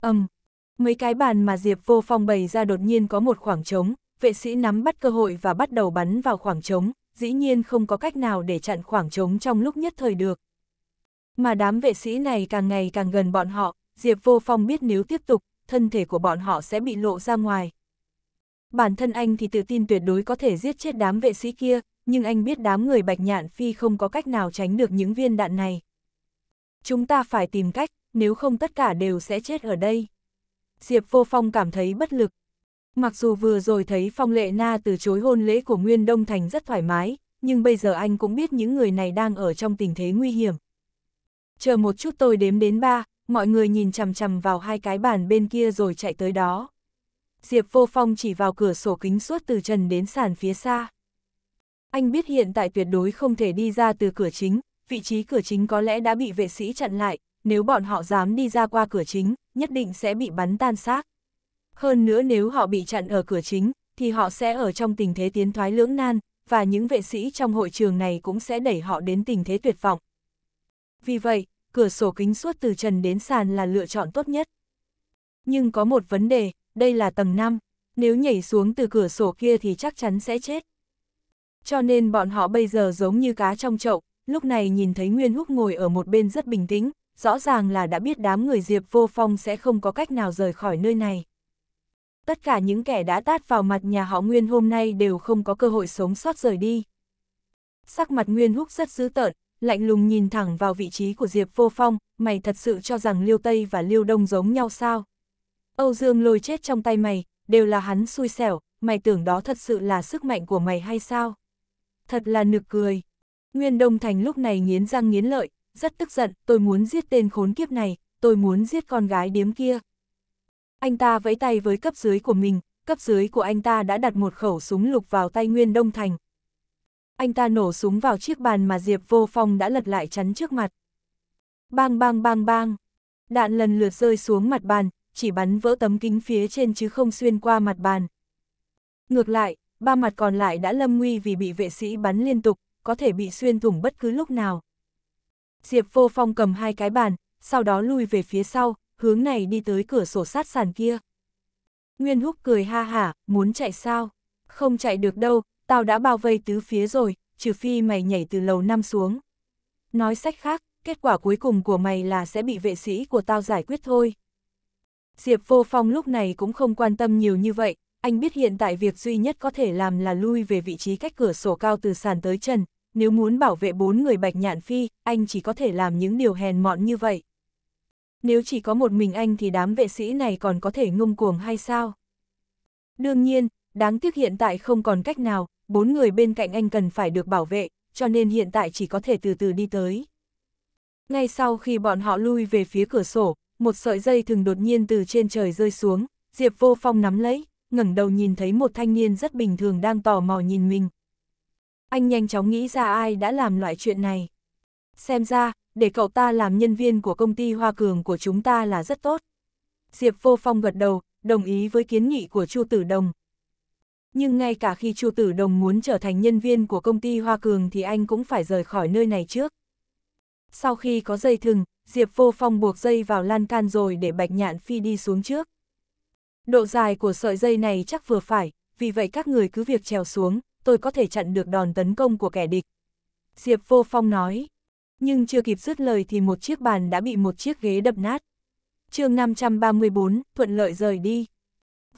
Speaker 1: Âm, um, mấy cái bàn mà Diệp Vô Phong bày ra đột nhiên có một khoảng trống, vệ sĩ nắm bắt cơ hội và bắt đầu bắn vào khoảng trống, dĩ nhiên không có cách nào để chặn khoảng trống trong lúc nhất thời được. Mà đám vệ sĩ này càng ngày càng gần bọn họ, Diệp Vô Phong biết nếu tiếp tục, thân thể của bọn họ sẽ bị lộ ra ngoài. Bản thân anh thì tự tin tuyệt đối có thể giết chết đám vệ sĩ kia, nhưng anh biết đám người bạch nhạn phi không có cách nào tránh được những viên đạn này. Chúng ta phải tìm cách, nếu không tất cả đều sẽ chết ở đây. Diệp Vô Phong cảm thấy bất lực. Mặc dù vừa rồi thấy Phong Lệ Na từ chối hôn lễ của Nguyên Đông Thành rất thoải mái, nhưng bây giờ anh cũng biết những người này đang ở trong tình thế nguy hiểm. Chờ một chút tôi đếm đến ba, mọi người nhìn chằm chằm vào hai cái bàn bên kia rồi chạy tới đó. Diệp Vô Phong chỉ vào cửa sổ kính suốt từ trần đến sàn phía xa. Anh biết hiện tại tuyệt đối không thể đi ra từ cửa chính, vị trí cửa chính có lẽ đã bị vệ sĩ chặn lại, nếu bọn họ dám đi ra qua cửa chính, nhất định sẽ bị bắn tan xác. Hơn nữa nếu họ bị chặn ở cửa chính, thì họ sẽ ở trong tình thế tiến thoái lưỡng nan, và những vệ sĩ trong hội trường này cũng sẽ đẩy họ đến tình thế tuyệt vọng. Vì vậy, cửa sổ kính suốt từ trần đến sàn là lựa chọn tốt nhất. Nhưng có một vấn đề, đây là tầng 5, nếu nhảy xuống từ cửa sổ kia thì chắc chắn sẽ chết. Cho nên bọn họ bây giờ giống như cá trong chậu, lúc này nhìn thấy Nguyên Húc ngồi ở một bên rất bình tĩnh, rõ ràng là đã biết đám người Diệp Vô Phong sẽ không có cách nào rời khỏi nơi này. Tất cả những kẻ đã tát vào mặt nhà họ Nguyên hôm nay đều không có cơ hội sống sót rời đi. Sắc mặt Nguyên Húc rất dữ tợn, lạnh lùng nhìn thẳng vào vị trí của Diệp Vô Phong, mày thật sự cho rằng Liêu Tây và Liêu Đông giống nhau sao? Âu Dương lôi chết trong tay mày, đều là hắn xui xẻo, mày tưởng đó thật sự là sức mạnh của mày hay sao? thật là nực cười. Nguyên Đông Thành lúc này nghiến răng nghiến lợi, rất tức giận, tôi muốn giết tên khốn kiếp này, tôi muốn giết con gái điếm kia. Anh ta vẫy tay với cấp dưới của mình, cấp dưới của anh ta đã đặt một khẩu súng lục vào tay Nguyên Đông Thành. Anh ta nổ súng vào chiếc bàn mà Diệp Vô Phong đã lật lại chắn trước mặt. Bang bang bang bang. Đạn lần lượt rơi xuống mặt bàn, chỉ bắn vỡ tấm kính phía trên chứ không xuyên qua mặt bàn. Ngược lại, ba mặt còn lại đã lâm nguy vì bị vệ sĩ bắn liên tục, có thể bị xuyên thủng bất cứ lúc nào. Diệp vô phong cầm hai cái bàn, sau đó lui về phía sau, hướng này đi tới cửa sổ sát sàn kia. Nguyên Húc cười ha hả, muốn chạy sao? Không chạy được đâu, tao đã bao vây tứ phía rồi, trừ phi mày nhảy từ lầu năm xuống. Nói sách khác, kết quả cuối cùng của mày là sẽ bị vệ sĩ của tao giải quyết thôi. Diệp vô phong lúc này cũng không quan tâm nhiều như vậy, anh biết hiện tại việc duy nhất có thể làm là lui về vị trí cách cửa sổ cao từ sàn tới trần. nếu muốn bảo vệ bốn người bạch nhạn phi, anh chỉ có thể làm những điều hèn mọn như vậy. Nếu chỉ có một mình anh thì đám vệ sĩ này còn có thể ngông cuồng hay sao? Đương nhiên, đáng tiếc hiện tại không còn cách nào, bốn người bên cạnh anh cần phải được bảo vệ, cho nên hiện tại chỉ có thể từ từ đi tới. Ngay sau khi bọn họ lui về phía cửa sổ, một sợi dây thường đột nhiên từ trên trời rơi xuống, Diệp Vô Phong nắm lấy, ngẩng đầu nhìn thấy một thanh niên rất bình thường đang tò mò nhìn mình. Anh nhanh chóng nghĩ ra ai đã làm loại chuyện này. Xem ra, để cậu ta làm nhân viên của công ty Hoa Cường của chúng ta là rất tốt. Diệp Vô Phong gật đầu, đồng ý với kiến nghị của Chu Tử Đồng. Nhưng ngay cả khi Chu Tử Đồng muốn trở thành nhân viên của công ty Hoa Cường thì anh cũng phải rời khỏi nơi này trước. Sau khi có dây thừng, Diệp Vô Phong buộc dây vào lan can rồi để Bạch Nhạn Phi đi xuống trước. Độ dài của sợi dây này chắc vừa phải, vì vậy các người cứ việc trèo xuống, tôi có thể chặn được đòn tấn công của kẻ địch. Diệp Vô Phong nói, nhưng chưa kịp dứt lời thì một chiếc bàn đã bị một chiếc ghế đập nát. chương 534, thuận lợi rời đi.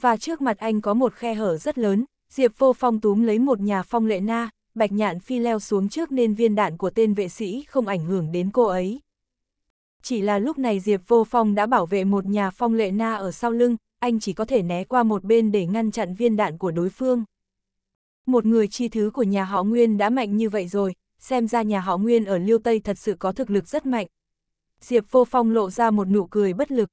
Speaker 1: Và trước mặt anh có một khe hở rất lớn, Diệp Vô Phong túm lấy một nhà phong lệ na, bạch nhạn phi leo xuống trước nên viên đạn của tên vệ sĩ không ảnh hưởng đến cô ấy. Chỉ là lúc này Diệp Vô Phong đã bảo vệ một nhà phong lệ na ở sau lưng, anh chỉ có thể né qua một bên để ngăn chặn viên đạn của đối phương. Một người chi thứ của nhà họ Nguyên đã mạnh như vậy rồi, xem ra nhà họ Nguyên ở Liêu Tây thật sự có thực lực rất mạnh. Diệp Vô Phong lộ ra một nụ cười bất lực.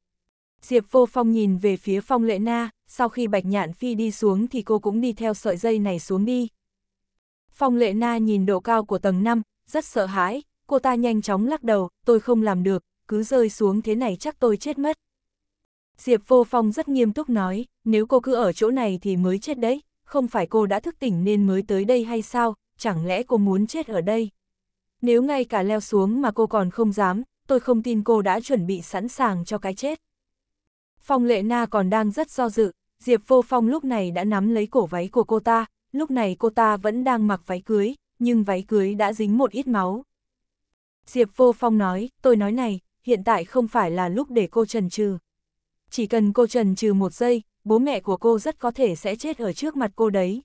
Speaker 1: Diệp Vô Phong nhìn về phía Phong Lệ Na, sau khi Bạch Nhạn Phi đi xuống thì cô cũng đi theo sợi dây này xuống đi. Phong Lệ Na nhìn độ cao của tầng 5, rất sợ hãi, cô ta nhanh chóng lắc đầu, tôi không làm được, cứ rơi xuống thế này chắc tôi chết mất. Diệp Vô Phong rất nghiêm túc nói, nếu cô cứ ở chỗ này thì mới chết đấy, không phải cô đã thức tỉnh nên mới tới đây hay sao, chẳng lẽ cô muốn chết ở đây? Nếu ngay cả leo xuống mà cô còn không dám, tôi không tin cô đã chuẩn bị sẵn sàng cho cái chết. Phong Lệ Na còn đang rất do dự, Diệp Vô Phong lúc này đã nắm lấy cổ váy của cô ta, lúc này cô ta vẫn đang mặc váy cưới, nhưng váy cưới đã dính một ít máu. Diệp Vô Phong nói, tôi nói này, hiện tại không phải là lúc để cô trần trừ chỉ cần cô trần trừ một giây, bố mẹ của cô rất có thể sẽ chết ở trước mặt cô đấy.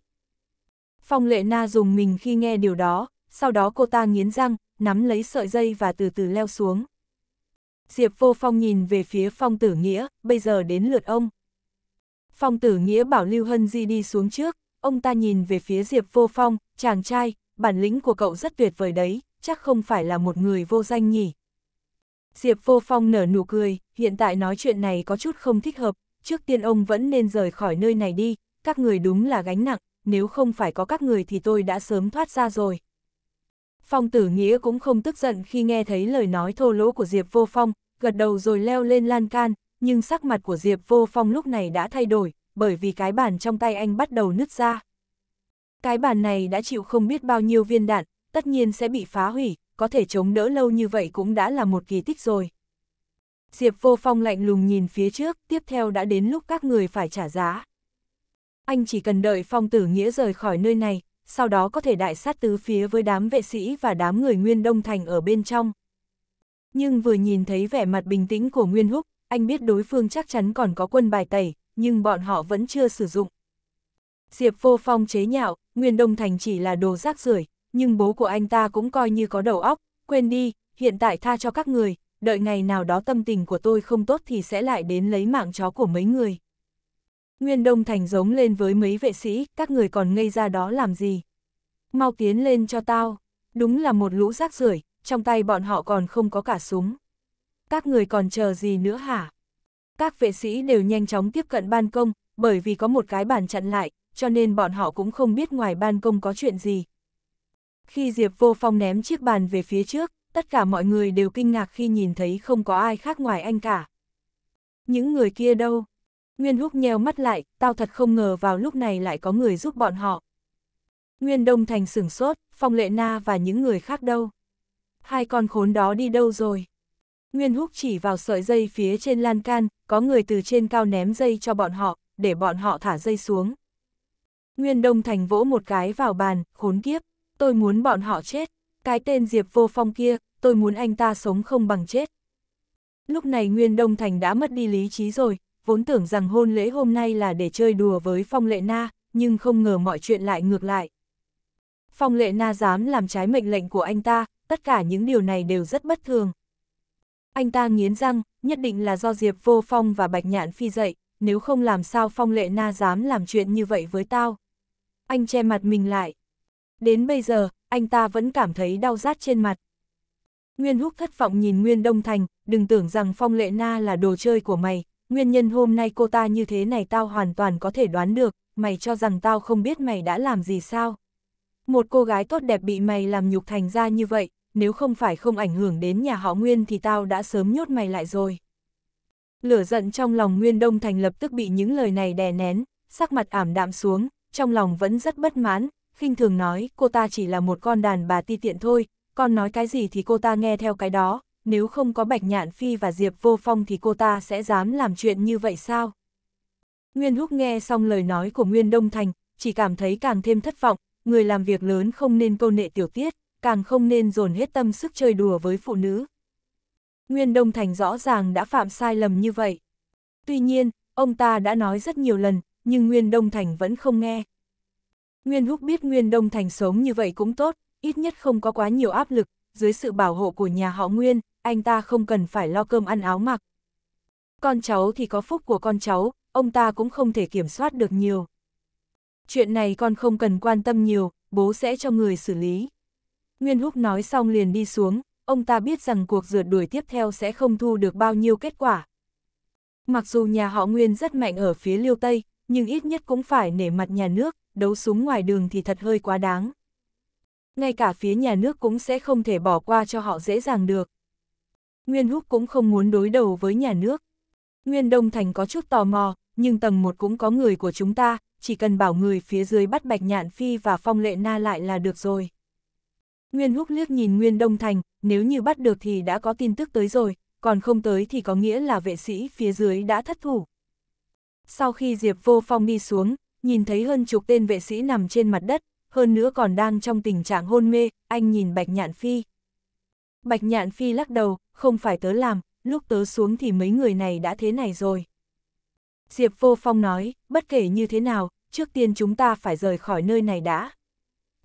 Speaker 1: Phong lệ na dùng mình khi nghe điều đó, sau đó cô ta nghiến răng, nắm lấy sợi dây và từ từ leo xuống. Diệp vô phong nhìn về phía phong tử nghĩa, bây giờ đến lượt ông. Phong tử nghĩa bảo Lưu Hân Di đi xuống trước, ông ta nhìn về phía Diệp vô phong, chàng trai, bản lĩnh của cậu rất tuyệt vời đấy, chắc không phải là một người vô danh nhỉ. Diệp Vô Phong nở nụ cười, hiện tại nói chuyện này có chút không thích hợp, trước tiên ông vẫn nên rời khỏi nơi này đi, các người đúng là gánh nặng, nếu không phải có các người thì tôi đã sớm thoát ra rồi. Phong tử nghĩa cũng không tức giận khi nghe thấy lời nói thô lỗ của Diệp Vô Phong, gật đầu rồi leo lên lan can, nhưng sắc mặt của Diệp Vô Phong lúc này đã thay đổi, bởi vì cái bàn trong tay anh bắt đầu nứt ra. Cái bàn này đã chịu không biết bao nhiêu viên đạn, tất nhiên sẽ bị phá hủy, có thể chống đỡ lâu như vậy cũng đã là một kỳ tích rồi. Diệp Vô Phong lạnh lùng nhìn phía trước, tiếp theo đã đến lúc các người phải trả giá. Anh chỉ cần đợi Phong Tử Nghĩa rời khỏi nơi này, sau đó có thể đại sát tứ phía với đám vệ sĩ và đám người Nguyên Đông Thành ở bên trong. Nhưng vừa nhìn thấy vẻ mặt bình tĩnh của Nguyên Húc, anh biết đối phương chắc chắn còn có quân bài tẩy, nhưng bọn họ vẫn chưa sử dụng. Diệp Vô Phong chế nhạo, Nguyên Đông Thành chỉ là đồ rác rưởi nhưng bố của anh ta cũng coi như có đầu óc, quên đi, hiện tại tha cho các người, đợi ngày nào đó tâm tình của tôi không tốt thì sẽ lại đến lấy mạng chó của mấy người. Nguyên Đông Thành giống lên với mấy vệ sĩ, các người còn ngây ra đó làm gì? Mau tiến lên cho tao, đúng là một lũ rác rưởi, trong tay bọn họ còn không có cả súng. Các người còn chờ gì nữa hả? Các vệ sĩ đều nhanh chóng tiếp cận ban công, bởi vì có một cái bàn chặn lại, cho nên bọn họ cũng không biết ngoài ban công có chuyện gì, khi Diệp Vô Phong ném chiếc bàn về phía trước, tất cả mọi người đều kinh ngạc khi nhìn thấy không có ai khác ngoài anh cả. Những người kia đâu? Nguyên Húc nheo mắt lại, tao thật không ngờ vào lúc này lại có người giúp bọn họ. Nguyên Đông Thành sửng sốt, Phong Lệ Na và những người khác đâu? Hai con khốn đó đi đâu rồi? Nguyên Húc chỉ vào sợi dây phía trên lan can, có người từ trên cao ném dây cho bọn họ, để bọn họ thả dây xuống. Nguyên Đông Thành vỗ một cái vào bàn, khốn kiếp, tôi muốn bọn họ chết, cái tên Diệp Vô Phong kia, tôi muốn anh ta sống không bằng chết. Lúc này Nguyên Đông Thành đã mất đi lý trí rồi, vốn tưởng rằng hôn lễ hôm nay là để chơi đùa với Phong Lệ Na, nhưng không ngờ mọi chuyện lại ngược lại. Phong Lệ Na dám làm trái mệnh lệnh của anh ta, tất cả những điều này đều rất bất thường. Anh ta nghiến răng, nhất định là do Diệp Vô Phong và Bạch Nhạn Phi dậy, nếu không làm sao Phong Lệ Na dám làm chuyện như vậy với tao. Anh che mặt mình lại. Đến bây giờ, anh ta vẫn cảm thấy đau rát trên mặt. Nguyên Húc thất vọng nhìn Nguyên Đông Thành, đừng tưởng rằng Phong Lệ Na là đồ chơi của mày, nguyên nhân hôm nay cô ta như thế này tao hoàn toàn có thể đoán được, mày cho rằng tao không biết mày đã làm gì sao. Một cô gái tốt đẹp bị mày làm nhục thành ra như vậy, nếu không phải không ảnh hưởng đến nhà họ Nguyên thì tao đã sớm nhốt mày lại rồi. Lửa giận trong lòng Nguyên Đông Thành lập tức bị những lời này đè nén, sắc mặt ảm đạm xuống, trong lòng vẫn rất bất mãn, khinh thường nói, cô ta chỉ là một con đàn bà ti tiện thôi, con nói cái gì thì cô ta nghe theo cái đó, nếu không có Bạch Nhạn Phi và Diệp Vô Phong thì cô ta sẽ dám làm chuyện như vậy sao? Nguyên Húc nghe xong lời nói của Nguyên Đông Thành, chỉ cảm thấy càng thêm thất vọng, người làm việc lớn không nên câu nệ tiểu tiết, càng không nên dồn hết tâm sức chơi đùa với phụ nữ. Nguyên Đông Thành rõ ràng đã phạm sai lầm như vậy. Tuy nhiên, ông ta đã nói rất nhiều lần, nhưng Nguyên Đông Thành vẫn không nghe. Nguyên Húc biết Nguyên Đông Thành sống như vậy cũng tốt, ít nhất không có quá nhiều áp lực, dưới sự bảo hộ của nhà họ Nguyên, anh ta không cần phải lo cơm ăn áo mặc. Con cháu thì có phúc của con cháu, ông ta cũng không thể kiểm soát được nhiều. Chuyện này con không cần quan tâm nhiều, bố sẽ cho người xử lý. Nguyên Húc nói xong liền đi xuống, ông ta biết rằng cuộc rượt đuổi tiếp theo sẽ không thu được bao nhiêu kết quả. Mặc dù nhà họ Nguyên rất mạnh ở phía Liêu Tây, nhưng ít nhất cũng phải nể mặt nhà nước, đấu súng ngoài đường thì thật hơi quá đáng. Ngay cả phía nhà nước cũng sẽ không thể bỏ qua cho họ dễ dàng được. Nguyên Húc cũng không muốn đối đầu với nhà nước. Nguyên Đông Thành có chút tò mò, nhưng tầng một cũng có người của chúng ta, chỉ cần bảo người phía dưới bắt Bạch Nhạn Phi và Phong Lệ Na lại là được rồi. Nguyên Húc liếc nhìn Nguyên Đông Thành, nếu như bắt được thì đã có tin tức tới rồi, còn không tới thì có nghĩa là vệ sĩ phía dưới đã thất thủ. Sau khi Diệp Vô Phong đi xuống, nhìn thấy hơn chục tên vệ sĩ nằm trên mặt đất, hơn nữa còn đang trong tình trạng hôn mê, anh nhìn Bạch Nhạn Phi. Bạch Nhạn Phi lắc đầu, không phải tớ làm, lúc tớ xuống thì mấy người này đã thế này rồi. Diệp Vô Phong nói, bất kể như thế nào, trước tiên chúng ta phải rời khỏi nơi này đã.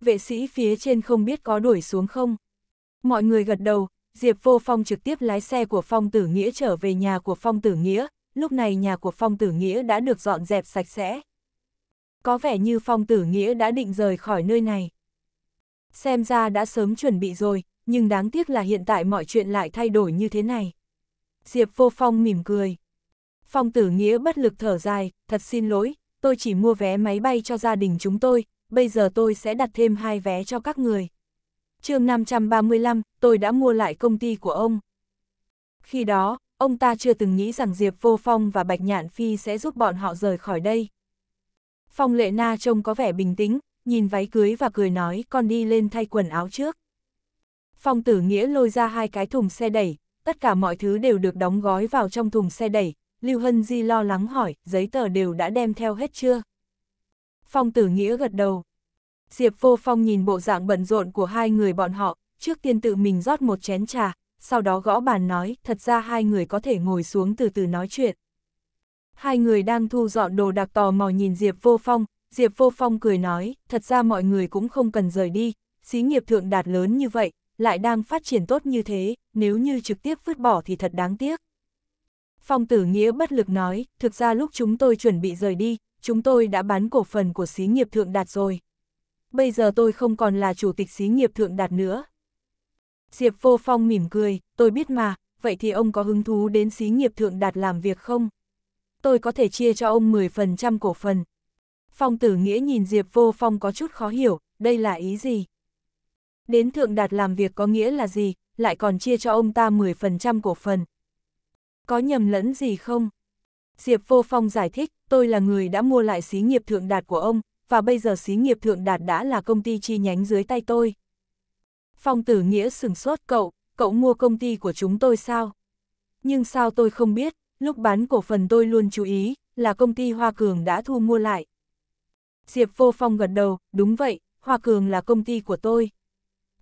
Speaker 1: Vệ sĩ phía trên không biết có đuổi xuống không. Mọi người gật đầu, Diệp Vô Phong trực tiếp lái xe của Phong Tử Nghĩa trở về nhà của Phong Tử Nghĩa, lúc này nhà của Phong Tử Nghĩa đã được dọn dẹp sạch sẽ, có vẻ như phong tử nghĩa đã định rời khỏi nơi này. Xem ra đã sớm chuẩn bị rồi, nhưng đáng tiếc là hiện tại mọi chuyện lại thay đổi như thế này. Diệp vô phong mỉm cười. Phong tử nghĩa bất lực thở dài, thật xin lỗi, tôi chỉ mua vé máy bay cho gia đình chúng tôi, bây giờ tôi sẽ đặt thêm hai vé cho các người. chương 535, tôi đã mua lại công ty của ông. Khi đó, ông ta chưa từng nghĩ rằng Diệp Vô Phong và Bạch Nhạn Phi sẽ giúp bọn họ rời khỏi đây. Phong lệ na trông có vẻ bình tĩnh, nhìn váy cưới và cười nói con đi lên thay quần áo trước. Phong tử nghĩa lôi ra hai cái thùng xe đẩy, tất cả mọi thứ đều được đóng gói vào trong thùng xe đẩy. Lưu Hân Di lo lắng hỏi, giấy tờ đều đã đem theo hết chưa? Phong tử nghĩa gật đầu. Diệp vô phong nhìn bộ dạng bận rộn của hai người bọn họ, trước tiên tự mình rót một chén trà, sau đó gõ bàn nói, thật ra hai người có thể ngồi xuống từ từ nói chuyện. Hai người đang thu dọn đồ đạc tò mò nhìn Diệp Vô Phong, Diệp Vô Phong cười nói, thật ra mọi người cũng không cần rời đi, xí nghiệp thượng đạt lớn như vậy, lại đang phát triển tốt như thế, nếu như trực tiếp vứt bỏ thì thật đáng tiếc. Phong tử nghĩa bất lực nói, thực ra lúc chúng tôi chuẩn bị rời đi, chúng tôi đã bán cổ phần của xí nghiệp thượng đạt rồi. Bây giờ tôi không còn là chủ tịch xí nghiệp thượng đạt nữa. Diệp Vô Phong mỉm cười, tôi biết mà, vậy thì ông có hứng thú đến xí nghiệp thượng đạt làm việc không? tôi có thể chia cho ông 10% cổ phần. Phong tử nghĩa nhìn Diệp vô phong có chút khó hiểu, đây là ý gì? Đến thượng đạt làm việc có nghĩa là gì, lại còn chia cho ông ta 10% cổ phần. Có nhầm lẫn gì không? Diệp vô phong giải thích, tôi là người đã mua lại xí nghiệp thượng đạt của ông, và bây giờ xí nghiệp thượng đạt đã là công ty chi nhánh dưới tay tôi. Phong tử nghĩa sừng sốt cậu, cậu mua công ty của chúng tôi sao? Nhưng sao tôi không biết, lúc bán cổ phần tôi luôn chú ý, là công ty Hoa Cường đã thu mua lại. Diệp Vô Phong gật đầu, đúng vậy, Hoa Cường là công ty của tôi.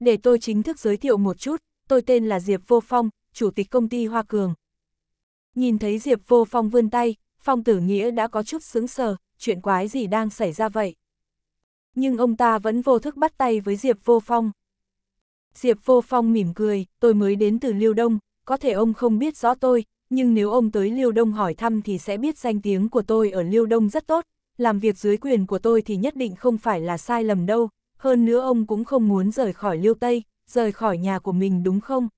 Speaker 1: Để tôi chính thức giới thiệu một chút, tôi tên là Diệp Vô Phong, chủ tịch công ty Hoa Cường. Nhìn thấy Diệp Vô Phong vươn tay, Phong Tử Nghĩa đã có chút sững sờ, chuyện quái gì đang xảy ra vậy? Nhưng ông ta vẫn vô thức bắt tay với Diệp Vô Phong. Diệp Vô Phong mỉm cười, tôi mới đến từ Liêu Đông, có thể ông không biết rõ tôi, nhưng nếu ông tới Liêu Đông hỏi thăm thì sẽ biết danh tiếng của tôi ở Liêu Đông rất tốt, làm việc dưới quyền của tôi thì nhất định không phải là sai lầm đâu, hơn nữa ông cũng không muốn rời khỏi Liêu Tây, rời khỏi nhà của mình đúng không?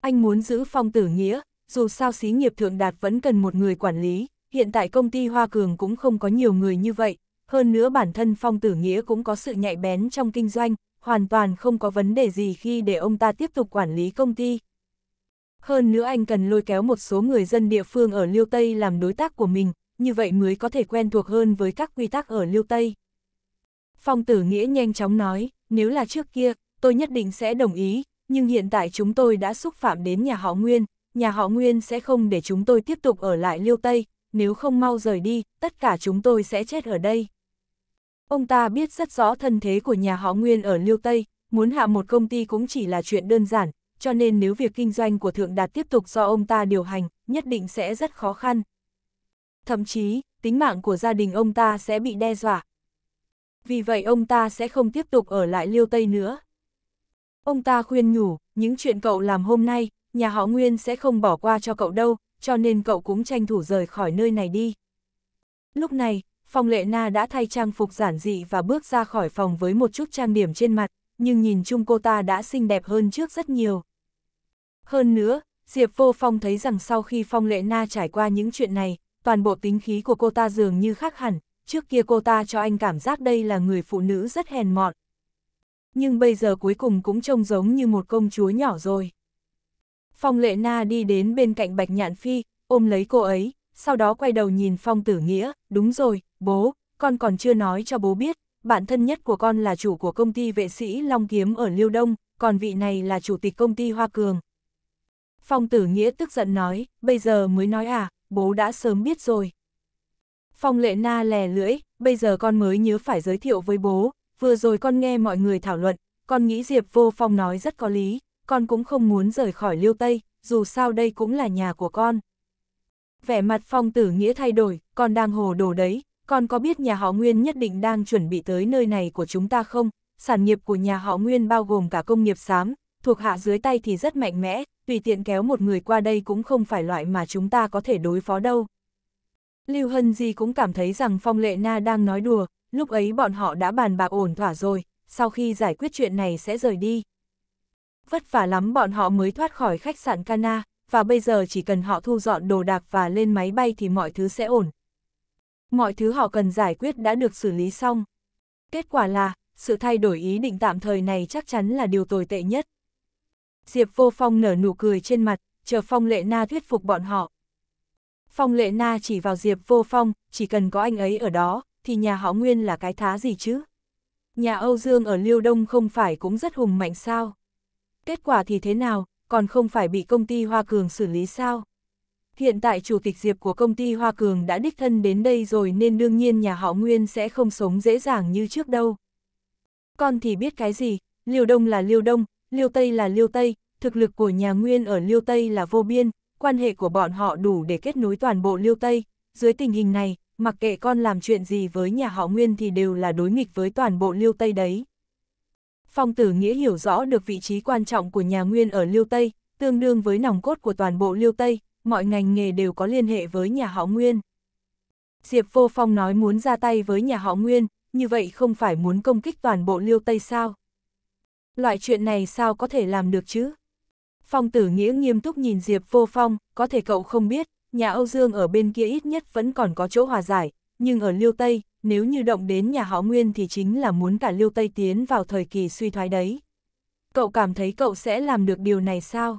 Speaker 1: Anh muốn giữ phong tử nghĩa, dù sao xí nghiệp thượng đạt vẫn cần một người quản lý, hiện tại công ty Hoa Cường cũng không có nhiều người như vậy, hơn nữa bản thân phong tử nghĩa cũng có sự nhạy bén trong kinh doanh, hoàn toàn không có vấn đề gì khi để ông ta tiếp tục quản lý công ty. Hơn nữa anh cần lôi kéo một số người dân địa phương ở Liêu Tây làm đối tác của mình, như vậy mới có thể quen thuộc hơn với các quy tắc ở Liêu Tây. Phong tử nghĩa nhanh chóng nói, nếu là trước kia, tôi nhất định sẽ đồng ý, nhưng hiện tại chúng tôi đã xúc phạm đến nhà họ Nguyên, nhà họ Nguyên sẽ không để chúng tôi tiếp tục ở lại Liêu Tây, nếu không mau rời đi, tất cả chúng tôi sẽ chết ở đây. Ông ta biết rất rõ thân thế của nhà họ Nguyên ở Liêu Tây, muốn hạ một công ty cũng chỉ là chuyện đơn giản, cho nên nếu việc kinh doanh của Thượng Đạt tiếp tục do ông ta điều hành, nhất định sẽ rất khó khăn. Thậm chí, tính mạng của gia đình ông ta sẽ bị đe dọa. Vì vậy ông ta sẽ không tiếp tục ở lại Liêu Tây nữa. Ông ta khuyên nhủ, những chuyện cậu làm hôm nay, nhà họ Nguyên sẽ không bỏ qua cho cậu đâu, cho nên cậu cũng tranh thủ rời khỏi nơi này đi. Lúc này, Phong Lệ Na đã thay trang phục giản dị và bước ra khỏi phòng với một chút trang điểm trên mặt, nhưng nhìn chung cô ta đã xinh đẹp hơn trước rất nhiều. Hơn nữa, Diệp Vô Phong thấy rằng sau khi Phong Lệ Na trải qua những chuyện này, toàn bộ tính khí của cô ta dường như khác hẳn, trước kia cô ta cho anh cảm giác đây là người phụ nữ rất hèn mọn. Nhưng bây giờ cuối cùng cũng trông giống như một công chúa nhỏ rồi. Phong Lệ Na đi đến bên cạnh Bạch Nhạn Phi, ôm lấy cô ấy, sau đó quay đầu nhìn Phong Tử Nghĩa, đúng rồi, bố, con còn chưa nói cho bố biết, bạn thân nhất của con là chủ của công ty vệ sĩ Long Kiếm ở Liêu Đông, còn vị này là chủ tịch công ty Hoa Cường, Phong tử nghĩa tức giận nói, bây giờ mới nói à, bố đã sớm biết rồi. Phong lệ na lè lưỡi, bây giờ con mới nhớ phải giới thiệu với bố, vừa rồi con nghe mọi người thảo luận, con nghĩ Diệp vô phong nói rất có lý, con cũng không muốn rời khỏi liêu Tây, dù sao đây cũng là nhà của con. Vẻ mặt phong tử nghĩa thay đổi, con đang hồ đồ đấy, con có biết nhà họ Nguyên nhất định đang chuẩn bị tới nơi này của chúng ta không? Sản nghiệp của nhà họ Nguyên bao gồm cả công nghiệp xám, thuộc hạ dưới tay thì rất mạnh mẽ, tùy tiện kéo một người qua đây cũng không phải loại mà chúng ta có thể đối phó đâu. Lưu Hân Di cũng cảm thấy rằng Phong Lệ Na đang nói đùa, lúc ấy bọn họ đã bàn bạc ổn thỏa rồi, sau khi giải quyết chuyện này sẽ rời đi. Vất vả lắm bọn họ mới thoát khỏi khách sạn Cana, và bây giờ chỉ cần họ thu dọn đồ đạc và lên máy bay thì mọi thứ sẽ ổn. Mọi thứ họ cần giải quyết đã được xử lý xong. Kết quả là, sự thay đổi ý định tạm thời này chắc chắn là điều tồi tệ nhất. Diệp Vô Phong nở nụ cười trên mặt, chờ Phong Lệ Na thuyết phục bọn họ. Phong Lệ Na chỉ vào Diệp Vô Phong, chỉ cần có anh ấy ở đó, thì nhà họ Nguyên là cái thá gì chứ? Nhà Âu Dương ở Liêu Đông không phải cũng rất hùng mạnh sao? Kết quả thì thế nào, còn không phải bị công ty Hoa Cường xử lý sao? Hiện tại chủ tịch Diệp của công ty Hoa Cường đã đích thân đến đây rồi nên đương nhiên nhà họ Nguyên sẽ không sống dễ dàng như trước đâu. Con thì biết cái gì, Liêu Đông là Liêu Đông, Liêu Tây là Liêu Tây, thực lực của nhà Nguyên ở Liêu Tây là vô biên, quan hệ của bọn họ đủ để kết nối toàn bộ Liêu Tây. Dưới tình hình này, mặc kệ con làm chuyện gì với nhà họ Nguyên thì đều là đối nghịch với toàn bộ Liêu Tây đấy. Phong tử nghĩa hiểu rõ được vị trí quan trọng của nhà Nguyên ở Liêu Tây, tương đương với nòng cốt của toàn bộ Liêu Tây, mọi ngành nghề đều có liên hệ với nhà họ Nguyên. Diệp Vô Phong nói muốn ra tay với nhà họ Nguyên, như vậy không phải muốn công kích toàn bộ Liêu Tây sao? Loại chuyện này sao có thể làm được chứ? Phong tử nghĩa nghiêm túc nhìn Diệp vô phong, có thể cậu không biết, nhà Âu Dương ở bên kia ít nhất vẫn còn có chỗ hòa giải, nhưng ở Liêu Tây, nếu như động đến nhà họ Nguyên thì chính là muốn cả Liêu Tây tiến vào thời kỳ suy thoái đấy. Cậu cảm thấy cậu sẽ làm được điều này sao?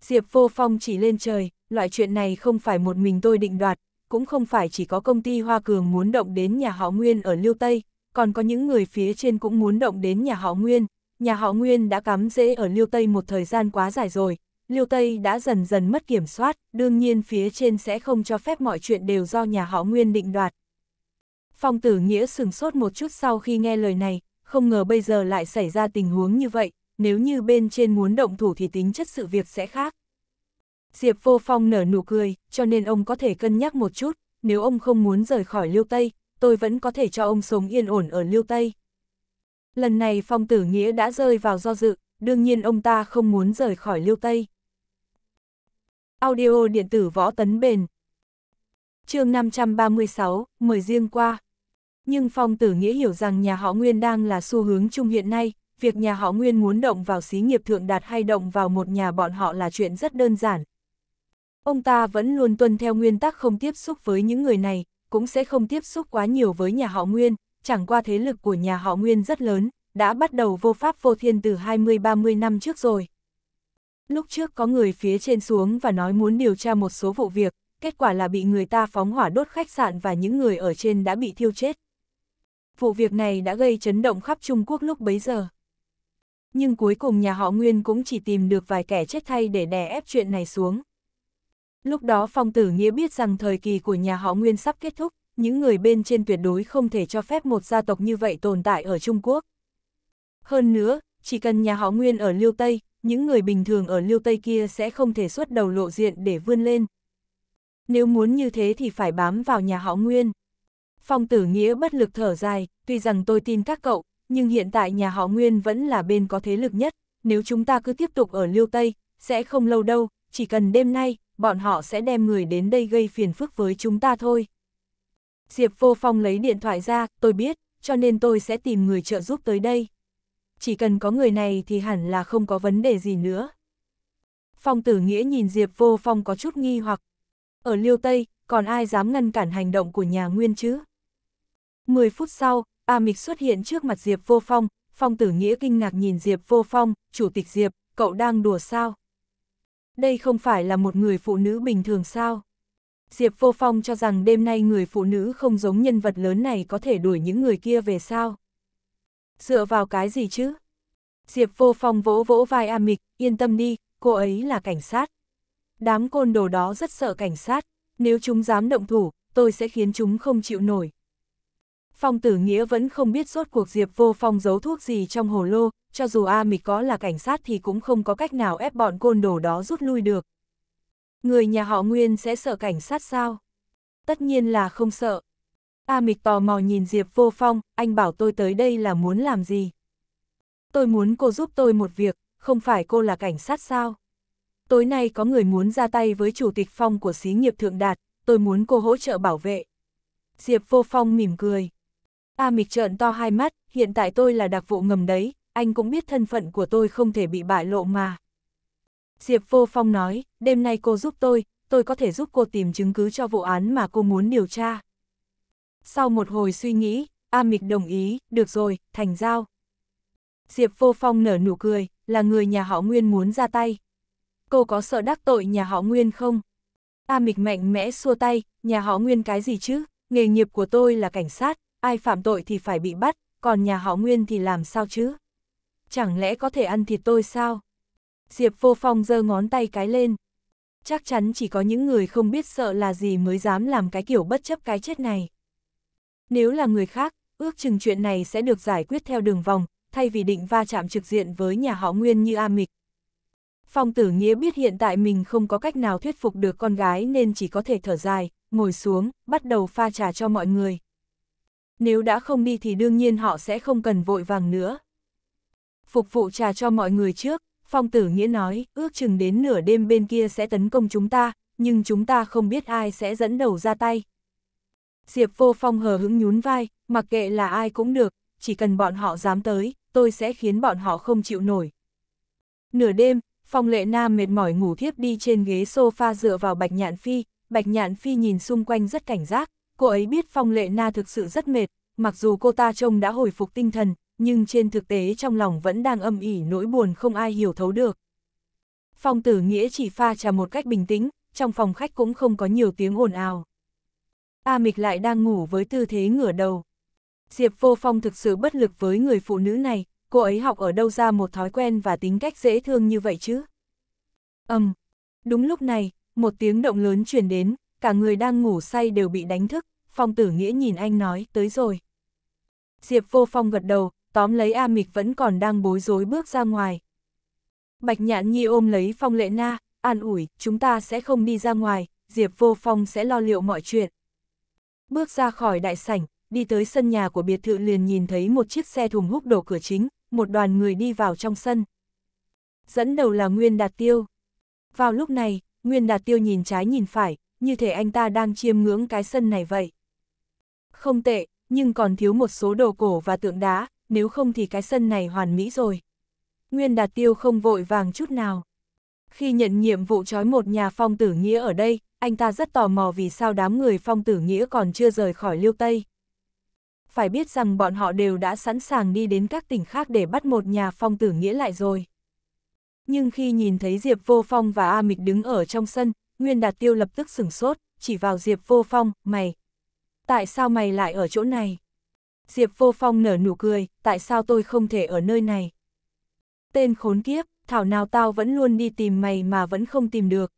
Speaker 1: Diệp vô phong chỉ lên trời, loại chuyện này không phải một mình tôi định đoạt, cũng không phải chỉ có công ty Hoa Cường muốn động đến nhà họ Nguyên ở Liêu Tây, còn có những người phía trên cũng muốn động đến nhà họ Nguyên, nhà họ Nguyên đã cắm rễ ở Liêu Tây một thời gian quá dài rồi, Liêu Tây đã dần dần mất kiểm soát, đương nhiên phía trên sẽ không cho phép mọi chuyện đều do nhà họ Nguyên định đoạt. Phong tử nghĩa sừng sốt một chút sau khi nghe lời này, không ngờ bây giờ lại xảy ra tình huống như vậy, nếu như bên trên muốn động thủ thì tính chất sự việc sẽ khác. Diệp vô phong nở nụ cười, cho nên ông có thể cân nhắc một chút, nếu ông không muốn rời khỏi Liêu Tây, tôi vẫn có thể cho ông sống yên ổn ở Liêu Tây. Lần này phong tử nghĩa đã rơi vào do dự, đương nhiên ông ta không muốn rời khỏi lưu Tây. Audio điện tử võ tấn bền chương 536, mời riêng qua. Nhưng phong tử nghĩa hiểu rằng nhà họ Nguyên đang là xu hướng chung hiện nay, việc nhà họ Nguyên muốn động vào xí nghiệp thượng đạt hay động vào một nhà bọn họ là chuyện rất đơn giản. Ông ta vẫn luôn tuân theo nguyên tắc không tiếp xúc với những người này, cũng sẽ không tiếp xúc quá nhiều với nhà họ Nguyên, chẳng qua thế lực của nhà họ Nguyên rất lớn, đã bắt đầu vô pháp vô thiên từ 20-30 năm trước rồi. Lúc trước có người phía trên xuống và nói muốn điều tra một số vụ việc, kết quả là bị người ta phóng hỏa đốt khách sạn và những người ở trên đã bị thiêu chết. Vụ việc này đã gây chấn động khắp Trung Quốc lúc bấy giờ. Nhưng cuối cùng nhà họ Nguyên cũng chỉ tìm được vài kẻ chết thay để đè ép chuyện này xuống. Lúc đó Phong Tử Nghĩa biết rằng thời kỳ của nhà họ Nguyên sắp kết thúc, những người bên trên tuyệt đối không thể cho phép một gia tộc như vậy tồn tại ở Trung Quốc. Hơn nữa, chỉ cần nhà họ Nguyên ở Liêu Tây, những người bình thường ở Liêu Tây kia sẽ không thể xuất đầu lộ diện để vươn lên. Nếu muốn như thế thì phải bám vào nhà họ Nguyên. Phong tử nghĩa bất lực thở dài, tuy rằng tôi tin các cậu, nhưng hiện tại nhà họ Nguyên vẫn là bên có thế lực nhất, nếu chúng ta cứ tiếp tục ở Liêu Tây, sẽ không lâu đâu, chỉ cần đêm nay, bọn họ sẽ đem người đến đây gây phiền phức với chúng ta thôi. Diệp Vô Phong lấy điện thoại ra, tôi biết, cho nên tôi sẽ tìm người trợ giúp tới đây. Chỉ cần có người này thì hẳn là không có vấn đề gì nữa. Phong tử nghĩa nhìn Diệp Vô Phong có chút nghi hoặc. Ở Liêu Tây, còn ai dám ngăn cản hành động của nhà Nguyên chứ? 10 phút sau, A Mịch xuất hiện trước mặt Diệp Vô Phong, Phong tử nghĩa kinh ngạc nhìn Diệp Vô Phong, Chủ tịch Diệp, cậu đang đùa sao? Đây không phải là một người phụ nữ bình thường sao? Diệp Vô Phong cho rằng đêm nay người phụ nữ không giống nhân vật lớn này có thể đuổi những người kia về sao. Dựa vào cái gì chứ? Diệp Vô Phong vỗ vỗ vai A Mịch, yên tâm đi, cô ấy là cảnh sát. Đám côn đồ đó rất sợ cảnh sát, nếu chúng dám động thủ, tôi sẽ khiến chúng không chịu nổi. Phong tử nghĩa vẫn không biết suốt cuộc Diệp Vô Phong giấu thuốc gì trong hồ lô, cho dù A Mịch có là cảnh sát thì cũng không có cách nào ép bọn côn đồ đó rút lui được. Người nhà họ Nguyên sẽ sợ cảnh sát sao? Tất nhiên là không sợ. A Mịch tò mò nhìn Diệp Vô Phong, anh bảo tôi tới đây là muốn làm gì? Tôi muốn cô giúp tôi một việc, không phải cô là cảnh sát sao? Tối nay có người muốn ra tay với Chủ tịch Phong của xí nghiệp Thượng Đạt, tôi muốn cô hỗ trợ bảo vệ. Diệp Vô Phong mỉm cười. A Mịch trợn to hai mắt, hiện tại tôi là đặc vụ ngầm đấy, anh cũng biết thân phận của tôi không thể bị bại lộ mà. Diệp Vô Phong nói, đêm nay cô giúp tôi, tôi có thể giúp cô tìm chứng cứ cho vụ án mà cô muốn điều tra. Sau một hồi suy nghĩ, A Mịch đồng ý, được rồi, thành giao. Diệp Vô Phong nở nụ cười, là người nhà họ Nguyên muốn ra tay. Cô có sợ đắc tội nhà họ Nguyên không? A Mịch mạnh mẽ xua tay, nhà họ Nguyên cái gì chứ? Nghề nghiệp của tôi là cảnh sát, ai phạm tội thì phải bị bắt, còn nhà họ Nguyên thì làm sao chứ? Chẳng lẽ có thể ăn thịt tôi sao? Diệp Vô Phong giơ ngón tay cái lên. Chắc chắn chỉ có những người không biết sợ là gì mới dám làm cái kiểu bất chấp cái chết này. Nếu là người khác, ước chừng chuyện này sẽ được giải quyết theo đường vòng, thay vì định va chạm trực diện với nhà họ Nguyên như A Mịch. Phong tử nghĩa biết hiện tại mình không có cách nào thuyết phục được con gái nên chỉ có thể thở dài, ngồi xuống, bắt đầu pha trà cho mọi người. Nếu đã không đi thì đương nhiên họ sẽ không cần vội vàng nữa. Phục vụ trà cho mọi người trước, Phong tử nghĩa nói, ước chừng đến nửa đêm bên kia sẽ tấn công chúng ta, nhưng chúng ta không biết ai sẽ dẫn đầu ra tay. Diệp vô phong hờ hững nhún vai, mặc kệ là ai cũng được, chỉ cần bọn họ dám tới, tôi sẽ khiến bọn họ không chịu nổi. Nửa đêm, phong lệ nam mệt mỏi ngủ thiếp đi trên ghế sofa dựa vào bạch nhạn phi, bạch nhạn phi nhìn xung quanh rất cảnh giác, cô ấy biết phong lệ na thực sự rất mệt, mặc dù cô ta trông đã hồi phục tinh thần, nhưng trên thực tế trong lòng vẫn đang âm ỉ nỗi buồn không ai hiểu thấu được. Phong tử nghĩa chỉ pha trà một cách bình tĩnh, trong phòng khách cũng không có nhiều tiếng ồn ào. A mịch lại đang ngủ với tư thế ngửa đầu. Diệp vô phong thực sự bất lực với người phụ nữ này, cô ấy học ở đâu ra một thói quen và tính cách dễ thương như vậy chứ? Âm, um, đúng lúc này, một tiếng động lớn truyền đến, cả người đang ngủ say đều bị đánh thức, phong tử nghĩa nhìn anh nói, tới rồi. Diệp vô phong gật đầu, tóm lấy A Mịch vẫn còn đang bối rối bước ra ngoài. Bạch Nhạn Nhi ôm lấy Phong Lệ Na, an ủi, chúng ta sẽ không đi ra ngoài, Diệp Vô Phong sẽ lo liệu mọi chuyện. Bước ra khỏi đại sảnh, đi tới sân nhà của biệt thự liền nhìn thấy một chiếc xe thùng hút đổ cửa chính, một đoàn người đi vào trong sân. Dẫn đầu là Nguyên Đạt Tiêu. Vào lúc này, Nguyên Đạt Tiêu nhìn trái nhìn phải, như thể anh ta đang chiêm ngưỡng cái sân này vậy. Không tệ, nhưng còn thiếu một số đồ cổ và tượng đá, nếu không thì cái sân này hoàn mỹ rồi. Nguyên Đạt Tiêu không vội vàng chút nào. Khi nhận nhiệm vụ trói một nhà phong tử nghĩa ở đây, anh ta rất tò mò vì sao đám người phong tử nghĩa còn chưa rời khỏi Liêu Tây. Phải biết rằng bọn họ đều đã sẵn sàng đi đến các tỉnh khác để bắt một nhà phong tử nghĩa lại rồi. Nhưng khi nhìn thấy Diệp Vô Phong và A Mịch đứng ở trong sân, Nguyên Đạt Tiêu lập tức sửng sốt, chỉ vào Diệp Vô Phong, mày. Tại sao mày lại ở chỗ này? Diệp Vô Phong nở nụ cười, tại sao tôi không thể ở nơi này? Tên khốn kiếp, thảo nào tao vẫn luôn đi tìm mày mà vẫn không tìm được.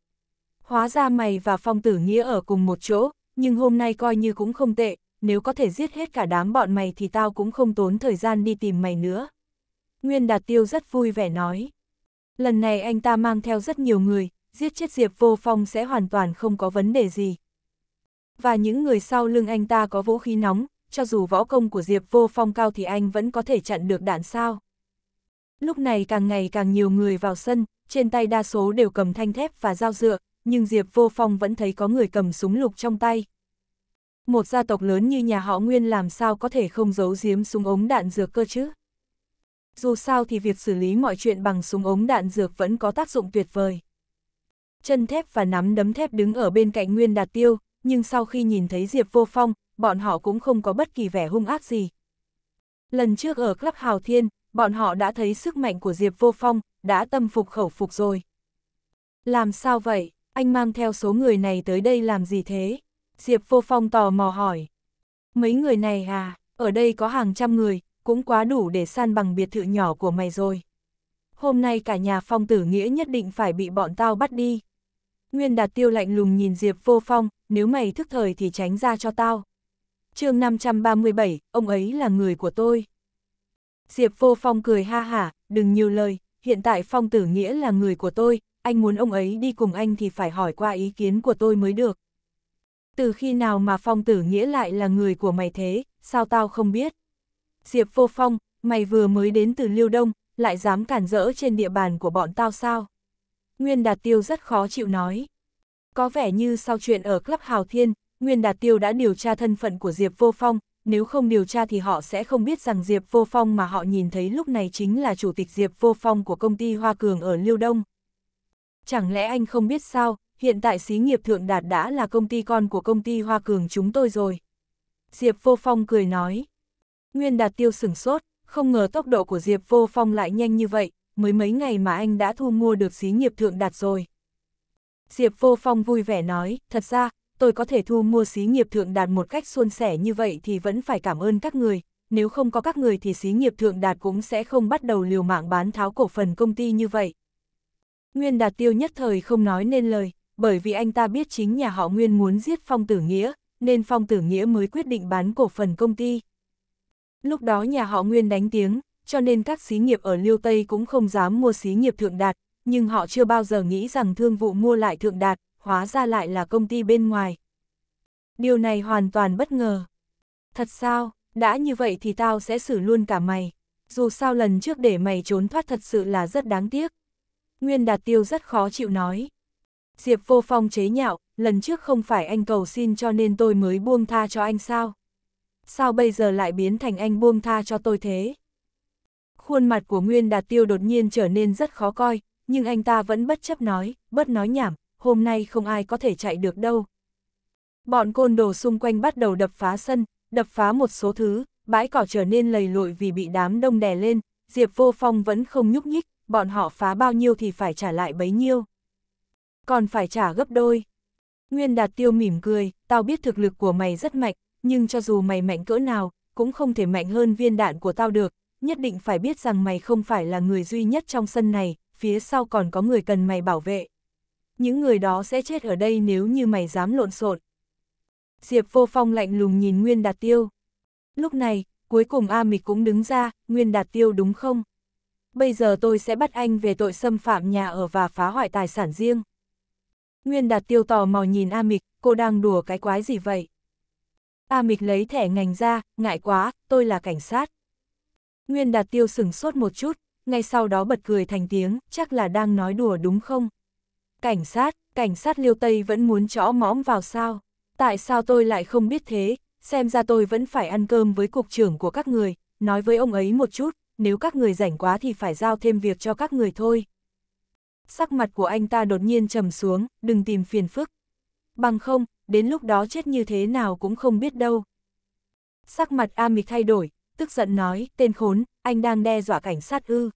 Speaker 1: Hóa ra mày và Phong Tử Nghĩa ở cùng một chỗ, nhưng hôm nay coi như cũng không tệ, nếu có thể giết hết cả đám bọn mày thì tao cũng không tốn thời gian đi tìm mày nữa. Nguyên Đạt Tiêu rất vui vẻ nói. Lần này anh ta mang theo rất nhiều người, giết chết Diệp Vô Phong sẽ hoàn toàn không có vấn đề gì. Và những người sau lưng anh ta có vũ khí nóng, cho dù võ công của Diệp Vô Phong cao thì anh vẫn có thể chặn được đạn sao. Lúc này càng ngày càng nhiều người vào sân, trên tay đa số đều cầm thanh thép và dao dựa, nhưng Diệp Vô Phong vẫn thấy có người cầm súng lục trong tay. Một gia tộc lớn như nhà họ Nguyên làm sao có thể không giấu giếm súng ống đạn dược cơ chứ? Dù sao thì việc xử lý mọi chuyện bằng súng ống đạn dược vẫn có tác dụng tuyệt vời. Chân thép và nắm đấm thép đứng ở bên cạnh Nguyên Đạt Tiêu, nhưng sau khi nhìn thấy Diệp Vô Phong, bọn họ cũng không có bất kỳ vẻ hung ác gì. Lần trước ở Club Hào Thiên, bọn họ đã thấy sức mạnh của Diệp Vô Phong, đã tâm phục khẩu phục rồi. Làm sao vậy, anh mang theo số người này tới đây làm gì thế? Diệp Vô Phong tò mò hỏi. Mấy người này à, ở đây có hàng trăm người, cũng quá đủ để san bằng biệt thự nhỏ của mày rồi. Hôm nay cả nhà Phong tử nghĩa nhất định phải bị bọn tao bắt đi. Nguyên đạt tiêu lạnh lùng nhìn Diệp Vô Phong, nếu mày thức thời thì tránh ra cho tao chương 537, ông ấy là người của tôi. Diệp Vô Phong cười ha hả, đừng nhiều lời, hiện tại Phong Tử Nghĩa là người của tôi, anh muốn ông ấy đi cùng anh thì phải hỏi qua ý kiến của tôi mới được. Từ khi nào mà Phong Tử Nghĩa lại là người của mày thế, sao tao không biết? Diệp Vô Phong, mày vừa mới đến từ Liêu Đông, lại dám cản rỡ trên địa bàn của bọn tao sao? Nguyên Đạt Tiêu rất khó chịu nói. Có vẻ như sau chuyện ở Club Hào Thiên, Nguyên Đạt Tiêu đã điều tra thân phận của Diệp Vô Phong, nếu không điều tra thì họ sẽ không biết rằng Diệp Vô Phong mà họ nhìn thấy lúc này chính là chủ tịch Diệp Vô Phong của công ty Hoa Cường ở Liêu Đông. Chẳng lẽ anh không biết sao, hiện tại xí nghiệp Thượng Đạt đã là công ty con của công ty Hoa Cường chúng tôi rồi. Diệp Vô Phong cười nói. Nguyên Đạt Tiêu sửng sốt, không ngờ tốc độ của Diệp Vô Phong lại nhanh như vậy, mới mấy ngày mà anh đã thu mua được xí nghiệp Thượng Đạt rồi. Diệp Vô Phong vui vẻ nói, thật ra, tôi có thể thu mua xí nghiệp thượng đạt một cách suôn sẻ như vậy thì vẫn phải cảm ơn các người, nếu không có các người thì xí nghiệp thượng đạt cũng sẽ không bắt đầu liều mạng bán tháo cổ phần công ty như vậy. Nguyên đạt tiêu nhất thời không nói nên lời, bởi vì anh ta biết chính nhà họ Nguyên muốn giết Phong Tử Nghĩa, nên Phong Tử Nghĩa mới quyết định bán cổ phần công ty. Lúc đó nhà họ Nguyên đánh tiếng, cho nên các xí nghiệp ở Liêu Tây cũng không dám mua xí nghiệp thượng đạt, nhưng họ chưa bao giờ nghĩ rằng thương vụ mua lại thượng đạt, hóa ra lại là công ty bên ngoài. Điều này hoàn toàn bất ngờ. Thật sao, đã như vậy thì tao sẽ xử luôn cả mày. Dù sao lần trước để mày trốn thoát thật sự là rất đáng tiếc. Nguyên Đạt Tiêu rất khó chịu nói. Diệp vô phong chế nhạo, lần trước không phải anh cầu xin cho nên tôi mới buông tha cho anh sao? Sao bây giờ lại biến thành anh buông tha cho tôi thế? Khuôn mặt của Nguyên Đạt Tiêu đột nhiên trở nên rất khó coi, nhưng anh ta vẫn bất chấp nói, bất nói nhảm, hôm nay không ai có thể chạy được đâu. Bọn côn đồ xung quanh bắt đầu đập phá sân, đập phá một số thứ, bãi cỏ trở nên lầy lội vì bị đám đông đè lên, Diệp Vô Phong vẫn không nhúc nhích, bọn họ phá bao nhiêu thì phải trả lại bấy nhiêu. Còn phải trả gấp đôi. Nguyên Đạt Tiêu mỉm cười, tao biết thực lực của mày rất mạnh, nhưng cho dù mày mạnh cỡ nào, cũng không thể mạnh hơn viên đạn của tao được, nhất định phải biết rằng mày không phải là người duy nhất trong sân này, phía sau còn có người cần mày bảo vệ những người đó sẽ chết ở đây nếu như mày dám lộn xộn. Diệp Vô Phong lạnh lùng nhìn Nguyên Đạt Tiêu. Lúc này, cuối cùng A Mịch cũng đứng ra, Nguyên Đạt Tiêu đúng không? Bây giờ tôi sẽ bắt anh về tội xâm phạm nhà ở và phá hoại tài sản riêng. Nguyên Đạt Tiêu tò mò nhìn A Mịch, cô đang đùa cái quái gì vậy? A Mịch lấy thẻ ngành ra, ngại quá, tôi là cảnh sát. Nguyên Đạt Tiêu sửng sốt một chút, ngay sau đó bật cười thành tiếng, chắc là đang nói đùa đúng không? Cảnh sát, cảnh sát liêu Tây vẫn muốn chõ mõm vào sao? Tại sao tôi lại không biết thế? Xem ra tôi vẫn phải ăn cơm với cục trưởng của các người, nói với ông ấy một chút, nếu các người rảnh quá thì phải giao thêm việc cho các người thôi. Sắc mặt của anh ta đột nhiên trầm xuống, đừng tìm phiền phức. Bằng không, đến lúc đó chết như thế nào cũng không biết đâu. Sắc mặt A Mịch thay đổi, tức giận nói, tên khốn, anh đang đe dọa cảnh sát ư.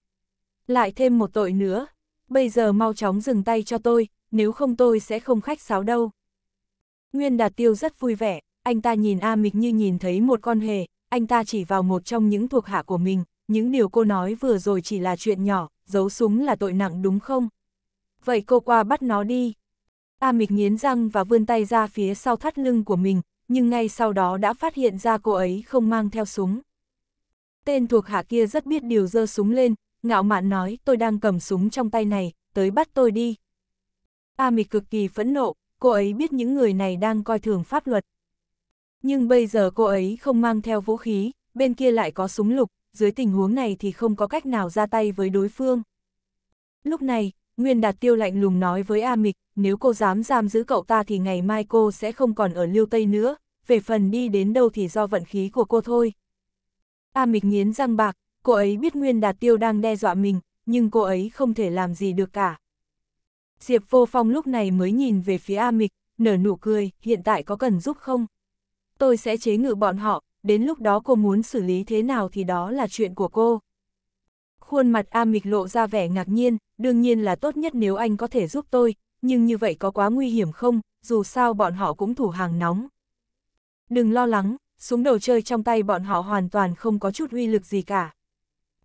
Speaker 1: Lại thêm một tội nữa, bây giờ mau chóng dừng tay cho tôi, nếu không tôi sẽ không khách sáo đâu. Nguyên Đạt Tiêu rất vui vẻ, anh ta nhìn A Mịch như nhìn thấy một con hề, anh ta chỉ vào một trong những thuộc hạ của mình, những điều cô nói vừa rồi chỉ là chuyện nhỏ, giấu súng là tội nặng đúng không? Vậy cô qua bắt nó đi. A Mịch nghiến răng và vươn tay ra phía sau thắt lưng của mình, nhưng ngay sau đó đã phát hiện ra cô ấy không mang theo súng. Tên thuộc hạ kia rất biết điều dơ súng lên, ngạo mạn nói tôi đang cầm súng trong tay này, tới bắt tôi đi. A Mịch cực kỳ phẫn nộ, cô ấy biết những người này đang coi thường pháp luật. Nhưng bây giờ cô ấy không mang theo vũ khí, bên kia lại có súng lục, dưới tình huống này thì không có cách nào ra tay với đối phương. Lúc này, Nguyên Đạt Tiêu lạnh lùng nói với A Mịch, nếu cô dám giam giữ cậu ta thì ngày mai cô sẽ không còn ở Liêu Tây nữa, về phần đi đến đâu thì do vận khí của cô thôi. A Mịch nghiến răng bạc, cô ấy biết Nguyên Đạt Tiêu đang đe dọa mình, nhưng cô ấy không thể làm gì được cả. Diệp Vô Phong lúc này mới nhìn về phía A Mịch, nở nụ cười, hiện tại có cần giúp không? Tôi sẽ chế ngự bọn họ, đến lúc đó cô muốn xử lý thế nào thì đó là chuyện của cô. Khuôn mặt A Mịch lộ ra vẻ ngạc nhiên, đương nhiên là tốt nhất nếu anh có thể giúp tôi, nhưng như vậy có quá nguy hiểm không, dù sao bọn họ cũng thủ hàng nóng. Đừng lo lắng, súng đồ chơi trong tay bọn họ hoàn toàn không có chút uy lực gì cả.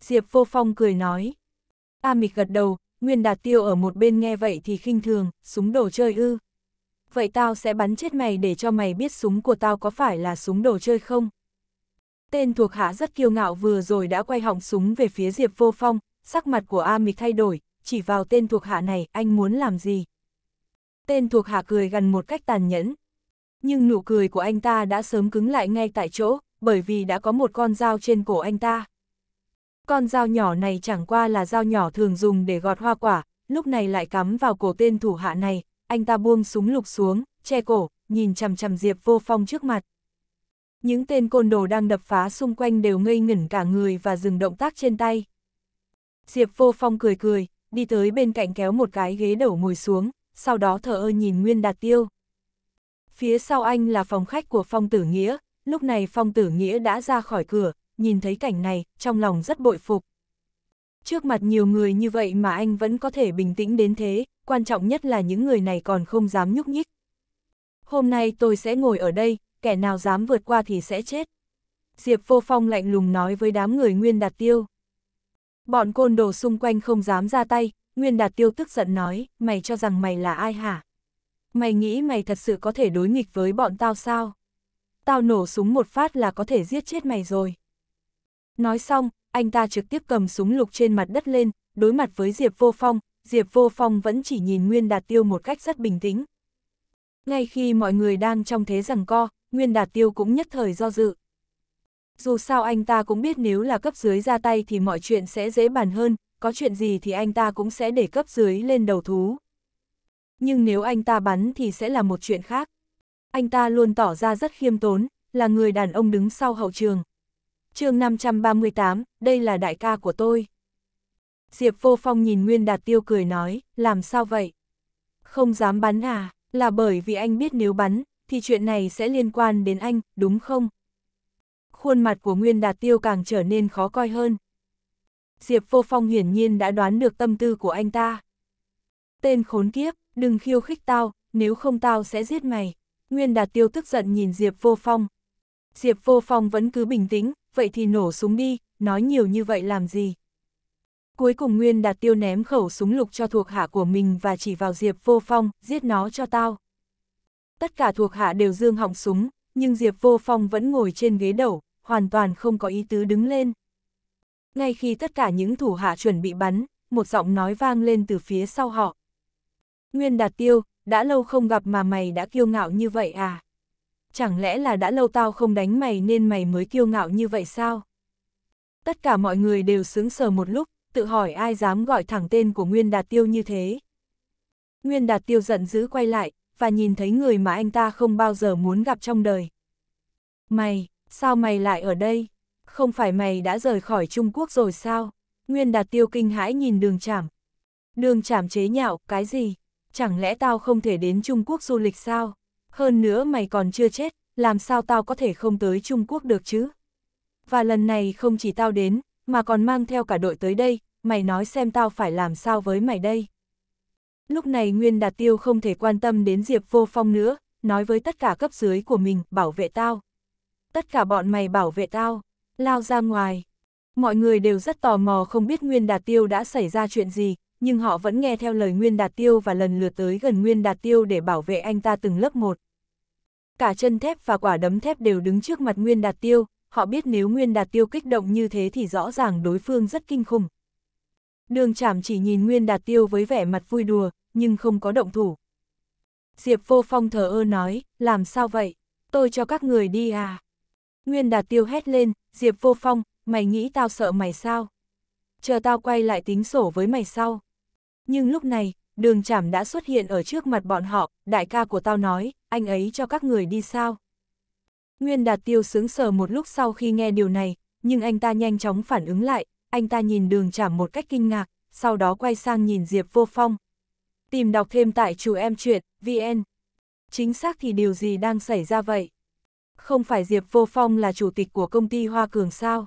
Speaker 1: Diệp Vô Phong cười nói. A mịch gật đầu, Nguyên Đạt Tiêu ở một bên nghe vậy thì khinh thường, súng đồ chơi ư. Vậy tao sẽ bắn chết mày để cho mày biết súng của tao có phải là súng đồ chơi không? Tên thuộc hạ rất kiêu ngạo vừa rồi đã quay họng súng về phía Diệp Vô Phong, sắc mặt của A Mịch thay đổi, chỉ vào tên thuộc hạ này, anh muốn làm gì? Tên thuộc hạ cười gần một cách tàn nhẫn. Nhưng nụ cười của anh ta đã sớm cứng lại ngay tại chỗ, bởi vì đã có một con dao trên cổ anh ta. Con dao nhỏ này chẳng qua là dao nhỏ thường dùng để gọt hoa quả, lúc này lại cắm vào cổ tên thủ hạ này, anh ta buông súng lục xuống, che cổ, nhìn chằm chằm Diệp Vô Phong trước mặt. Những tên côn đồ đang đập phá xung quanh đều ngây ngẩn cả người và dừng động tác trên tay. Diệp Vô Phong cười cười, đi tới bên cạnh kéo một cái ghế đổ ngồi xuống, sau đó thở ơ nhìn Nguyên Đạt Tiêu. Phía sau anh là phòng khách của Phong Tử Nghĩa, lúc này Phong Tử Nghĩa đã ra khỏi cửa, nhìn thấy cảnh này, trong lòng rất bội phục. Trước mặt nhiều người như vậy mà anh vẫn có thể bình tĩnh đến thế, quan trọng nhất là những người này còn không dám nhúc nhích. Hôm nay tôi sẽ ngồi ở đây, kẻ nào dám vượt qua thì sẽ chết. Diệp Vô Phong lạnh lùng nói với đám người Nguyên Đạt Tiêu. Bọn côn đồ xung quanh không dám ra tay, Nguyên Đạt Tiêu tức giận nói, mày cho rằng mày là ai hả? Mày nghĩ mày thật sự có thể đối nghịch với bọn tao sao? Tao nổ súng một phát là có thể giết chết mày rồi. Nói xong, anh ta trực tiếp cầm súng lục trên mặt đất lên, đối mặt với Diệp Vô Phong, Diệp Vô Phong vẫn chỉ nhìn Nguyên Đạt Tiêu một cách rất bình tĩnh. Ngay khi mọi người đang trong thế rằng co, Nguyên Đạt Tiêu cũng nhất thời do dự. Dù sao anh ta cũng biết nếu là cấp dưới ra tay thì mọi chuyện sẽ dễ bàn hơn, có chuyện gì thì anh ta cũng sẽ để cấp dưới lên đầu thú. Nhưng nếu anh ta bắn thì sẽ là một chuyện khác. Anh ta luôn tỏ ra rất khiêm tốn, là người đàn ông đứng sau hậu trường, chương 538, đây là đại ca của tôi. Diệp Vô Phong nhìn Nguyên Đạt Tiêu cười nói, làm sao vậy? Không dám bắn à, là bởi vì anh biết nếu bắn, thì chuyện này sẽ liên quan đến anh, đúng không? Khuôn mặt của Nguyên Đạt Tiêu càng trở nên khó coi hơn. Diệp Vô Phong hiển nhiên đã đoán được tâm tư của anh ta. Tên khốn kiếp, đừng khiêu khích tao, nếu không tao sẽ giết mày. Nguyên Đạt Tiêu tức giận nhìn Diệp Vô Phong. Diệp Vô Phong vẫn cứ bình tĩnh, vậy thì nổ súng đi, nói nhiều như vậy làm gì. Cuối cùng Nguyên Đạt Tiêu ném khẩu súng lục cho thuộc hạ của mình và chỉ vào Diệp Vô Phong, giết nó cho tao. Tất cả thuộc hạ đều dương họng súng, nhưng Diệp Vô Phong vẫn ngồi trên ghế đầu, hoàn toàn không có ý tứ đứng lên. Ngay khi tất cả những thủ hạ chuẩn bị bắn, một giọng nói vang lên từ phía sau họ. Nguyên Đạt Tiêu, đã lâu không gặp mà mày đã kiêu ngạo như vậy à? chẳng lẽ là đã lâu tao không đánh mày nên mày mới kiêu ngạo như vậy sao? Tất cả mọi người đều sướng sờ một lúc, tự hỏi ai dám gọi thẳng tên của Nguyên Đạt Tiêu như thế. Nguyên Đạt Tiêu giận dữ quay lại, và nhìn thấy người mà anh ta không bao giờ muốn gặp trong đời. Mày, sao mày lại ở đây? Không phải mày đã rời khỏi Trung Quốc rồi sao? Nguyên Đạt Tiêu kinh hãi nhìn đường chảm. Đường chảm chế nhạo, cái gì? Chẳng lẽ tao không thể đến Trung Quốc du lịch sao? Hơn nữa mày còn chưa chết, làm sao tao có thể không tới Trung Quốc được chứ? Và lần này không chỉ tao đến, mà còn mang theo cả đội tới đây, mày nói xem tao phải làm sao với mày đây. Lúc này Nguyên Đạt Tiêu không thể quan tâm đến Diệp Vô Phong nữa, nói với tất cả cấp dưới của mình, bảo vệ tao. Tất cả bọn mày bảo vệ tao, lao ra ngoài. Mọi người đều rất tò mò không biết Nguyên Đạt Tiêu đã xảy ra chuyện gì, nhưng họ vẫn nghe theo lời Nguyên Đạt Tiêu và lần lượt tới gần Nguyên Đạt Tiêu để bảo vệ anh ta từng lớp một. Cả chân thép và quả đấm thép đều đứng trước mặt Nguyên Đạt Tiêu, họ biết nếu Nguyên Đạt Tiêu kích động như thế thì rõ ràng đối phương rất kinh khủng. Đường Trảm chỉ nhìn Nguyên Đạt Tiêu với vẻ mặt vui đùa, nhưng không có động thủ. Diệp Vô Phong thờ ơ nói, làm sao vậy? Tôi cho các người đi à? Nguyên Đạt Tiêu hét lên, Diệp Vô Phong, mày nghĩ tao sợ mày sao? Chờ tao quay lại tính sổ với mày sau. Nhưng lúc này, đường chảm đã xuất hiện ở trước mặt bọn họ, đại ca của tao nói, anh ấy cho các người đi sao. Nguyên Đạt Tiêu sướng sờ một lúc sau khi nghe điều này, nhưng anh ta nhanh chóng phản ứng lại, anh ta nhìn đường chảm một cách kinh ngạc, sau đó quay sang nhìn Diệp Vô Phong. Tìm đọc thêm tại chủ em chuyện, VN. Chính xác thì điều gì đang xảy ra vậy? Không phải Diệp Vô Phong là chủ tịch của công ty Hoa Cường sao?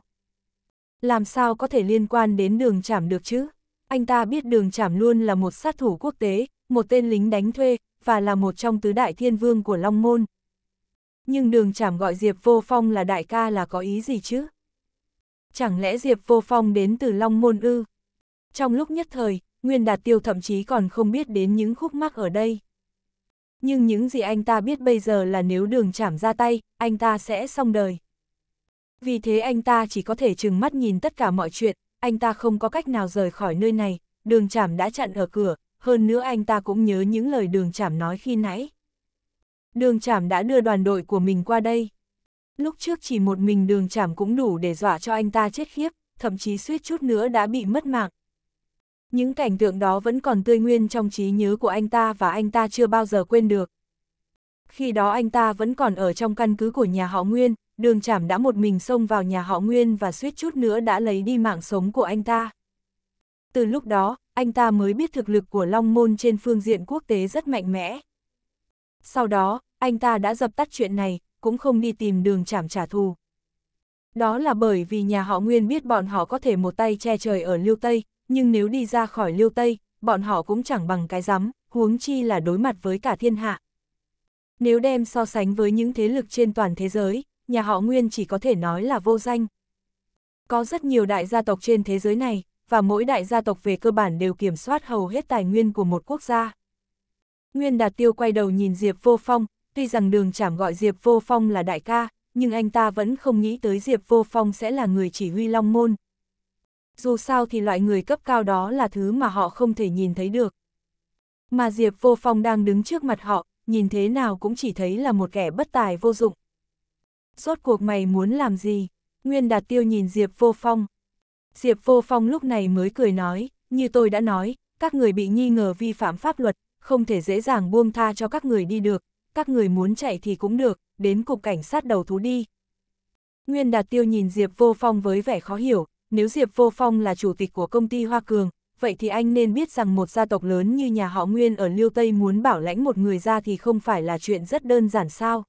Speaker 1: Làm sao có thể liên quan đến đường chảm được chứ? anh ta biết đường chảm luôn là một sát thủ quốc tế, một tên lính đánh thuê, và là một trong tứ đại thiên vương của Long Môn. Nhưng đường chảm gọi Diệp Vô Phong là đại ca là có ý gì chứ? Chẳng lẽ Diệp Vô Phong đến từ Long Môn ư? Trong lúc nhất thời, Nguyên Đạt Tiêu thậm chí còn không biết đến những khúc mắc ở đây. Nhưng những gì anh ta biết bây giờ là nếu đường chảm ra tay, anh ta sẽ xong đời. Vì thế anh ta chỉ có thể trừng mắt nhìn tất cả mọi chuyện, anh ta không có cách nào rời khỏi nơi này, đường chảm đã chặn ở cửa, hơn nữa anh ta cũng nhớ những lời đường chảm nói khi nãy. Đường chảm đã đưa đoàn đội của mình qua đây. Lúc trước chỉ một mình đường chảm cũng đủ để dọa cho anh ta chết khiếp, thậm chí suýt chút nữa đã bị mất mạng. Những cảnh tượng đó vẫn còn tươi nguyên trong trí nhớ của anh ta và anh ta chưa bao giờ quên được. Khi đó anh ta vẫn còn ở trong căn cứ của nhà họ Nguyên, đường chảm đã một mình xông vào nhà họ Nguyên và suýt chút nữa đã lấy đi mạng sống của anh ta. Từ lúc đó, anh ta mới biết thực lực của Long Môn trên phương diện quốc tế rất mạnh mẽ. Sau đó, anh ta đã dập tắt chuyện này, cũng không đi tìm đường chảm trả thù. Đó là bởi vì nhà họ Nguyên biết bọn họ có thể một tay che trời ở Liêu Tây, nhưng nếu đi ra khỏi Liêu Tây, bọn họ cũng chẳng bằng cái rắm, huống chi là đối mặt với cả thiên hạ. Nếu đem so sánh với những thế lực trên toàn thế giới, nhà họ Nguyên chỉ có thể nói là vô danh. Có rất nhiều đại gia tộc trên thế giới này, và mỗi đại gia tộc về cơ bản đều kiểm soát hầu hết tài nguyên của một quốc gia. Nguyên Đạt Tiêu quay đầu nhìn Diệp Vô Phong, tuy rằng đường chảm gọi Diệp Vô Phong là đại ca, nhưng anh ta vẫn không nghĩ tới Diệp Vô Phong sẽ là người chỉ huy Long Môn. Dù sao thì loại người cấp cao đó là thứ mà họ không thể nhìn thấy được. Mà Diệp Vô Phong đang đứng trước mặt họ, nhìn thế nào cũng chỉ thấy là một kẻ bất tài vô dụng. Rốt cuộc mày muốn làm gì? Nguyên Đạt Tiêu nhìn Diệp Vô Phong. Diệp Vô Phong lúc này mới cười nói, như tôi đã nói, các người bị nghi ngờ vi phạm pháp luật, không thể dễ dàng buông tha cho các người đi được, các người muốn chạy thì cũng được, đến cục cảnh sát đầu thú đi. Nguyên Đạt Tiêu nhìn Diệp Vô Phong với vẻ khó hiểu, nếu Diệp Vô Phong là chủ tịch của công ty Hoa Cường, vậy thì anh nên biết rằng một gia tộc lớn như nhà họ Nguyên ở Liêu Tây muốn bảo lãnh một người ra thì không phải là chuyện rất đơn giản sao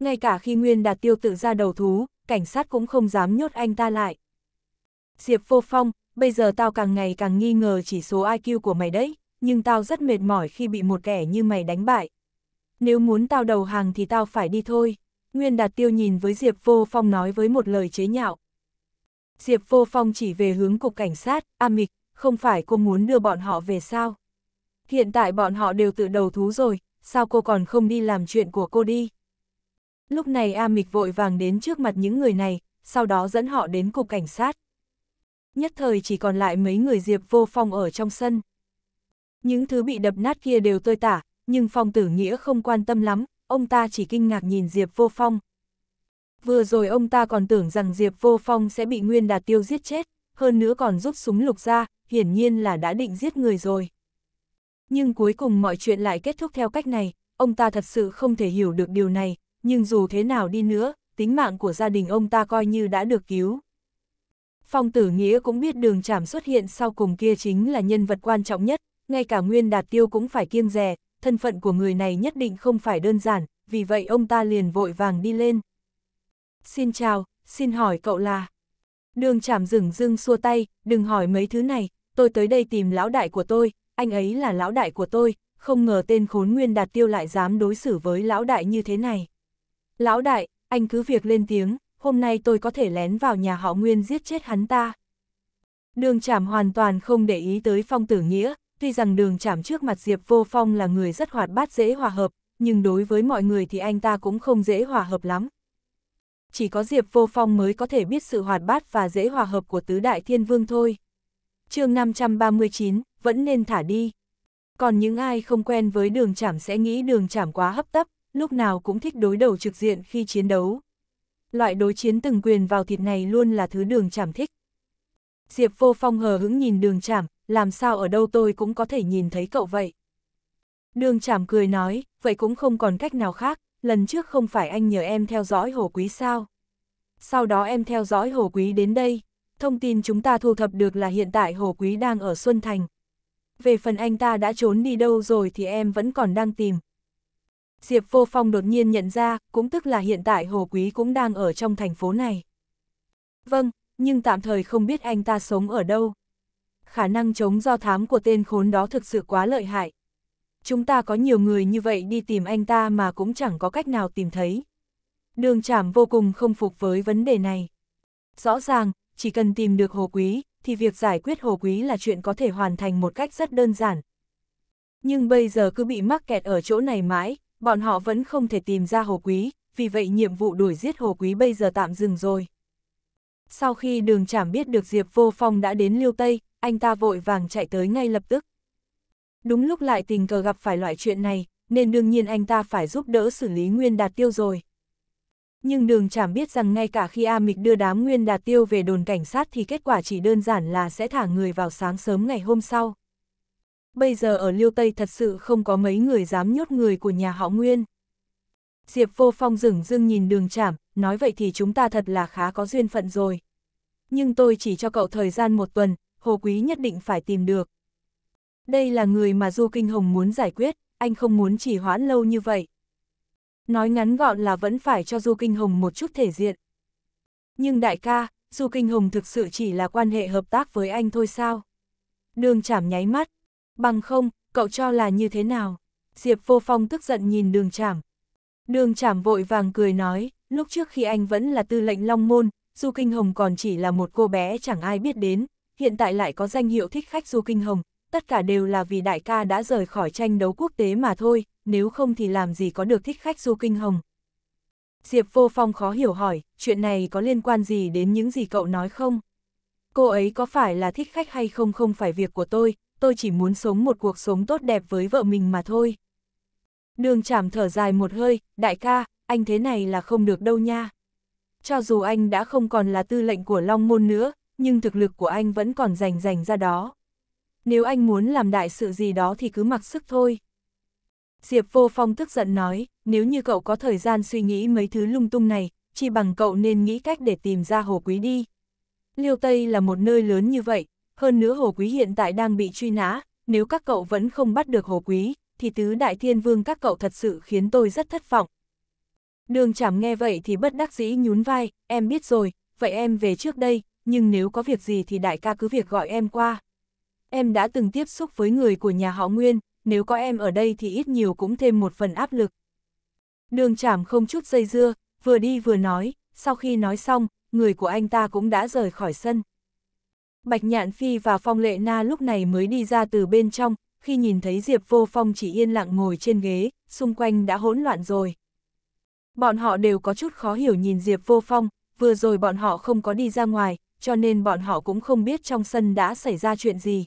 Speaker 1: ngay cả khi Nguyên Đạt Tiêu tự ra đầu thú, cảnh sát cũng không dám nhốt anh ta lại. Diệp Vô Phong, bây giờ tao càng ngày càng nghi ngờ chỉ số IQ của mày đấy, nhưng tao rất mệt mỏi khi bị một kẻ như mày đánh bại. Nếu muốn tao đầu hàng thì tao phải đi thôi. Nguyên Đạt Tiêu nhìn với Diệp Vô Phong nói với một lời chế nhạo. Diệp Vô Phong chỉ về hướng cục cảnh sát, A Mịch, không phải cô muốn đưa bọn họ về sao? Hiện tại bọn họ đều tự đầu thú rồi, sao cô còn không đi làm chuyện của cô đi? Lúc này A Mịch vội vàng đến trước mặt những người này, sau đó dẫn họ đến cục cảnh sát. Nhất thời chỉ còn lại mấy người Diệp Vô Phong ở trong sân. Những thứ bị đập nát kia đều tơi tả, nhưng Phong Tử Nghĩa không quan tâm lắm, ông ta chỉ kinh ngạc nhìn Diệp Vô Phong. Vừa rồi ông ta còn tưởng rằng Diệp Vô Phong sẽ bị Nguyên Đạt Tiêu giết chết, hơn nữa còn rút súng lục ra, hiển nhiên là đã định giết người rồi. Nhưng cuối cùng mọi chuyện lại kết thúc theo cách này, ông ta thật sự không thể hiểu được điều này, nhưng dù thế nào đi nữa, tính mạng của gia đình ông ta coi như đã được cứu. Phong tử nghĩa cũng biết đường trảm xuất hiện sau cùng kia chính là nhân vật quan trọng nhất, ngay cả nguyên đạt tiêu cũng phải kiêng rè, thân phận của người này nhất định không phải đơn giản, vì vậy ông ta liền vội vàng đi lên. Xin chào, xin hỏi cậu là... Đường chảm rừng rưng xua tay, đừng hỏi mấy thứ này, tôi tới đây tìm lão đại của tôi, anh ấy là lão đại của tôi, không ngờ tên khốn nguyên đạt tiêu lại dám đối xử với lão đại như thế này. Lão đại, anh cứ việc lên tiếng, hôm nay tôi có thể lén vào nhà họ Nguyên giết chết hắn ta. Đường Trảm hoàn toàn không để ý tới Phong Tử Nghĩa, tuy rằng đường Trảm trước mặt Diệp Vô Phong là người rất hoạt bát dễ hòa hợp, nhưng đối với mọi người thì anh ta cũng không dễ hòa hợp lắm. Chỉ có Diệp Vô Phong mới có thể biết sự hoạt bát và dễ hòa hợp của Tứ Đại Thiên Vương thôi. chương 539, vẫn nên thả đi. Còn những ai không quen với đường Trảm sẽ nghĩ đường Trảm quá hấp tấp, lúc nào cũng thích đối đầu trực diện khi chiến đấu. Loại đối chiến từng quyền vào thịt này luôn là thứ đường chảm thích. Diệp vô phong hờ hững nhìn đường chảm, làm sao ở đâu tôi cũng có thể nhìn thấy cậu vậy. Đường chảm cười nói, vậy cũng không còn cách nào khác, lần trước không phải anh nhờ em theo dõi hồ quý sao. Sau đó em theo dõi hồ quý đến đây, thông tin chúng ta thu thập được là hiện tại hồ quý đang ở Xuân Thành. Về phần anh ta đã trốn đi đâu rồi thì em vẫn còn đang tìm, Diệp Vô Phong đột nhiên nhận ra, cũng tức là hiện tại Hồ Quý cũng đang ở trong thành phố này. Vâng, nhưng tạm thời không biết anh ta sống ở đâu. Khả năng chống do thám của tên khốn đó thực sự quá lợi hại. Chúng ta có nhiều người như vậy đi tìm anh ta mà cũng chẳng có cách nào tìm thấy. Đường Trạm vô cùng không phục với vấn đề này. Rõ ràng, chỉ cần tìm được Hồ Quý, thì việc giải quyết Hồ Quý là chuyện có thể hoàn thành một cách rất đơn giản. Nhưng bây giờ cứ bị mắc kẹt ở chỗ này mãi, bọn họ vẫn không thể tìm ra Hồ Quý, vì vậy nhiệm vụ đuổi giết Hồ Quý bây giờ tạm dừng rồi. Sau khi đường trảm biết được Diệp Vô Phong đã đến Liêu Tây, anh ta vội vàng chạy tới ngay lập tức. Đúng lúc lại tình cờ gặp phải loại chuyện này, nên đương nhiên anh ta phải giúp đỡ xử lý Nguyên Đạt Tiêu rồi. Nhưng đường chảm biết rằng ngay cả khi A Mịch đưa đám Nguyên Đạt Tiêu về đồn cảnh sát thì kết quả chỉ đơn giản là sẽ thả người vào sáng sớm ngày hôm sau bây giờ ở Liêu Tây thật sự không có mấy người dám nhốt người của nhà họ Nguyên. Diệp vô phong rừng dưng nhìn đường chảm, nói vậy thì chúng ta thật là khá có duyên phận rồi. Nhưng tôi chỉ cho cậu thời gian một tuần, Hồ Quý nhất định phải tìm được. Đây là người mà Du Kinh Hồng muốn giải quyết, anh không muốn chỉ hoãn lâu như vậy. Nói ngắn gọn là vẫn phải cho Du Kinh Hồng một chút thể diện. Nhưng đại ca, Du Kinh Hồng thực sự chỉ là quan hệ hợp tác với anh thôi sao? Đường chảm nháy mắt, bằng không, cậu cho là như thế nào? Diệp Vô Phong tức giận nhìn đường trảm. Đường trảm vội vàng cười nói, lúc trước khi anh vẫn là tư lệnh Long Môn, Du Kinh Hồng còn chỉ là một cô bé chẳng ai biết đến, hiện tại lại có danh hiệu thích khách Du Kinh Hồng, tất cả đều là vì đại ca đã rời khỏi tranh đấu quốc tế mà thôi, nếu không thì làm gì có được thích khách Du Kinh Hồng. Diệp Vô Phong khó hiểu hỏi, chuyện này có liên quan gì đến những gì cậu nói không? Cô ấy có phải là thích khách hay không không phải việc của tôi, tôi chỉ muốn sống một cuộc sống tốt đẹp với vợ mình mà thôi. Đường chảm thở dài một hơi, đại ca, anh thế này là không được đâu nha. Cho dù anh đã không còn là tư lệnh của Long Môn nữa, nhưng thực lực của anh vẫn còn rành rành ra đó. Nếu anh muốn làm đại sự gì đó thì cứ mặc sức thôi. Diệp Vô Phong tức giận nói, nếu như cậu có thời gian suy nghĩ mấy thứ lung tung này, chỉ bằng cậu nên nghĩ cách để tìm ra Hồ Quý đi. Liêu Tây là một nơi lớn như vậy, hơn nữa Hồ Quý hiện tại đang bị truy nã, nếu các cậu vẫn không bắt được Hồ Quý, thì tứ đại thiên vương các cậu thật sự khiến tôi rất thất vọng. Đường chảm nghe vậy thì bất đắc dĩ nhún vai, em biết rồi, vậy em về trước đây, nhưng nếu có việc gì thì đại ca cứ việc gọi em qua. Em đã từng tiếp xúc với người của nhà họ Nguyên, nếu có em ở đây thì ít nhiều cũng thêm một phần áp lực. Đường chảm không chút dây dưa, vừa đi vừa nói, sau khi nói xong, người của anh ta cũng đã rời khỏi sân. Bạch Nhạn Phi và Phong Lệ Na lúc này mới đi ra từ bên trong, khi nhìn thấy Diệp Vô Phong chỉ yên lặng ngồi trên ghế, xung quanh đã hỗn loạn rồi. Bọn họ đều có chút khó hiểu nhìn Diệp Vô Phong, vừa rồi bọn họ không có đi ra ngoài, cho nên bọn họ cũng không biết trong sân đã xảy ra chuyện gì.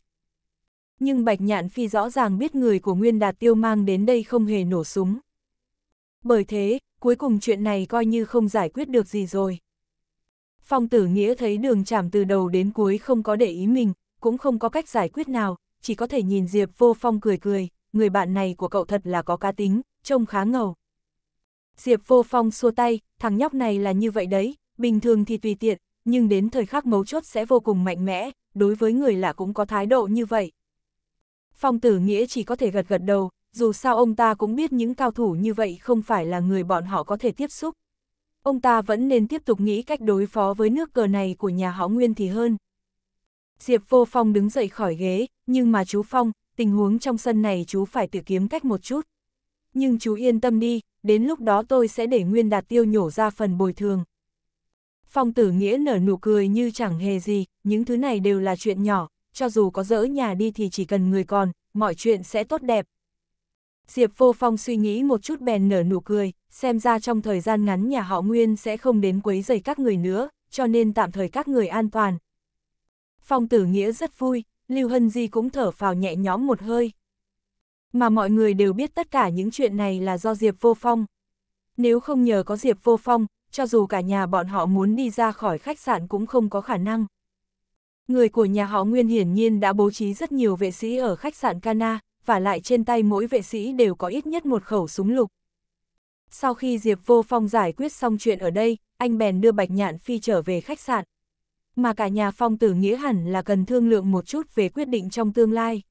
Speaker 1: Nhưng Bạch Nhạn Phi rõ ràng biết người của Nguyên Đạt Tiêu mang đến đây không hề nổ súng. Bởi thế, cuối cùng chuyện này coi như không giải quyết được gì rồi. Phong tử nghĩa thấy đường chảm từ đầu đến cuối không có để ý mình, cũng không có cách giải quyết nào, chỉ có thể nhìn Diệp vô phong cười cười, người bạn này của cậu thật là có cá tính, trông khá ngầu. Diệp vô phong xua tay, thằng nhóc này là như vậy đấy, bình thường thì tùy tiện, nhưng đến thời khắc mấu chốt sẽ vô cùng mạnh mẽ, đối với người lạ cũng có thái độ như vậy. Phong tử nghĩa chỉ có thể gật gật đầu, dù sao ông ta cũng biết những cao thủ như vậy không phải là người bọn họ có thể tiếp xúc ông ta vẫn nên tiếp tục nghĩ cách đối phó với nước cờ này của nhà họ Nguyên thì hơn. Diệp Vô Phong đứng dậy khỏi ghế, nhưng mà chú Phong, tình huống trong sân này chú phải tự kiếm cách một chút. Nhưng chú yên tâm đi, đến lúc đó tôi sẽ để Nguyên Đạt Tiêu nhổ ra phần bồi thường. Phong tử nghĩa nở nụ cười như chẳng hề gì, những thứ này đều là chuyện nhỏ, cho dù có dỡ nhà đi thì chỉ cần người còn, mọi chuyện sẽ tốt đẹp. Diệp vô phong suy nghĩ một chút bèn nở nụ cười, xem ra trong thời gian ngắn nhà họ Nguyên sẽ không đến quấy rầy các người nữa, cho nên tạm thời các người an toàn. Phong tử nghĩa rất vui, Lưu Hân Di cũng thở phào nhẹ nhõm một hơi. Mà mọi người đều biết tất cả những chuyện này là do Diệp Vô Phong. Nếu không nhờ có Diệp Vô Phong, cho dù cả nhà bọn họ muốn đi ra khỏi khách sạn cũng không có khả năng. Người của nhà họ Nguyên hiển nhiên đã bố trí rất nhiều vệ sĩ ở khách sạn Cana, và lại trên tay mỗi vệ sĩ đều có ít nhất một khẩu súng lục. Sau khi Diệp Vô Phong giải quyết xong chuyện ở đây, anh bèn đưa Bạch Nhạn Phi trở về khách sạn. Mà cả nhà Phong Tử Nghĩa hẳn là cần thương lượng một chút về quyết định trong tương lai.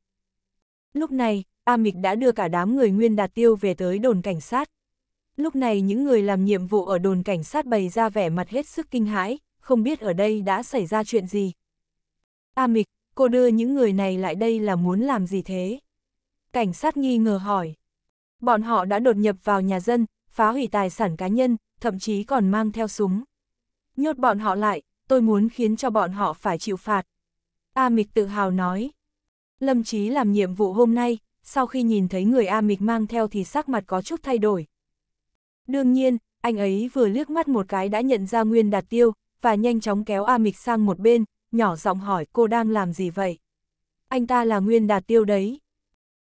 Speaker 1: Lúc này, A Mịch đã đưa cả đám người Nguyên Đạt Tiêu về tới đồn cảnh sát. Lúc này những người làm nhiệm vụ ở đồn cảnh sát bày ra vẻ mặt hết sức kinh hãi, không biết ở đây đã xảy ra chuyện gì. A Mịch, cô đưa những người này lại đây là muốn làm gì thế? Cảnh sát nghi ngờ hỏi. Bọn họ đã đột nhập vào nhà dân, phá hủy tài sản cá nhân, thậm chí còn mang theo súng. Nhốt bọn họ lại, tôi muốn khiến cho bọn họ phải chịu phạt. A Mịch tự hào nói. Lâm Chí làm nhiệm vụ hôm nay, sau khi nhìn thấy người A Mịch mang theo thì sắc mặt có chút thay đổi. Đương nhiên, anh ấy vừa liếc mắt một cái đã nhận ra Nguyên Đạt Tiêu, và nhanh chóng kéo A Mịch sang một bên, nhỏ giọng hỏi cô đang làm gì vậy? Anh ta là Nguyên Đạt Tiêu đấy.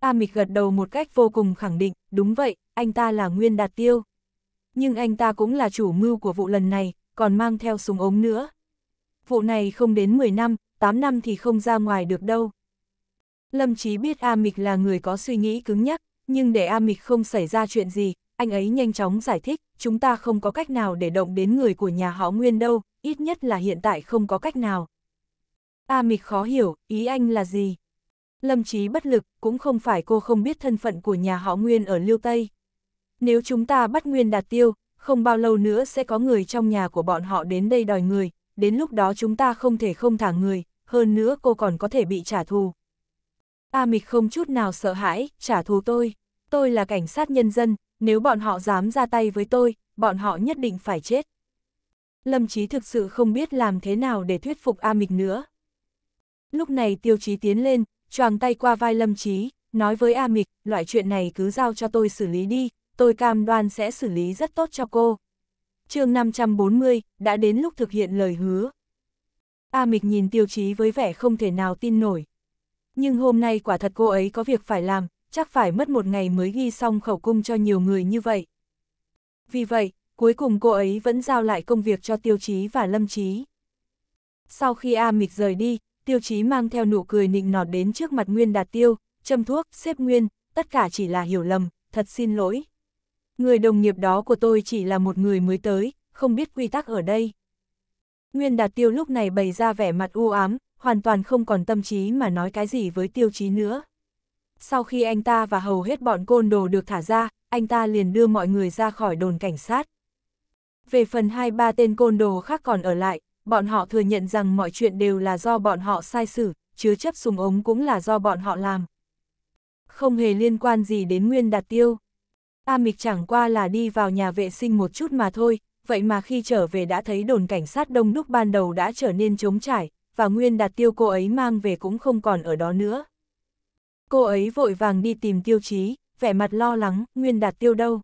Speaker 1: A Mịch gật đầu một cách vô cùng khẳng định, đúng vậy, anh ta là Nguyên Đạt Tiêu. Nhưng anh ta cũng là chủ mưu của vụ lần này, còn mang theo súng ống nữa. Vụ này không đến 10 năm, 8 năm thì không ra ngoài được đâu. Lâm Chí biết A Mịch là người có suy nghĩ cứng nhắc, nhưng để A Mịch không xảy ra chuyện gì, anh ấy nhanh chóng giải thích, chúng ta không có cách nào để động đến người của nhà họ Nguyên đâu, ít nhất là hiện tại không có cách nào. A Mịch khó hiểu, ý anh là gì? Lâm Chí bất lực, cũng không phải cô không biết thân phận của nhà họ Nguyên ở Liêu Tây. Nếu chúng ta bắt Nguyên đạt tiêu, không bao lâu nữa sẽ có người trong nhà của bọn họ đến đây đòi người, đến lúc đó chúng ta không thể không thả người, hơn nữa cô còn có thể bị trả thù. A Mịch không chút nào sợ hãi, trả thù tôi, tôi là cảnh sát nhân dân, nếu bọn họ dám ra tay với tôi, bọn họ nhất định phải chết. Lâm Chí thực sự không biết làm thế nào để thuyết phục A Mịch nữa. Lúc này Tiêu Chí tiến lên, choàng tay qua vai Lâm Chí, nói với A Mịch, loại chuyện này cứ giao cho tôi xử lý đi, tôi cam đoan sẽ xử lý rất tốt cho cô. chương 540, đã đến lúc thực hiện lời hứa. A Mịch nhìn tiêu chí với vẻ không thể nào tin nổi. Nhưng hôm nay quả thật cô ấy có việc phải làm, chắc phải mất một ngày mới ghi xong khẩu cung cho nhiều người như vậy. Vì vậy, cuối cùng cô ấy vẫn giao lại công việc cho tiêu chí và lâm chí. Sau khi A Mịch rời đi, tiêu chí mang theo nụ cười nịnh nọt đến trước mặt Nguyên Đạt Tiêu, châm thuốc, xếp Nguyên, tất cả chỉ là hiểu lầm, thật xin lỗi. Người đồng nghiệp đó của tôi chỉ là một người mới tới, không biết quy tắc ở đây. Nguyên Đạt Tiêu lúc này bày ra vẻ mặt u ám, hoàn toàn không còn tâm trí mà nói cái gì với tiêu chí nữa. Sau khi anh ta và hầu hết bọn côn đồ được thả ra, anh ta liền đưa mọi người ra khỏi đồn cảnh sát. Về phần hai ba tên côn đồ khác còn ở lại, bọn họ thừa nhận rằng mọi chuyện đều là do bọn họ sai xử, chứa chấp sùng ống cũng là do bọn họ làm. Không hề liên quan gì đến Nguyên Đạt Tiêu. A Mịch chẳng qua là đi vào nhà vệ sinh một chút mà thôi, vậy mà khi trở về đã thấy đồn cảnh sát đông đúc ban đầu đã trở nên trống trải, và Nguyên Đạt Tiêu cô ấy mang về cũng không còn ở đó nữa. Cô ấy vội vàng đi tìm tiêu chí, vẻ mặt lo lắng, Nguyên Đạt Tiêu đâu?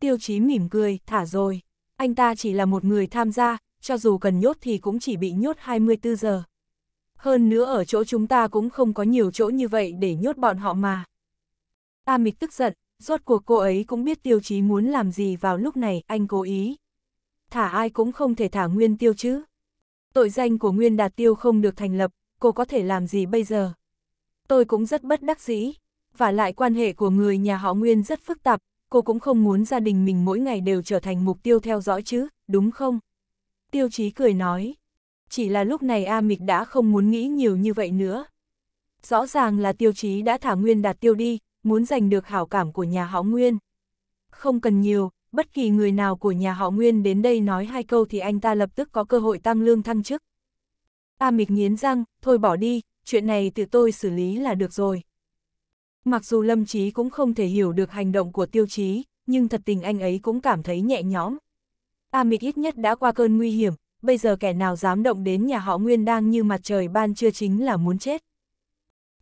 Speaker 1: Tiêu chí mỉm cười, thả rồi. Anh ta chỉ là một người tham gia, cho dù cần nhốt thì cũng chỉ bị nhốt 24 giờ. Hơn nữa ở chỗ chúng ta cũng không có nhiều chỗ như vậy để nhốt bọn họ mà. A Mịch tức giận, rốt cuộc cô ấy cũng biết tiêu chí muốn làm gì vào lúc này, anh cố ý. Thả ai cũng không thể thả nguyên tiêu chứ. Tội danh của nguyên đạt tiêu không được thành lập, cô có thể làm gì bây giờ? Tôi cũng rất bất đắc dĩ, và lại quan hệ của người nhà họ nguyên rất phức tạp, cô cũng không muốn gia đình mình mỗi ngày đều trở thành mục tiêu theo dõi chứ, đúng không? Tiêu Chí cười nói. Chỉ là lúc này A Mịch đã không muốn nghĩ nhiều như vậy nữa. Rõ ràng là Tiêu Chí đã thả Nguyên Đạt Tiêu đi, muốn giành được hảo cảm của nhà họ Nguyên. Không cần nhiều, bất kỳ người nào của nhà họ Nguyên đến đây nói hai câu thì anh ta lập tức có cơ hội tăng lương thăng chức. A Mịch nghiến răng, thôi bỏ đi, chuyện này tự tôi xử lý là được rồi. Mặc dù Lâm Chí cũng không thể hiểu được hành động của Tiêu Chí, nhưng thật tình anh ấy cũng cảm thấy nhẹ nhõm. A Mịch ít nhất đã qua cơn nguy hiểm, bây giờ kẻ nào dám động đến nhà họ Nguyên đang như mặt trời ban trưa chính là muốn chết.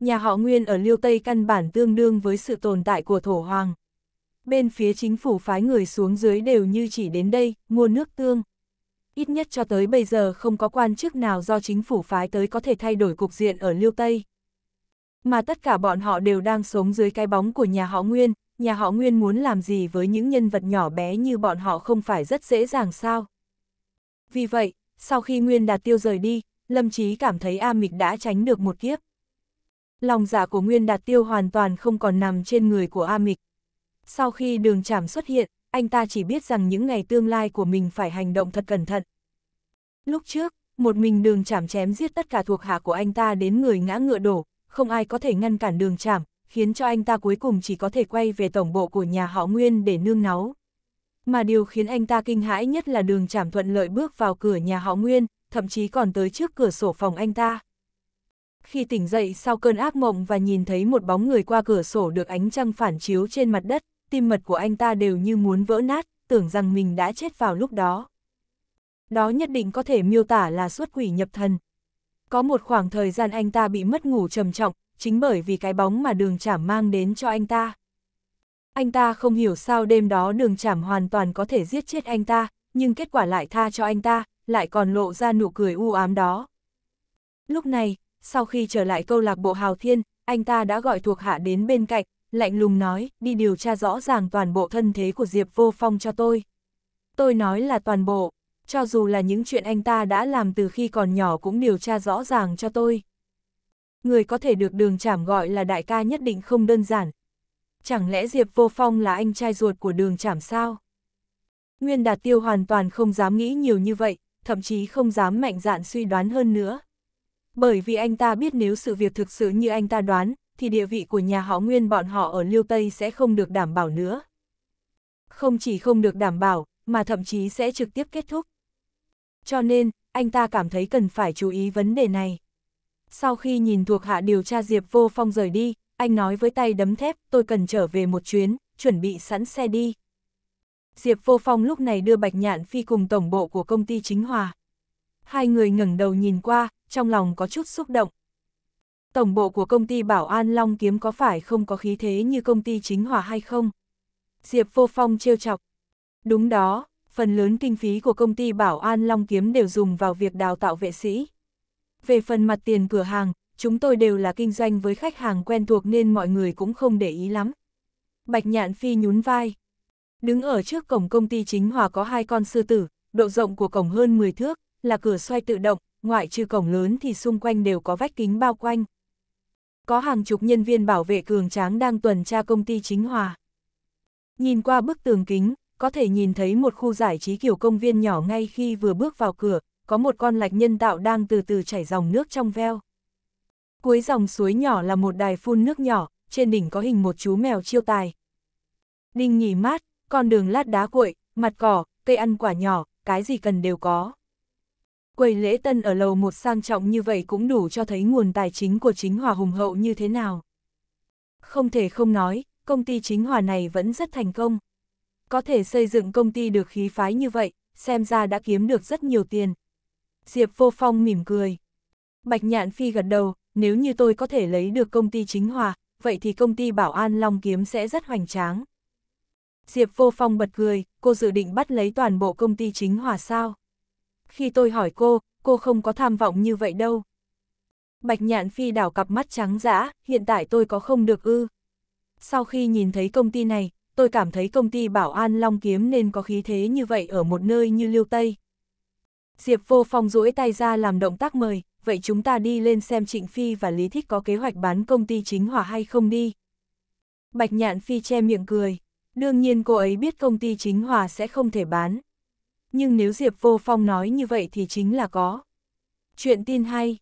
Speaker 1: Nhà họ Nguyên ở Liêu Tây căn bản tương đương với sự tồn tại của Thổ Hoàng. Bên phía chính phủ phái người xuống dưới đều như chỉ đến đây, mua nước tương. Ít nhất cho tới bây giờ không có quan chức nào do chính phủ phái tới có thể thay đổi cục diện ở Liêu Tây. Mà tất cả bọn họ đều đang sống dưới cái bóng của nhà họ Nguyên, nhà họ Nguyên muốn làm gì với những nhân vật nhỏ bé như bọn họ không phải rất dễ dàng sao. Vì vậy, sau khi Nguyên Đạt Tiêu rời đi, Lâm Chí cảm thấy A Mịch đã tránh được một kiếp. Lòng giả dạ của Nguyên Đạt Tiêu hoàn toàn không còn nằm trên người của A Mịch. Sau khi đường trảm xuất hiện, anh ta chỉ biết rằng những ngày tương lai của mình phải hành động thật cẩn thận. Lúc trước, một mình đường trảm chém giết tất cả thuộc hạ của anh ta đến người ngã ngựa đổ, không ai có thể ngăn cản đường trảm, khiến cho anh ta cuối cùng chỉ có thể quay về tổng bộ của nhà họ Nguyên để nương náu. Mà điều khiến anh ta kinh hãi nhất là đường chảm thuận lợi bước vào cửa nhà họ Nguyên, thậm chí còn tới trước cửa sổ phòng anh ta. Khi tỉnh dậy sau cơn ác mộng và nhìn thấy một bóng người qua cửa sổ được ánh trăng phản chiếu trên mặt đất, tim mật của anh ta đều như muốn vỡ nát, tưởng rằng mình đã chết vào lúc đó. Đó nhất định có thể miêu tả là xuất quỷ nhập thần. Có một khoảng thời gian anh ta bị mất ngủ trầm trọng, chính bởi vì cái bóng mà đường chảm mang đến cho anh ta. Anh ta không hiểu sao đêm đó đường chảm hoàn toàn có thể giết chết anh ta, nhưng kết quả lại tha cho anh ta, lại còn lộ ra nụ cười u ám đó. Lúc này, sau khi trở lại câu lạc bộ Hào Thiên, anh ta đã gọi thuộc hạ đến bên cạnh, lạnh lùng nói, đi điều tra rõ ràng toàn bộ thân thế của Diệp Vô Phong cho tôi. Tôi nói là toàn bộ, cho dù là những chuyện anh ta đã làm từ khi còn nhỏ cũng điều tra rõ ràng cho tôi người có thể được đường chảm gọi là đại ca nhất định không đơn giản. Chẳng lẽ Diệp Vô Phong là anh trai ruột của đường chảm sao? Nguyên Đạt Tiêu hoàn toàn không dám nghĩ nhiều như vậy, thậm chí không dám mạnh dạn suy đoán hơn nữa. Bởi vì anh ta biết nếu sự việc thực sự như anh ta đoán, thì địa vị của nhà họ Nguyên bọn họ ở Liêu Tây sẽ không được đảm bảo nữa. Không chỉ không được đảm bảo, mà thậm chí sẽ trực tiếp kết thúc. Cho nên, anh ta cảm thấy cần phải chú ý vấn đề này. Sau khi nhìn thuộc hạ điều tra Diệp Vô Phong rời đi, anh nói với tay đấm thép, tôi cần trở về một chuyến, chuẩn bị sẵn xe đi. Diệp Vô Phong lúc này đưa Bạch Nhạn Phi cùng tổng bộ của công ty chính hòa. Hai người ngẩng đầu nhìn qua, trong lòng có chút xúc động. Tổng bộ của công ty Bảo An Long Kiếm có phải không có khí thế như công ty chính hòa hay không? Diệp Vô Phong trêu chọc. Đúng đó, phần lớn kinh phí của công ty Bảo An Long Kiếm đều dùng vào việc đào tạo vệ sĩ. Về phần mặt tiền cửa hàng, chúng tôi đều là kinh doanh với khách hàng quen thuộc nên mọi người cũng không để ý lắm. Bạch Nhạn Phi nhún vai. Đứng ở trước cổng công ty chính hòa có hai con sư tử, độ rộng của cổng hơn 10 thước, là cửa xoay tự động, ngoại trừ cổng lớn thì xung quanh đều có vách kính bao quanh. Có hàng chục nhân viên bảo vệ cường tráng đang tuần tra công ty chính hòa. Nhìn qua bức tường kính, có thể nhìn thấy một khu giải trí kiểu công viên nhỏ ngay khi vừa bước vào cửa, có một con lạch nhân tạo đang từ từ chảy dòng nước trong veo. Cuối dòng suối nhỏ là một đài phun nước nhỏ, trên đỉnh có hình một chú mèo chiêu tài. Đinh nghỉ mát, con đường lát đá cuội, mặt cỏ, cây ăn quả nhỏ, cái gì cần đều có. Quầy lễ tân ở lầu một sang trọng như vậy cũng đủ cho thấy nguồn tài chính của chính hòa hùng hậu như thế nào. Không thể không nói, công ty chính hòa này vẫn rất thành công. Có thể xây dựng công ty được khí phái như vậy, xem ra đã kiếm được rất nhiều tiền, Diệp Vô Phong mỉm cười. Bạch Nhạn Phi gật đầu, nếu như tôi có thể lấy được công ty chính hòa, vậy thì công ty Bảo An Long Kiếm sẽ rất hoành tráng. Diệp Vô Phong bật cười, cô dự định bắt lấy toàn bộ công ty chính hòa sao? Khi tôi hỏi cô, cô không có tham vọng như vậy đâu. Bạch Nhạn Phi đảo cặp mắt trắng dã, hiện tại tôi có không được ư. Sau khi nhìn thấy công ty này, tôi cảm thấy công ty Bảo An Long Kiếm nên có khí thế như vậy ở một nơi như Liêu Tây. Diệp Vô Phong duỗi tay ra làm động tác mời, vậy chúng ta đi lên xem Trịnh Phi và Lý Thích có kế hoạch bán công ty chính hòa hay không đi. Bạch Nhạn Phi che miệng cười, đương nhiên cô ấy biết công ty chính hòa sẽ không thể bán. Nhưng nếu Diệp Vô Phong nói như vậy thì chính là có. Chuyện tin hay.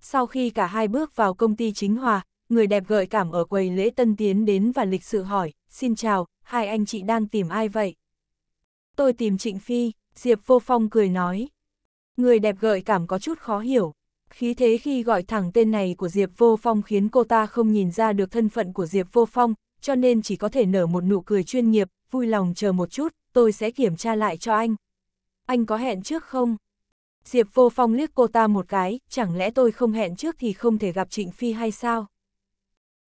Speaker 1: Sau khi cả hai bước vào công ty chính hòa, người đẹp gợi cảm ở quầy lễ tân tiến đến và lịch sự hỏi, xin chào, hai anh chị đang tìm ai vậy? Tôi tìm Trịnh Phi, Diệp Vô Phong cười nói, Người đẹp gợi cảm có chút khó hiểu. Khí thế khi gọi thẳng tên này của Diệp Vô Phong khiến cô ta không nhìn ra được thân phận của Diệp Vô Phong, cho nên chỉ có thể nở một nụ cười chuyên nghiệp, vui lòng chờ một chút, tôi sẽ kiểm tra lại cho anh. Anh có hẹn trước không? Diệp Vô Phong liếc cô ta một cái, chẳng lẽ tôi không hẹn trước thì không thể gặp Trịnh Phi hay sao?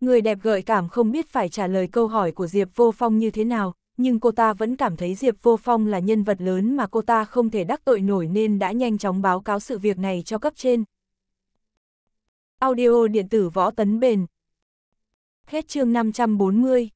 Speaker 1: Người đẹp gợi cảm không biết phải trả lời câu hỏi của Diệp Vô Phong như thế nào, nhưng cô ta vẫn cảm thấy Diệp Vô Phong là nhân vật lớn mà cô ta không thể đắc tội nổi nên đã nhanh chóng báo cáo sự việc này cho cấp trên. Audio điện tử võ tấn bền Hết chương 540